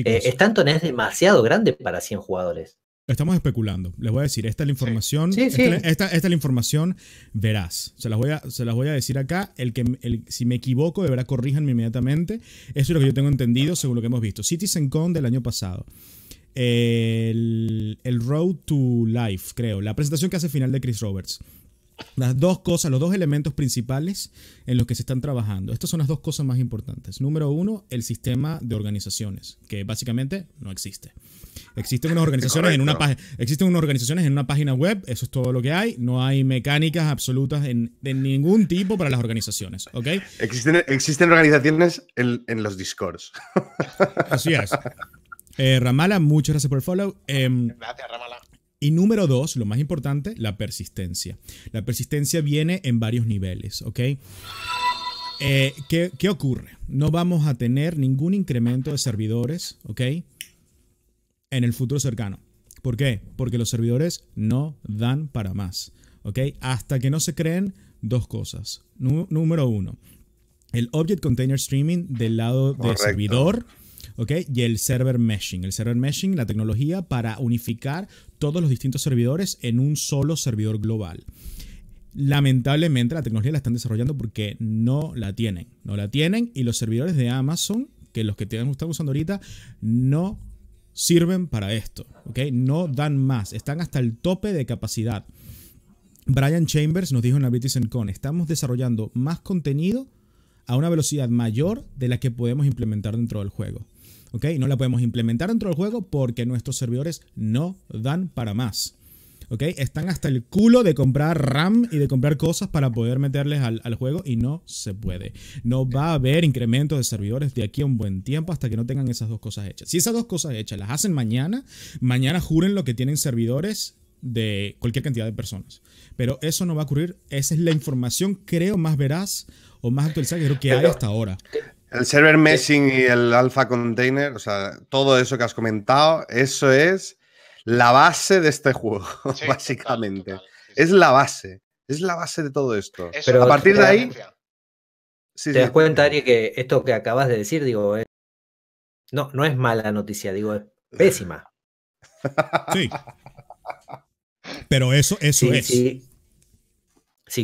Eh, Stanton es demasiado grande para 100 jugadores. Estamos especulando. Les voy a decir, esta es la información. Esta, es la información Verás, Se las voy a, se las voy a decir acá. El que, si me equivoco, de verdad corríjanme inmediatamente. Eso es lo que yo tengo entendido según lo que hemos visto. CitizenCon del año pasado el, el, Road to Life, creo, la presentación que hace final de Chris Roberts. Las dos cosas, los dos elementos principales en los que se están trabajando. Estas son las dos cosas más importantes. Número uno, el sistema de organizaciones, que básicamente no existe. Existen unas organizaciones en una existen unas organizaciones en una página web, eso es todo lo que hay. No hay mecánicas absolutas en, de ningún tipo para las organizaciones, okay Existen, existen organizaciones en, en los Discords. Así es. Eh, Ramala, muchas gracias por el follow. Em, gracias, Ramala. Y número dos, lo más importante, la persistencia. La persistencia viene en varios niveles, ¿ok? Eh, ¿qué, ocurre? No vamos a tener ningún incremento de servidores, ¿ok? En el futuro cercano. ¿Por qué? Porque los servidores no dan para más, ¿ok? Hasta que no se creen dos cosas. número uno, el Object Container Streaming del lado del servidor y el server meshing. El server meshing, la tecnología para unificar todos los distintos servidores en un solo servidor global. Lamentablemente la tecnología la están desarrollando porque no la tienen. No la tienen y los servidores de Amazon, que los que están usando ahorita, no sirven para esto, ¿ok? No dan más, están hasta el tope de capacidad. Brian Chambers nos dijo en la con, estamos desarrollando más contenido a una velocidad mayor de la que podemos implementar dentro del juego. ¿ok? No la podemos implementar dentro del juego porque nuestros servidores no dan para más. ¿ok? Están hasta el culo de comprar RAM y de comprar cosas para poder meterles al, al, juego y no se puede. No va a haber incrementos de servidores de aquí a un buen tiempo hasta que no tengan esas dos cosas hechas. Si esas dos cosas hechas las hacen mañana, mañana juren lo que tienen servidores de cualquier cantidad de personas. Pero eso no va a ocurrir. Esa es la información, creo, más veraz o más actualizada que que hay hasta ahora. El server meshing y el alpha container, o sea, todo eso que has comentado, eso es la base de este juego, básicamente. es la base, es la base de todo esto. Pero a partir de ahí... te das cuenta, Ari, que esto que acabas de decir, digo, eh, no, no es mala noticia, digo, es pésima. Sí. Pero eso, es. Si,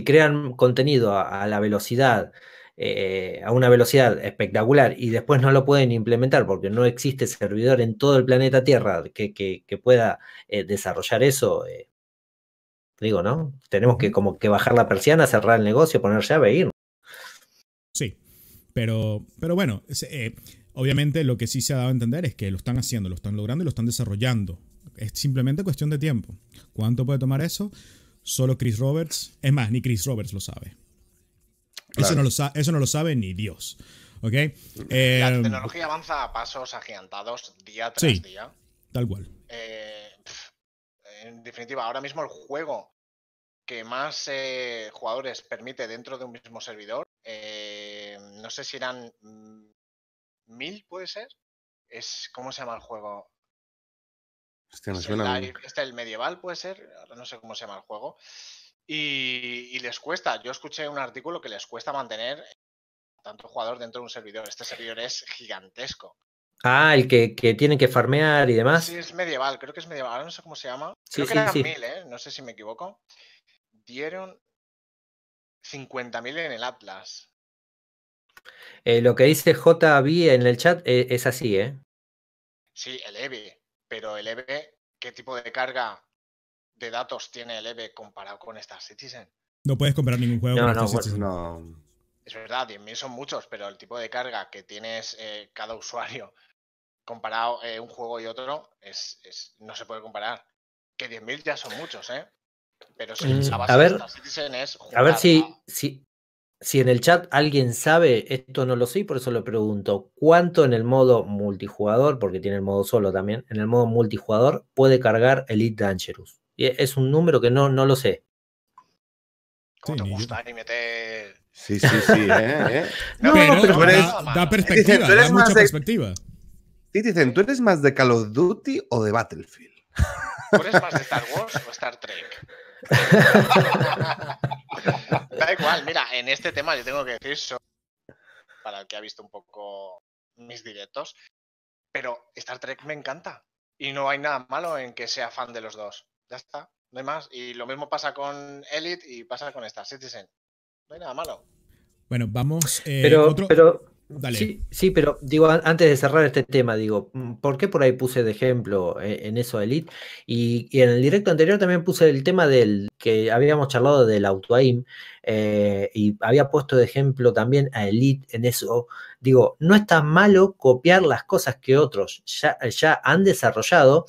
crean contenido a la velocidad eh, a una velocidad espectacular y después no lo pueden implementar porque no existe servidor en todo el planeta Tierra que, pueda eh, desarrollar eso, eh, digo, ¿no? Tenemos que como que bajar la persiana, cerrar el negocio, poner llave e ir. Sí, pero, pero bueno, obviamente lo que sí se ha dado a entender es que lo están haciendo, lo están logrando y lo están desarrollando. Es simplemente cuestión de tiempo. ¿Cuánto puede tomar eso? Solo Chris Roberts. Es más, ni Chris Roberts lo sabe. Eso, no lo sabe ni Dios. ¿Ok? la eh, tecnología avanza a pasos agigantados día tras día. Tal cual. Eh, en definitiva, ahora mismo el juego que más eh, jugadores permite dentro de un mismo servidor, no sé si eran mm, mil, puede ser. Es, ¿Cómo se llama el juego? Este es el medieval, puede ser. Ahora no sé cómo se llama el juego y, les cuesta. Yo escuché un artículo que les cuesta mantener eh, tanto jugador dentro de un servidor. Este servidor es gigantesco. Ah, el que, tiene que farmear y demás. Sí, es medieval, creo que es medieval, no sé cómo se llama. Creo que eran ¿eh? no sé si me equivoco. Dieron 50.000 en el Atlas. Eh, lo que dice JB en el chat eh, es así, ¿eh? Sí, el EV. pero el EV, ¿qué tipo de carga de datos tiene el EVE comparado con Star Citizen? No puedes comprar ningún juego con Star Citizen. Es verdad, 10.000 son muchos, pero el tipo de carga que tienes eh, cada usuario comparado eh, un juego y otro es, no se puede comparar. Que 10.000 ya son muchos, ¿eh? Pero si mm, a ver, de Citizen a ver si, si, si en el chat alguien sabe, esto no lo sé, por eso le pregunto, ¿cuánto en el modo multijugador, porque tiene el modo solo también, en el modo multijugador puede cargar Elite Dangerous? E, es un número que no, no lo sé. ¿Cómo te gusta Sí, sí, sí. ¿eh? pero, da, perspectiva, da mucha perspectiva. dicen, ¿tú eres más de Call of Duty o de Battlefield? ¿Tú eres más de Star Wars o Star Trek? da igual, mira, en este tema yo tengo que decir, para el que ha visto un poco mis directos, pero Star Trek me encanta. Y no hay nada malo en que sea fan de los dos. Ya está, no hay más. Y lo mismo pasa con Elite y pasa con Star Citizen. No hay nada malo. Bueno, vamos. Eh, pero, pero Sí, pero digo, antes de cerrar este tema, digo, mm, ¿por qué por ahí puse de ejemplo eh, en, eso eso Elite? Y, en el directo anterior también puse el tema del que habíamos charlado del AutoAIM eh, y había puesto de ejemplo también a Elite en eso. Digo, no está malo copiar las cosas que otros ya, ya han desarrollado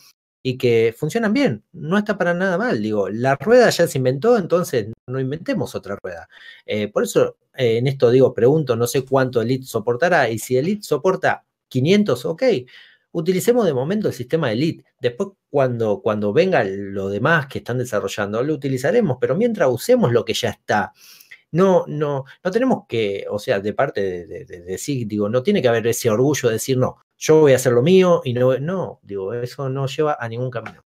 y que funcionan bien, no está para nada mal. Digo, la rueda ya se inventó, entonces no inventemos otra rueda. Eh, por eso eh, en esto digo, pregunto, no sé cuánto Elite soportará y si Elite soporta 500, ok. Utilicemos de momento el sistema Elite. Después, cuando, cuando venga lo demás que están desarrollando, lo utilizaremos, pero mientras usemos lo que ya está. No, no, no tenemos que, o sea, de parte de, de, de decir, digo, no tiene que haber ese orgullo de decir, no, yo voy a hacer lo mío y no, no, digo, eso no lleva a ningún camino.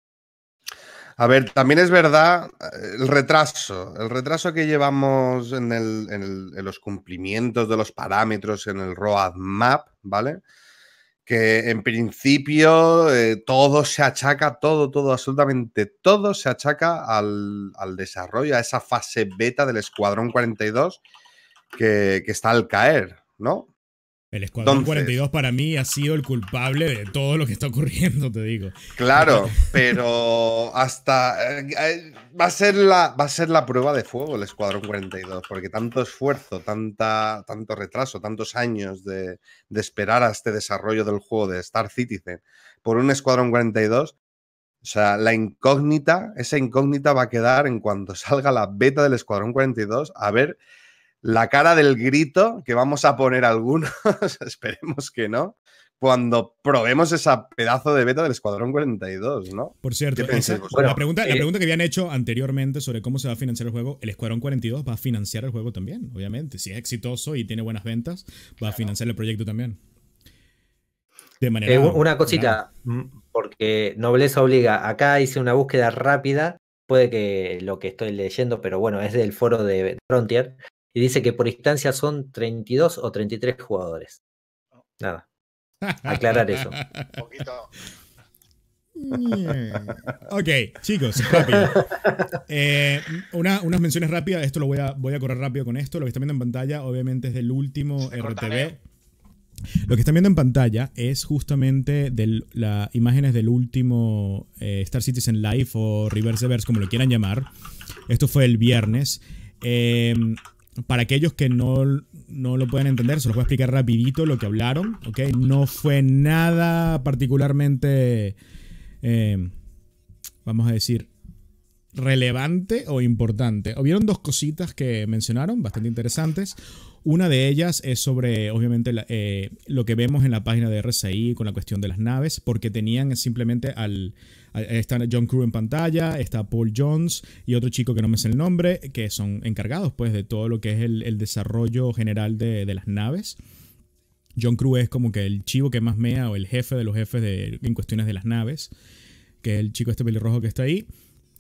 A ver, también es verdad eh, el retraso, el retraso que llevamos en, los cumplimientos de los parámetros en el roadmap, ¿vale? Que en principio eh, todo se achaca, todo, todo, absolutamente todo se achaca al, desarrollo, a esa fase beta del Escuadrón 42 que, que está al caer, ¿no? El Escuadrón 42 para mí ha sido el culpable de todo lo que está ocurriendo, te digo. Claro, pero hasta eh, eh, va a ser la va a ser la prueba de fuego el Escuadrón 42, porque tanto esfuerzo, tanta tanto retraso, tantos años de, de esperar a este desarrollo del juego de Star Citizen por un Escuadrón 42, o sea, la incógnita, esa incógnita va a quedar en cuanto salga la beta del Escuadrón 42 a ver la cara del grito que vamos a poner algunos, esperemos que no, cuando probemos esa pedazo de beta del Escuadrón 42, ¿no? Por cierto, eh, la, pregunta, que habían eh, hecho anteriormente sobre cómo se va a financiar el juego, el Escuadrón 42 va a financiar el juego también, obviamente. Si es exitoso y tiene buenas ventas, va a financiar el proyecto también. De manera. Eh, una cosita, mm, porque Nobleza obliga. Acá hice una búsqueda rápida. Puede que lo que estoy leyendo, pero bueno, es del foro de Frontier. Y dice que por instancia son 32 o 33 jugadores. Oh. Nada. Aclarar eso. Un poquito. Ok, chicos, rápido. Eh, unas menciones rápidas. Esto lo voy a, voy a correr rápido con esto. Lo que están viendo en pantalla, obviamente, es del último RTV. Lo que están viendo en pantalla es justamente las imágenes del último eh, Star Citizen Life o Reverse Verse, como lo quieran llamar. Esto fue el viernes. Eh, para aquellos que no, lo pueden entender, se los voy a explicar rapidito lo que hablaron, ¿ok? No fue nada particularmente, eh, vamos a decir, relevante o importante. Hubieron dos cositas que mencionaron, bastante interesantes. Una de ellas es sobre, obviamente, eh, lo que vemos en la página de RSI con la cuestión de las naves, porque tenían simplemente al, Está John Crew en pantalla, está Paul Jones y otro chico que no me sé el nombre, que son encargados pues de todo lo que es el, desarrollo general de, las naves. John Crew es como que el chivo que más mea o el jefe de los jefes en cuestiones de las naves, que es el chico este pelirrojo que está ahí,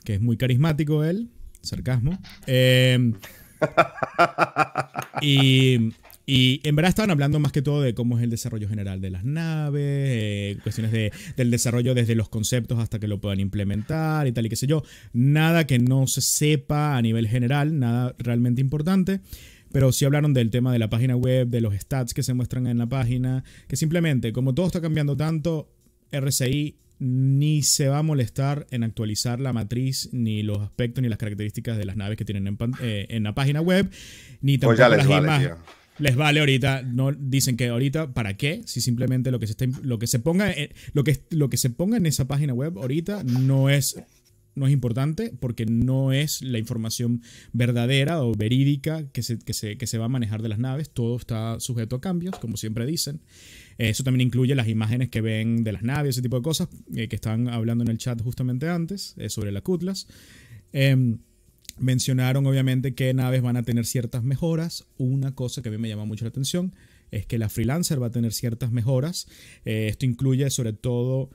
que es muy carismático él, sarcasmo. Eh, y y en verdad estaban hablando más que todo de cómo es el desarrollo general de las naves, eh, cuestiones del desarrollo desde los conceptos hasta que lo puedan implementar y tal y qué sé yo. Nada que no se sepa a nivel general, nada realmente importante. Pero sí hablaron del tema de la página web, de los stats que se muestran en la página, que simplemente, como todo está cambiando tanto, RCI ni se va a molestar en actualizar la matriz, ni los aspectos, ni las características de las naves que tienen en, eh, la página web, ni tampoco pues ya les les vale ahorita, no dicen que ahorita, ¿para qué? Si simplemente lo que se, está, lo que se ponga en, lo que, lo que se ponga en esa página web ahorita no es no es importante porque no es la información verdadera o verídica que se, que se, va a manejar de las naves. Todo está sujeto a cambios, como siempre dicen. Eh, eso también incluye las imágenes que ven de las naves, ese tipo de cosas eh, que están hablando en el chat justamente antes eh, sobre la Cutlas. Em, Mencionaron obviamente que naves van a tener ciertas mejoras. Una cosa que a mí me llama mucho la atención es que la freelancer va a tener ciertas mejoras. Eh, esto incluye sobre todo,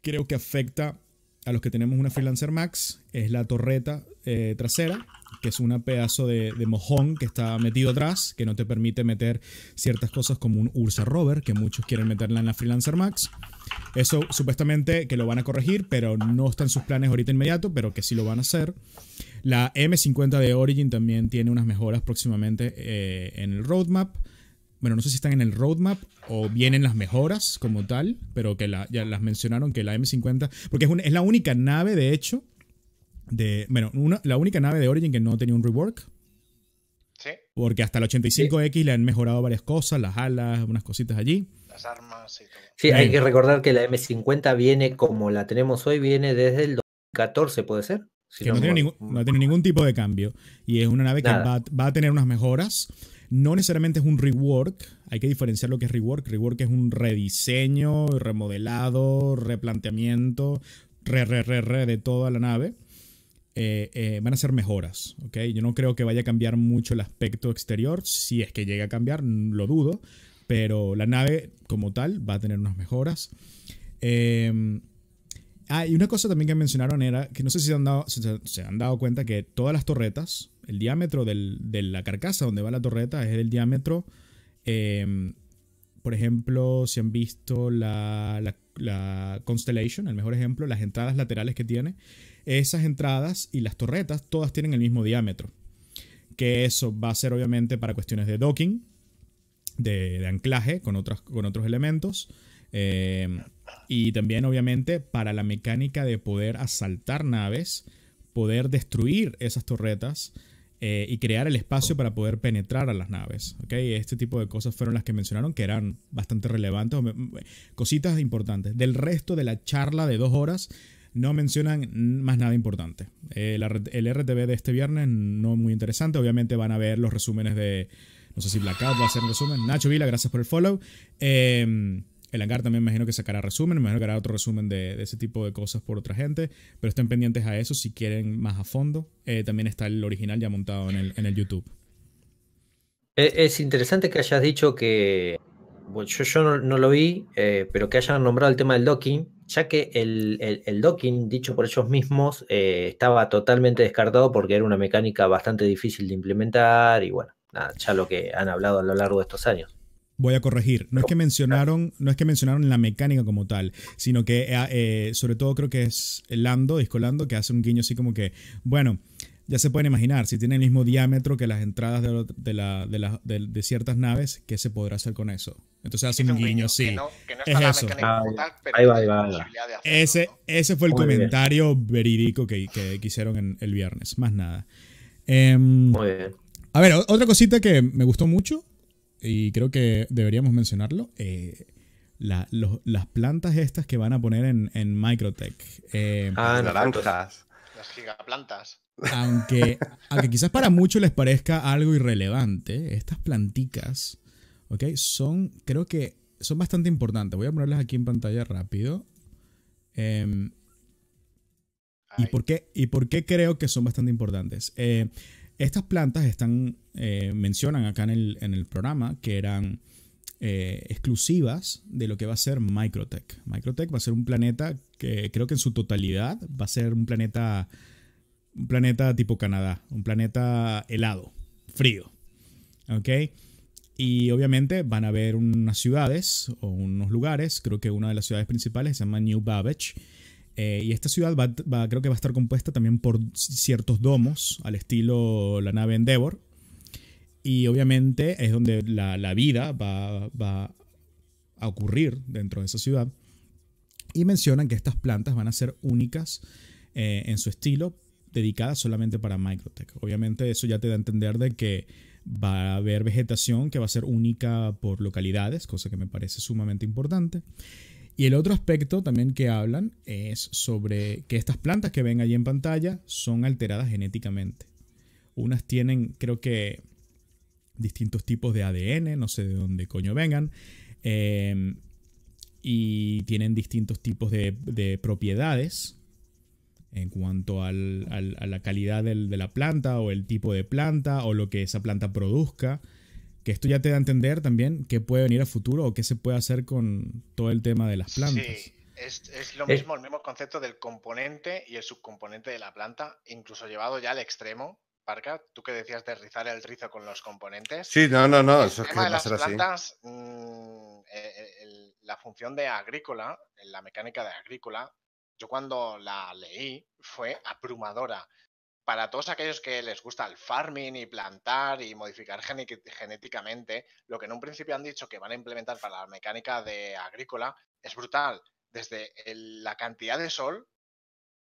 creo que afecta a los que tenemos una freelancer max, es la torreta eh, trasera que es una pedazo de, mojón que está metido atrás, que no te permite meter ciertas cosas como un Ursa Rover, que muchos quieren meterla en la Freelancer Max. Eso supuestamente que lo van a corregir, pero no están sus planes ahorita inmediato, pero que sí lo van a hacer. La M50 de Origin también tiene unas mejoras próximamente eh, en el roadmap. Bueno, no sé si están en el roadmap o vienen las mejoras como tal, pero que ya las mencionaron que la M50, porque es la única nave, de hecho, de. Bueno, la única nave de Origin que no tenía un rework. Sí. Porque hasta el 85X le han mejorado varias cosas, las alas, unas cositas allí. Las armas Sí, hay eh. que recordar que la M50 viene como la tenemos hoy, viene desde el 2014, ¿puede ser? Si no, tiene ningún, tipo de cambio. Y es una nave que va, va, a tener unas mejoras. No necesariamente es un rework. Hay que diferenciar lo que es rework. Rework es un rediseño, remodelado, replanteamiento, re, re, re, re de toda la nave. Eh, eh, van a ser mejoras, Yo no creo que vaya a cambiar mucho el aspecto exterior, si es que llega a cambiar, lo dudo, pero la nave como tal va a tener unas mejoras. Em, ah, y una cosa también que mencionaron era que no sé si se han dado, se, han dado cuenta que todas las torretas, el diámetro de la carcasa donde va la torreta es el diámetro. Em, por ejemplo, si han visto la, la, Constellation, el mejor ejemplo, las entradas laterales que tiene, esas entradas y las torretas todas tienen el mismo diámetro. Que eso va a ser obviamente para cuestiones de docking, de, anclaje con, otras, con otros elementos. Eh, y también obviamente para la mecánica de poder asaltar naves, poder destruir esas torretas. Eh, y crear el espacio para poder penetrar a las naves. ¿okay? Este tipo de cosas fueron las que mencionaron que eran bastante relevantes, cositas importantes. Del resto de la charla de dos horas, no mencionan más nada importante. Eh, el, RTV de este viernes no es muy interesante. Obviamente van a ver los resúmenes de. No sé si Blackout va a hacer un resumen. Nacho Vila, gracias por el follow. Em, el hangar también me imagino que sacará resumen, me imagino que hará otro resumen de, ese tipo de cosas por otra gente, pero estén pendientes a eso si quieren más a fondo. Eh, también está el original ya montado en el, en el YouTube. E, es interesante que hayas dicho que, yo, no, lo vi, eh, pero que hayan nombrado el tema del docking, ya que el, docking, dicho por ellos mismos, eh, estaba totalmente descartado porque era una mecánica bastante difícil de implementar y bueno, ya lo que han hablado a lo largo de estos años. Voy a corregir, no es que mencionaron, no es que mencionaron la mecánica como tal, sino que eh, eh, sobre todo creo que es Lando, Disco Lando, que hace un guiño así como que, bueno, ya se pueden imaginar, si tiene el mismo diámetro que las entradas de, de, de, ciertas naves, ¿qué se podrá hacer con eso? Entonces hace un, guiño, sí. es eso. ahí va, ahí va, ese, ese fue el comentario verídico que, que, hicieron en, el viernes, más nada. Em, Muy bien. A ver, otra cosita que me gustó mucho y creo que deberíamos mencionarlo. Eh, las plantas estas que van a poner en, Microtech. Eh, ah, naranjas. Las gigaplantas. Aunque, aunque quizás para muchos les parezca algo irrelevante, estas planticas ¿ok? Son, creo que son bastante importantes. Voy a ponerlas aquí en pantalla rápido. Em, ¿y, por qué, ¿Y por qué creo que son bastante importantes? Eh, estas plantas están, eh, mencionan acá en el, en el, programa que eran eh, exclusivas de lo que va a ser Microtech. Microtech va a ser un planeta que creo que en su totalidad va a ser un planeta, un planeta tipo Canadá, un planeta helado, frío. ¿Ok? Y obviamente van a ver unas ciudades o unos lugares, creo que una de las ciudades principales se llama New Babbage. Eh, y esta ciudad va, creo que va a estar compuesta también por ciertos domos, al estilo la nave Endeavor. Y obviamente es donde la, vida va, va a ocurrir dentro de esa ciudad. Y mencionan que estas plantas van a ser únicas eh, en su estilo, dedicadas solamente para Microtech. Obviamente eso ya te da a entender de que Va a haber vegetación que va a ser única por localidades, cosa que me parece sumamente importante. Y el otro aspecto también que hablan es sobre que estas plantas que ven allí en pantalla son alteradas genéticamente. Unas tienen, creo que, distintos tipos de ADN, no sé de dónde coño vengan, eh, y tienen distintos tipos de propiedades en cuanto a la calidad de la planta o el tipo de planta o lo que esa planta produzca. Que esto ya te da a entender también qué puede venir a futuro o qué se puede hacer con todo el tema de las plantas. Sí, es, lo eh. mismo, el mismo concepto del componente y el subcomponente de la planta, incluso llevado ya al extremo, Parca, tú que decías de rizar el rizo con los componentes. Sí, no, no, no, eso es que va a ser Plantas, mm, eh, eh, el, la función de agrícola, la mecánica de agrícola, yo cuando la leí fue abrumadora. Para todos aquellos que les gusta el farming y plantar y modificar genéticamente, lo que en un principio han dicho que van a implementar para la mecánica de agrícola es brutal. Desde la cantidad de sol,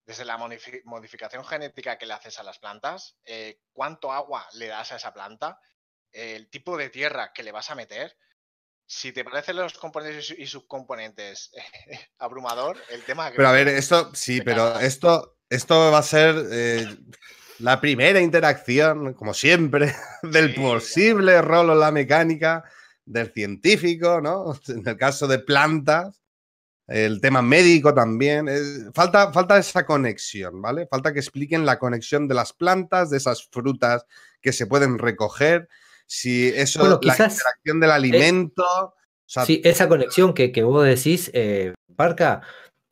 desde la modificación genética que le haces a las plantas, eh, cuánto agua le das a esa planta, el tipo de tierra que le vas a meter, si te parecen los componentes y subcomponentes eh, abrumador, el tema... Que pero a ver, esto, sí, pero esto, esto va a ser eh, la primera interacción, como siempre, del posible rol o la mecánica, del científico, ¿no? En el caso de plantas, el tema médico también. Eh, falta, falta esa conexión, ¿vale? Falta que expliquen la conexión de las plantas, de esas frutas que se pueden recoger si eso, la interacción del alimento. sí, esa conexión que, que vos decís, Parca,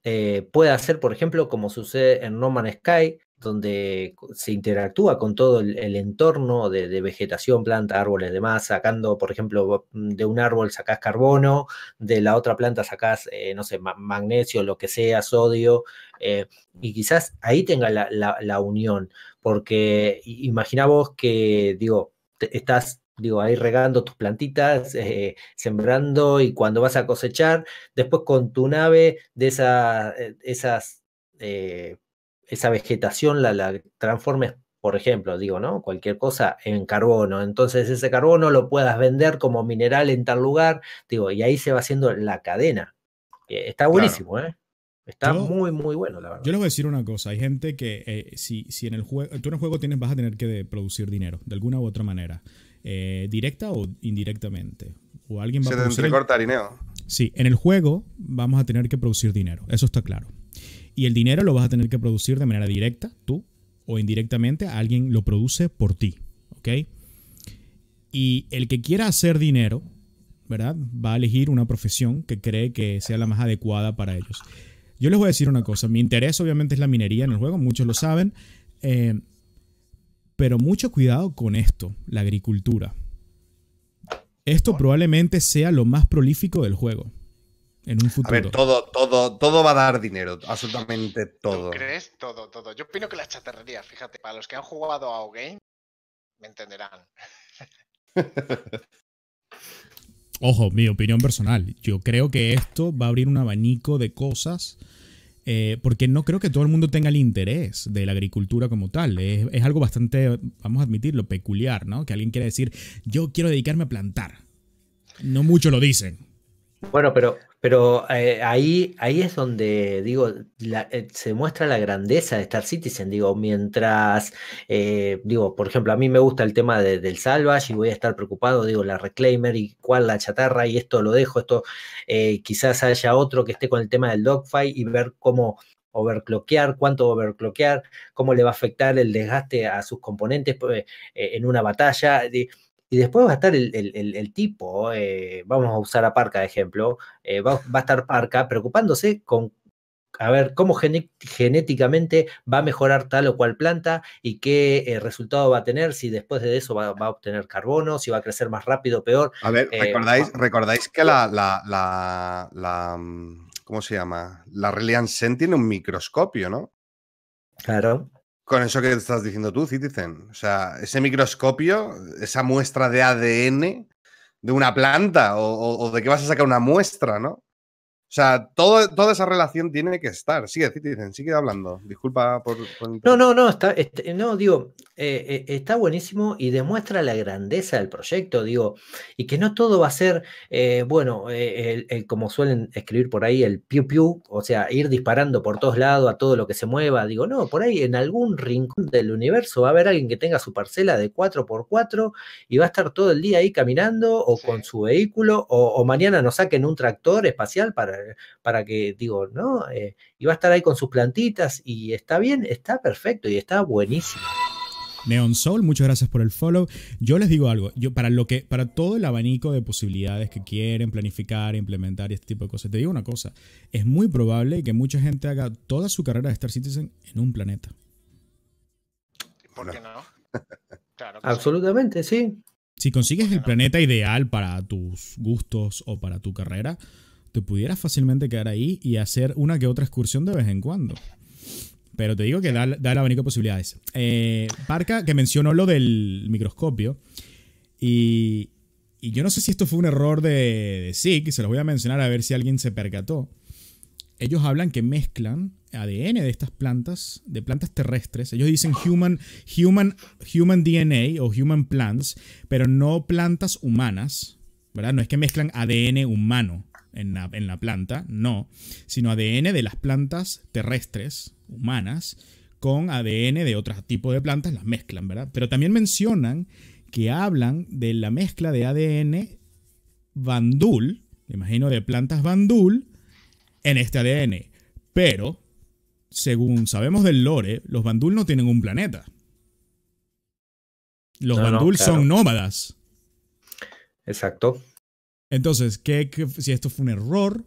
eh, eh, puede hacer, por ejemplo, como sucede en No Sky, donde se interactúa con todo el, entorno de, vegetación, planta, árboles, demás, sacando, por ejemplo, de un árbol sacás carbono, de la otra planta sacás, eh, no sé, magnesio, lo que sea, sodio, y quizás ahí tenga la, unión, porque vos que, digo, estás digo, ahí regando tus plantitas, eh, sembrando y cuando vas a cosechar, después con tu nave de esa, eh, esas, eh, esa vegetación la, la transformes, por ejemplo, digo, ¿no? Cualquier cosa en carbono, entonces ese carbono lo puedas vender como mineral en tal lugar, digo, y ahí se va haciendo la cadena. Está buenísimo, ¿eh? Está muy, muy bueno, la verdad. Yo les voy a decir una cosa. Hay gente que si, si en el juego, tú en el juego tienes, vas a tener que producir dinero, de alguna u otra manera. Eh, directa o indirectamente. O alguien va a producir Sí, en el juego vamos a tener que producir dinero, eso está claro. Y el dinero lo vas a tener que producir de manera directa, tú, o indirectamente alguien lo produce por ti, ¿ok? Y el que quiera hacer dinero, ¿verdad? Va a elegir una profesión que cree que sea la más adecuada para ellos. Yo les voy a decir una cosa, mi interés obviamente es la minería en el juego, muchos lo saben. Eh, pero mucho cuidado con esto, la agricultura. Esto probablemente sea lo más prolífico del juego. En un futuro. A todo, todo, todo va a dar dinero, absolutamente todo. ¿Tú crees? Todo, todo. Yo opino que la chatarrería, fíjate, para los que han jugado a O-Game, me entenderán. Ojo, mi opinión personal. Yo creo que esto va a abrir un abanico de cosas eh, porque no creo que todo el mundo tenga el interés de la agricultura como tal. Es, algo bastante, vamos a admitirlo, peculiar, ¿no? Que alguien quiera decir, yo quiero dedicarme a plantar. No mucho lo dicen. Bueno, pero pero eh, ahí, ahí es donde, digo, eh, se muestra la grandeza de Star Citizen. Digo, mientras, eh, digo, por ejemplo, a mí me gusta el tema del Salvage y voy a estar preocupado, digo, la Reclaimer y cuál la chatarra y esto lo dejo, esto quizás haya otro que esté con el tema del dogfight y ver cómo overclockear, cuánto overclockear, cómo le va a afectar el desgaste a sus componentes en una batalla. Y después va a estar el, tipo, eh, vamos a usar a Parca de ejemplo, eh, va, a estar Parca preocupándose con a ver cómo genéticamente va a mejorar tal o cual planta y qué eh, resultado va a tener, si después de eso va, a obtener carbono, si va a crecer más rápido o peor. A ver, ¿recordáis, ¿recordáis que la, mm, ¿cómo se llama? La Reliance tiene un microscopio, ¿no? Claro. Con eso que estás diciendo tú, Citizen. O sea, ese microscopio, esa muestra de ADN de una planta, o, o de que vas a sacar una muestra, ¿no? O sea, todo, toda esa relación tiene que estar. Sigue, dicen, sigue hablando. Disculpa por. No, no, no, está, este, no, digo, eh, eh, está buenísimo y demuestra la grandeza del proyecto, digo, y que no todo va a ser, eh, bueno, el, como suelen escribir por ahí, el piu piu, o sea, ir disparando por todos lados a todo lo que se mueva. Digo, no, por ahí en algún rincón del universo va a haber alguien que tenga su parcela de 4x4 y va a estar todo el día ahí caminando o con su vehículo, o, o mañana nos saquen un tractor espacial para eh, para que digo, no, iba eh, a estar ahí con sus plantitas y está bien, está perfecto y está buenísimo. Neon Soul, muchas gracias por el follow. Yo les digo algo, yo para lo que para todo el abanico de posibilidades que quieren planificar, implementar y este tipo de cosas, te digo una cosa, es muy probable que mucha gente haga toda su carrera de Star Citizen en un planeta. ¿Por qué no? claro Absolutamente, sí. Si consigues el planeta ideal para tus gustos o para tu carrera, te pudieras fácilmente quedar ahí y hacer una que otra excursión de vez en cuando. Pero te digo que da, la única abanico de posibilidades. Parca, eh, que mencionó lo del microscopio. Y, yo no sé si esto fue un error de, de que se los voy a mencionar a ver si alguien se percató. Ellos hablan que mezclan ADN de estas plantas, de plantas terrestres. Ellos dicen human, human, human DNA o human plants, pero no plantas humanas, ¿verdad? No es que mezclan ADN humano, en la, planta, no, sino ADN de las plantas terrestres, humanas, con ADN de otros tipos de plantas, las mezclan, ¿verdad? Pero también mencionan que hablan de la mezcla de ADN bandul, imagino de plantas bandul, en este ADN. Pero, según sabemos del lore, los bandul no tienen un planeta. Los bandul son nómadas. Exacto. Entonces, ¿qué, si esto fue un error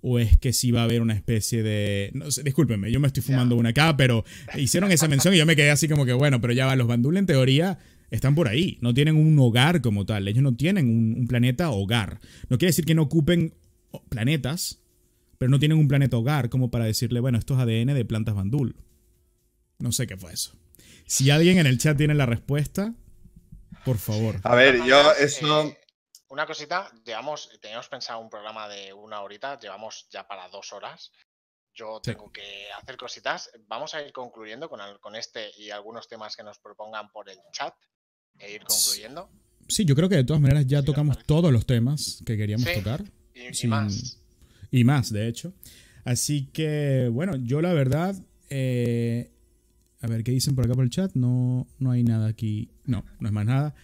o es que sí va a haber una especie de... No discúlpenme, yo me estoy fumando una acá, pero hicieron esa mención y yo me quedé así como que, bueno, pero ya va, los Bandul en teoría están por ahí, no tienen un hogar como tal, ellos no tienen un, un planeta hogar. No quiere decir que no ocupen planetas, pero no tienen un planeta hogar como para decirle, bueno, esto es ADN de plantas Bandul. No sé qué fue eso. Si alguien en el chat tiene la respuesta, por favor. A ver, yo eso eh, una cosita, llevamos, teníamos pensado un programa de una horita, llevamos ya para dos horas. Yo tengo que hacer cositas. Vamos a ir concluyendo con, este y algunos temas que nos propongan por el chat e ir concluyendo. Sí, yo creo que de todas maneras ya tocamos todos los temas que queríamos tocar. Y, más. Y más, de hecho. Así que, bueno, yo la verdad. Eh, a ver, ¿qué dicen por acá por el chat? No, no hay nada aquí. No, no es más nada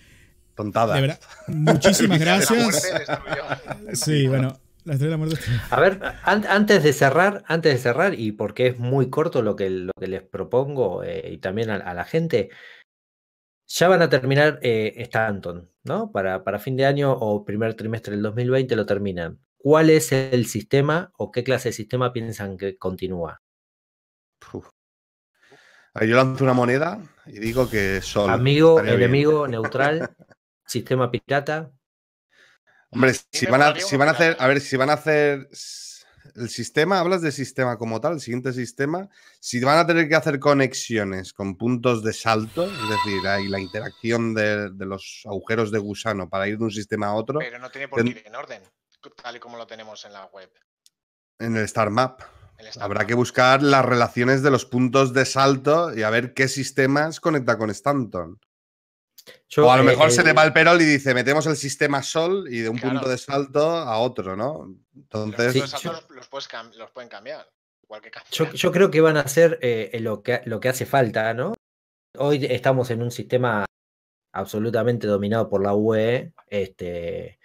muchísimas gracias. sí, bueno. A ver, antes de cerrar, antes de cerrar, y porque es muy corto lo que, lo que les propongo eh, y también a, la gente, ya van a terminar eh, Stanton, ¿no? Para, para fin de año o primer trimestre del 2020 lo terminan. ¿Cuál es el sistema o qué clase de sistema piensan que continúa? yo lanzo una moneda y digo que son... Amigo, enemigo, neutral. sistema pirata. Hombre, si van, a, hacer, a ver, si van a hacer el sistema, hablas de sistema como tal, el siguiente sistema, si van a tener que hacer conexiones con puntos de salto, es decir, hay la interacción de, los agujeros de gusano para ir de un sistema a otro. Pero no tiene por qué ir en orden, tal y como lo tenemos en la web. En el Star Map. Habrá que buscar las relaciones de los puntos de salto y a ver qué sistemas conecta con Stanton o a lo mejor eh, se le eh, va el perol y dice, metemos el sistema sol y de un punto de salto a otro, ¿no? Entonces... Los, yo, pueden cambiar. yo, creo que van a ser eh, lo, que, lo que hace falta, ¿no? Hoy estamos en un sistema absolutamente dominado por la UE. Este,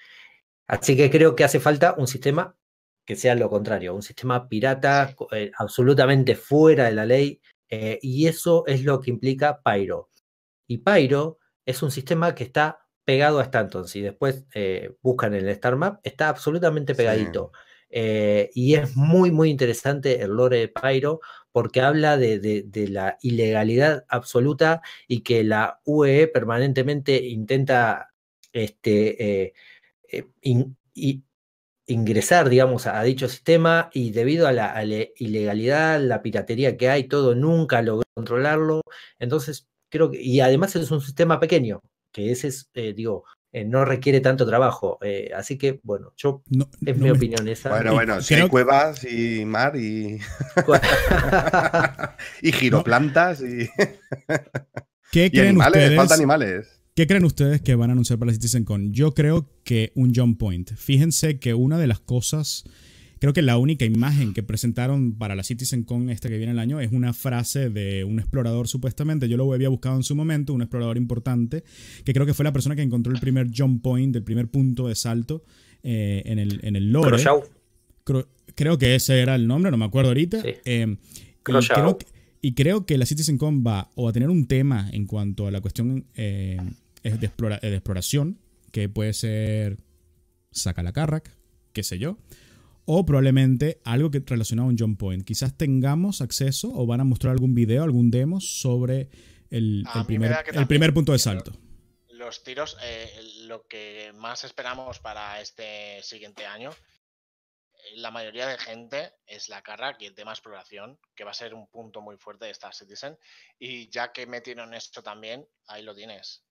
así que creo que hace falta un sistema que sea lo contrario, un sistema pirata absolutamente fuera de la ley. y eso es lo que implica Pyro. Y Pyro es un sistema que está pegado a Stanton. Si después eh, buscan el Star Map, está absolutamente pegadito. Eh, y es muy, muy interesante el lore de Pyro porque habla de, la ilegalidad absoluta y que la UE e permanentemente intenta este, eh, ingresar, digamos, a, dicho sistema y debido a la, a la, ilegalidad, la piratería que hay, todo nunca logró controlarlo. Entonces, creo que, y además es un sistema pequeño, que ese es, eh, digo, eh, no requiere tanto trabajo. Eh, así que, bueno, yo, es mi opinión esa. Bueno, bueno, sí cuevas y mar y. y giroplantas y. ¿Qué creen animales, ustedes? falta animales. ¿Qué creen ustedes que van a anunciar para la CitizenCon? Yo creo que un jump Point. Fíjense que una de las cosas Creo que la única imagen que presentaron para la Citizen CitizenCon esta que viene el año es una frase de un explorador supuestamente. Yo lo había buscado en su momento, un explorador importante, que creo que fue la persona que encontró el primer jump point, el primer punto de salto eh, en, el, en el lore. Creo, que ese era el nombre, no me acuerdo ahorita. Eh, y creo que la CitizenCon va o a tener un tema en cuanto a la cuestión eh, de, de, exploración, que puede ser Saca la Carrack, qué sé yo o probablemente algo que relacionado a un John Point. Quizás tengamos acceso o van a mostrar algún video, algún demo sobre el, primer, punto de salto. Los tiros, eh, lo que más esperamos para este siguiente año, eh, la mayoría de gente es la carga y el tema exploración, que va a ser un punto muy fuerte de Star Citizen. Y ya que metieron esto también, ahí lo tienes.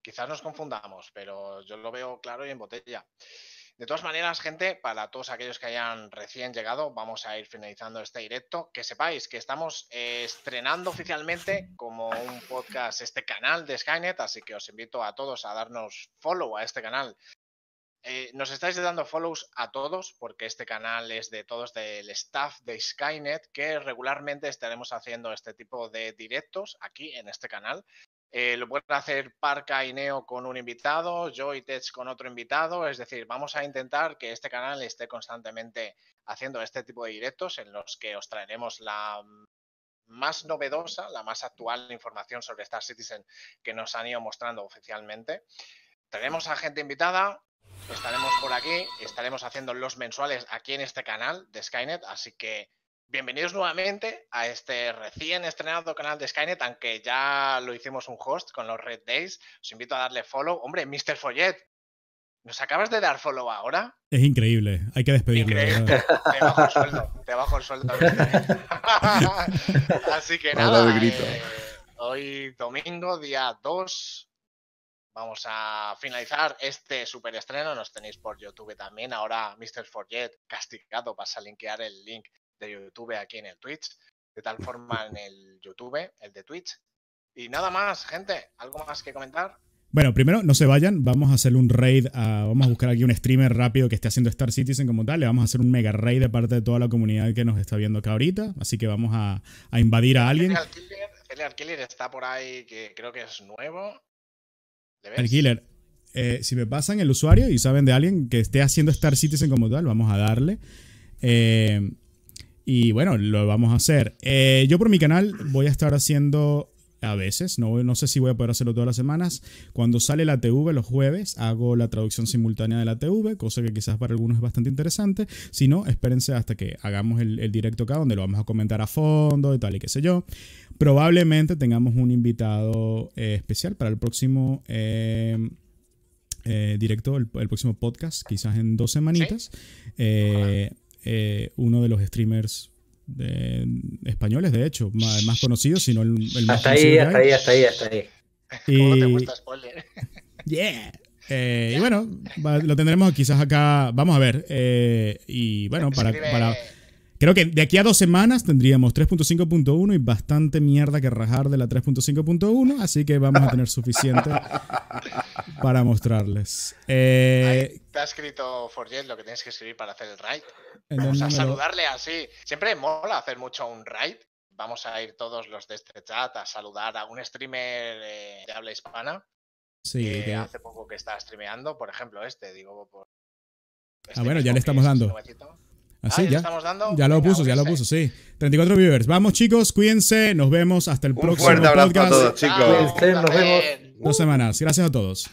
Quizás nos confundamos, pero yo lo veo claro y en botella. De todas maneras, gente, para todos aquellos que hayan recién llegado, vamos a ir finalizando este directo. Que sepáis que estamos eh, estrenando oficialmente como un podcast este canal de Skynet, así que os invito a todos a darnos follow a este canal eh, nos estáis dando follows a todos, porque este canal es de todos del staff de Skynet, que regularmente estaremos haciendo este tipo de directos aquí en este canal. Eh, lo pueden hacer Parca y Neo con un invitado, yo y Tech con otro invitado. Es decir, vamos a intentar que este canal esté constantemente haciendo este tipo de directos en los que os traeremos la más novedosa, la más actual información sobre Star Citizen que nos han ido mostrando oficialmente. Tenemos a gente invitada, estaremos por aquí, estaremos haciendo los mensuales aquí en este canal de Skynet, así que Bienvenidos nuevamente a este recién estrenado canal de Skynet, aunque ya lo hicimos un host con los Red Days. Os invito a darle follow. Hombre, Mr. Forget. ¿nos acabas de dar follow ahora? Es increíble, hay que despedirlo. Te bajo el sueldo, te bajo el sueldo. Así que nada, eh, hoy domingo, día 2 vamos a finalizar este super estreno. Nos tenéis por YouTube también. Ahora Mr. Forget castigado vas a linkear el link de YouTube aquí en el Twitch, de tal forma en el YouTube, el de Twitch. Y nada más, gente, ¿algo más que comentar? Bueno, primero, no se vayan, vamos a hacer un raid, vamos a buscar aquí un streamer rápido que esté haciendo Star Citizen como tal, le vamos a hacer un mega raid de parte de toda la comunidad que nos está viendo acá ahorita, así que vamos a, invadir a alguien. El Killer está por ahí, que creo que es nuevo. killer eh, si me pasan el usuario y saben de alguien que esté haciendo Star Citizen como tal, vamos a darle. Eh, y bueno, lo vamos a hacer. Eh, yo por mi canal voy a estar haciendo a veces, no, no sé si voy a poder hacerlo todas las semanas. Cuando sale la TV los jueves, hago la traducción simultánea de la TV, cosa que quizás para algunos es bastante interesante. Si no, espérense hasta que hagamos el, directo acá, donde lo vamos a comentar a fondo y tal y qué sé yo. Probablemente tengamos un invitado eh, especial para el próximo... Eh, directo el, próximo podcast, quizás en dos semanitas eh, uno de los streamers españoles, de hecho, más, conocido, sino el, más hasta ahí, hasta ahí, hasta ahí, hasta ahí, Y, te gusta spoiler? Yeah. Eh, y bueno, lo tendremos quizás acá, vamos a ver. Eh, y bueno, para, para, Creo que de aquí a dos semanas tendríamos 3.5.1 y bastante mierda que rajar de la 3.5.1, así que vamos a tener suficiente para mostrarles. Eh, te ha escrito Forget lo que tienes que escribir para hacer el raid. Vamos a saludarle así. Siempre mola hacer mucho un raid. Vamos a ir todos los de este chat a saludar a un streamer eh, de habla hispana. Sí, que, hace poco que está streameando, por ejemplo, este, digo, ah, bueno, ya le este estamos dando. Así, ah, ya, lo puso, ya lo puso, sí. 34 viewers. Vamos, chicos, cuídense. Nos vemos hasta el próximo fuerte A todos, chicos. nos vemos. Dos semanas. Gracias a todos.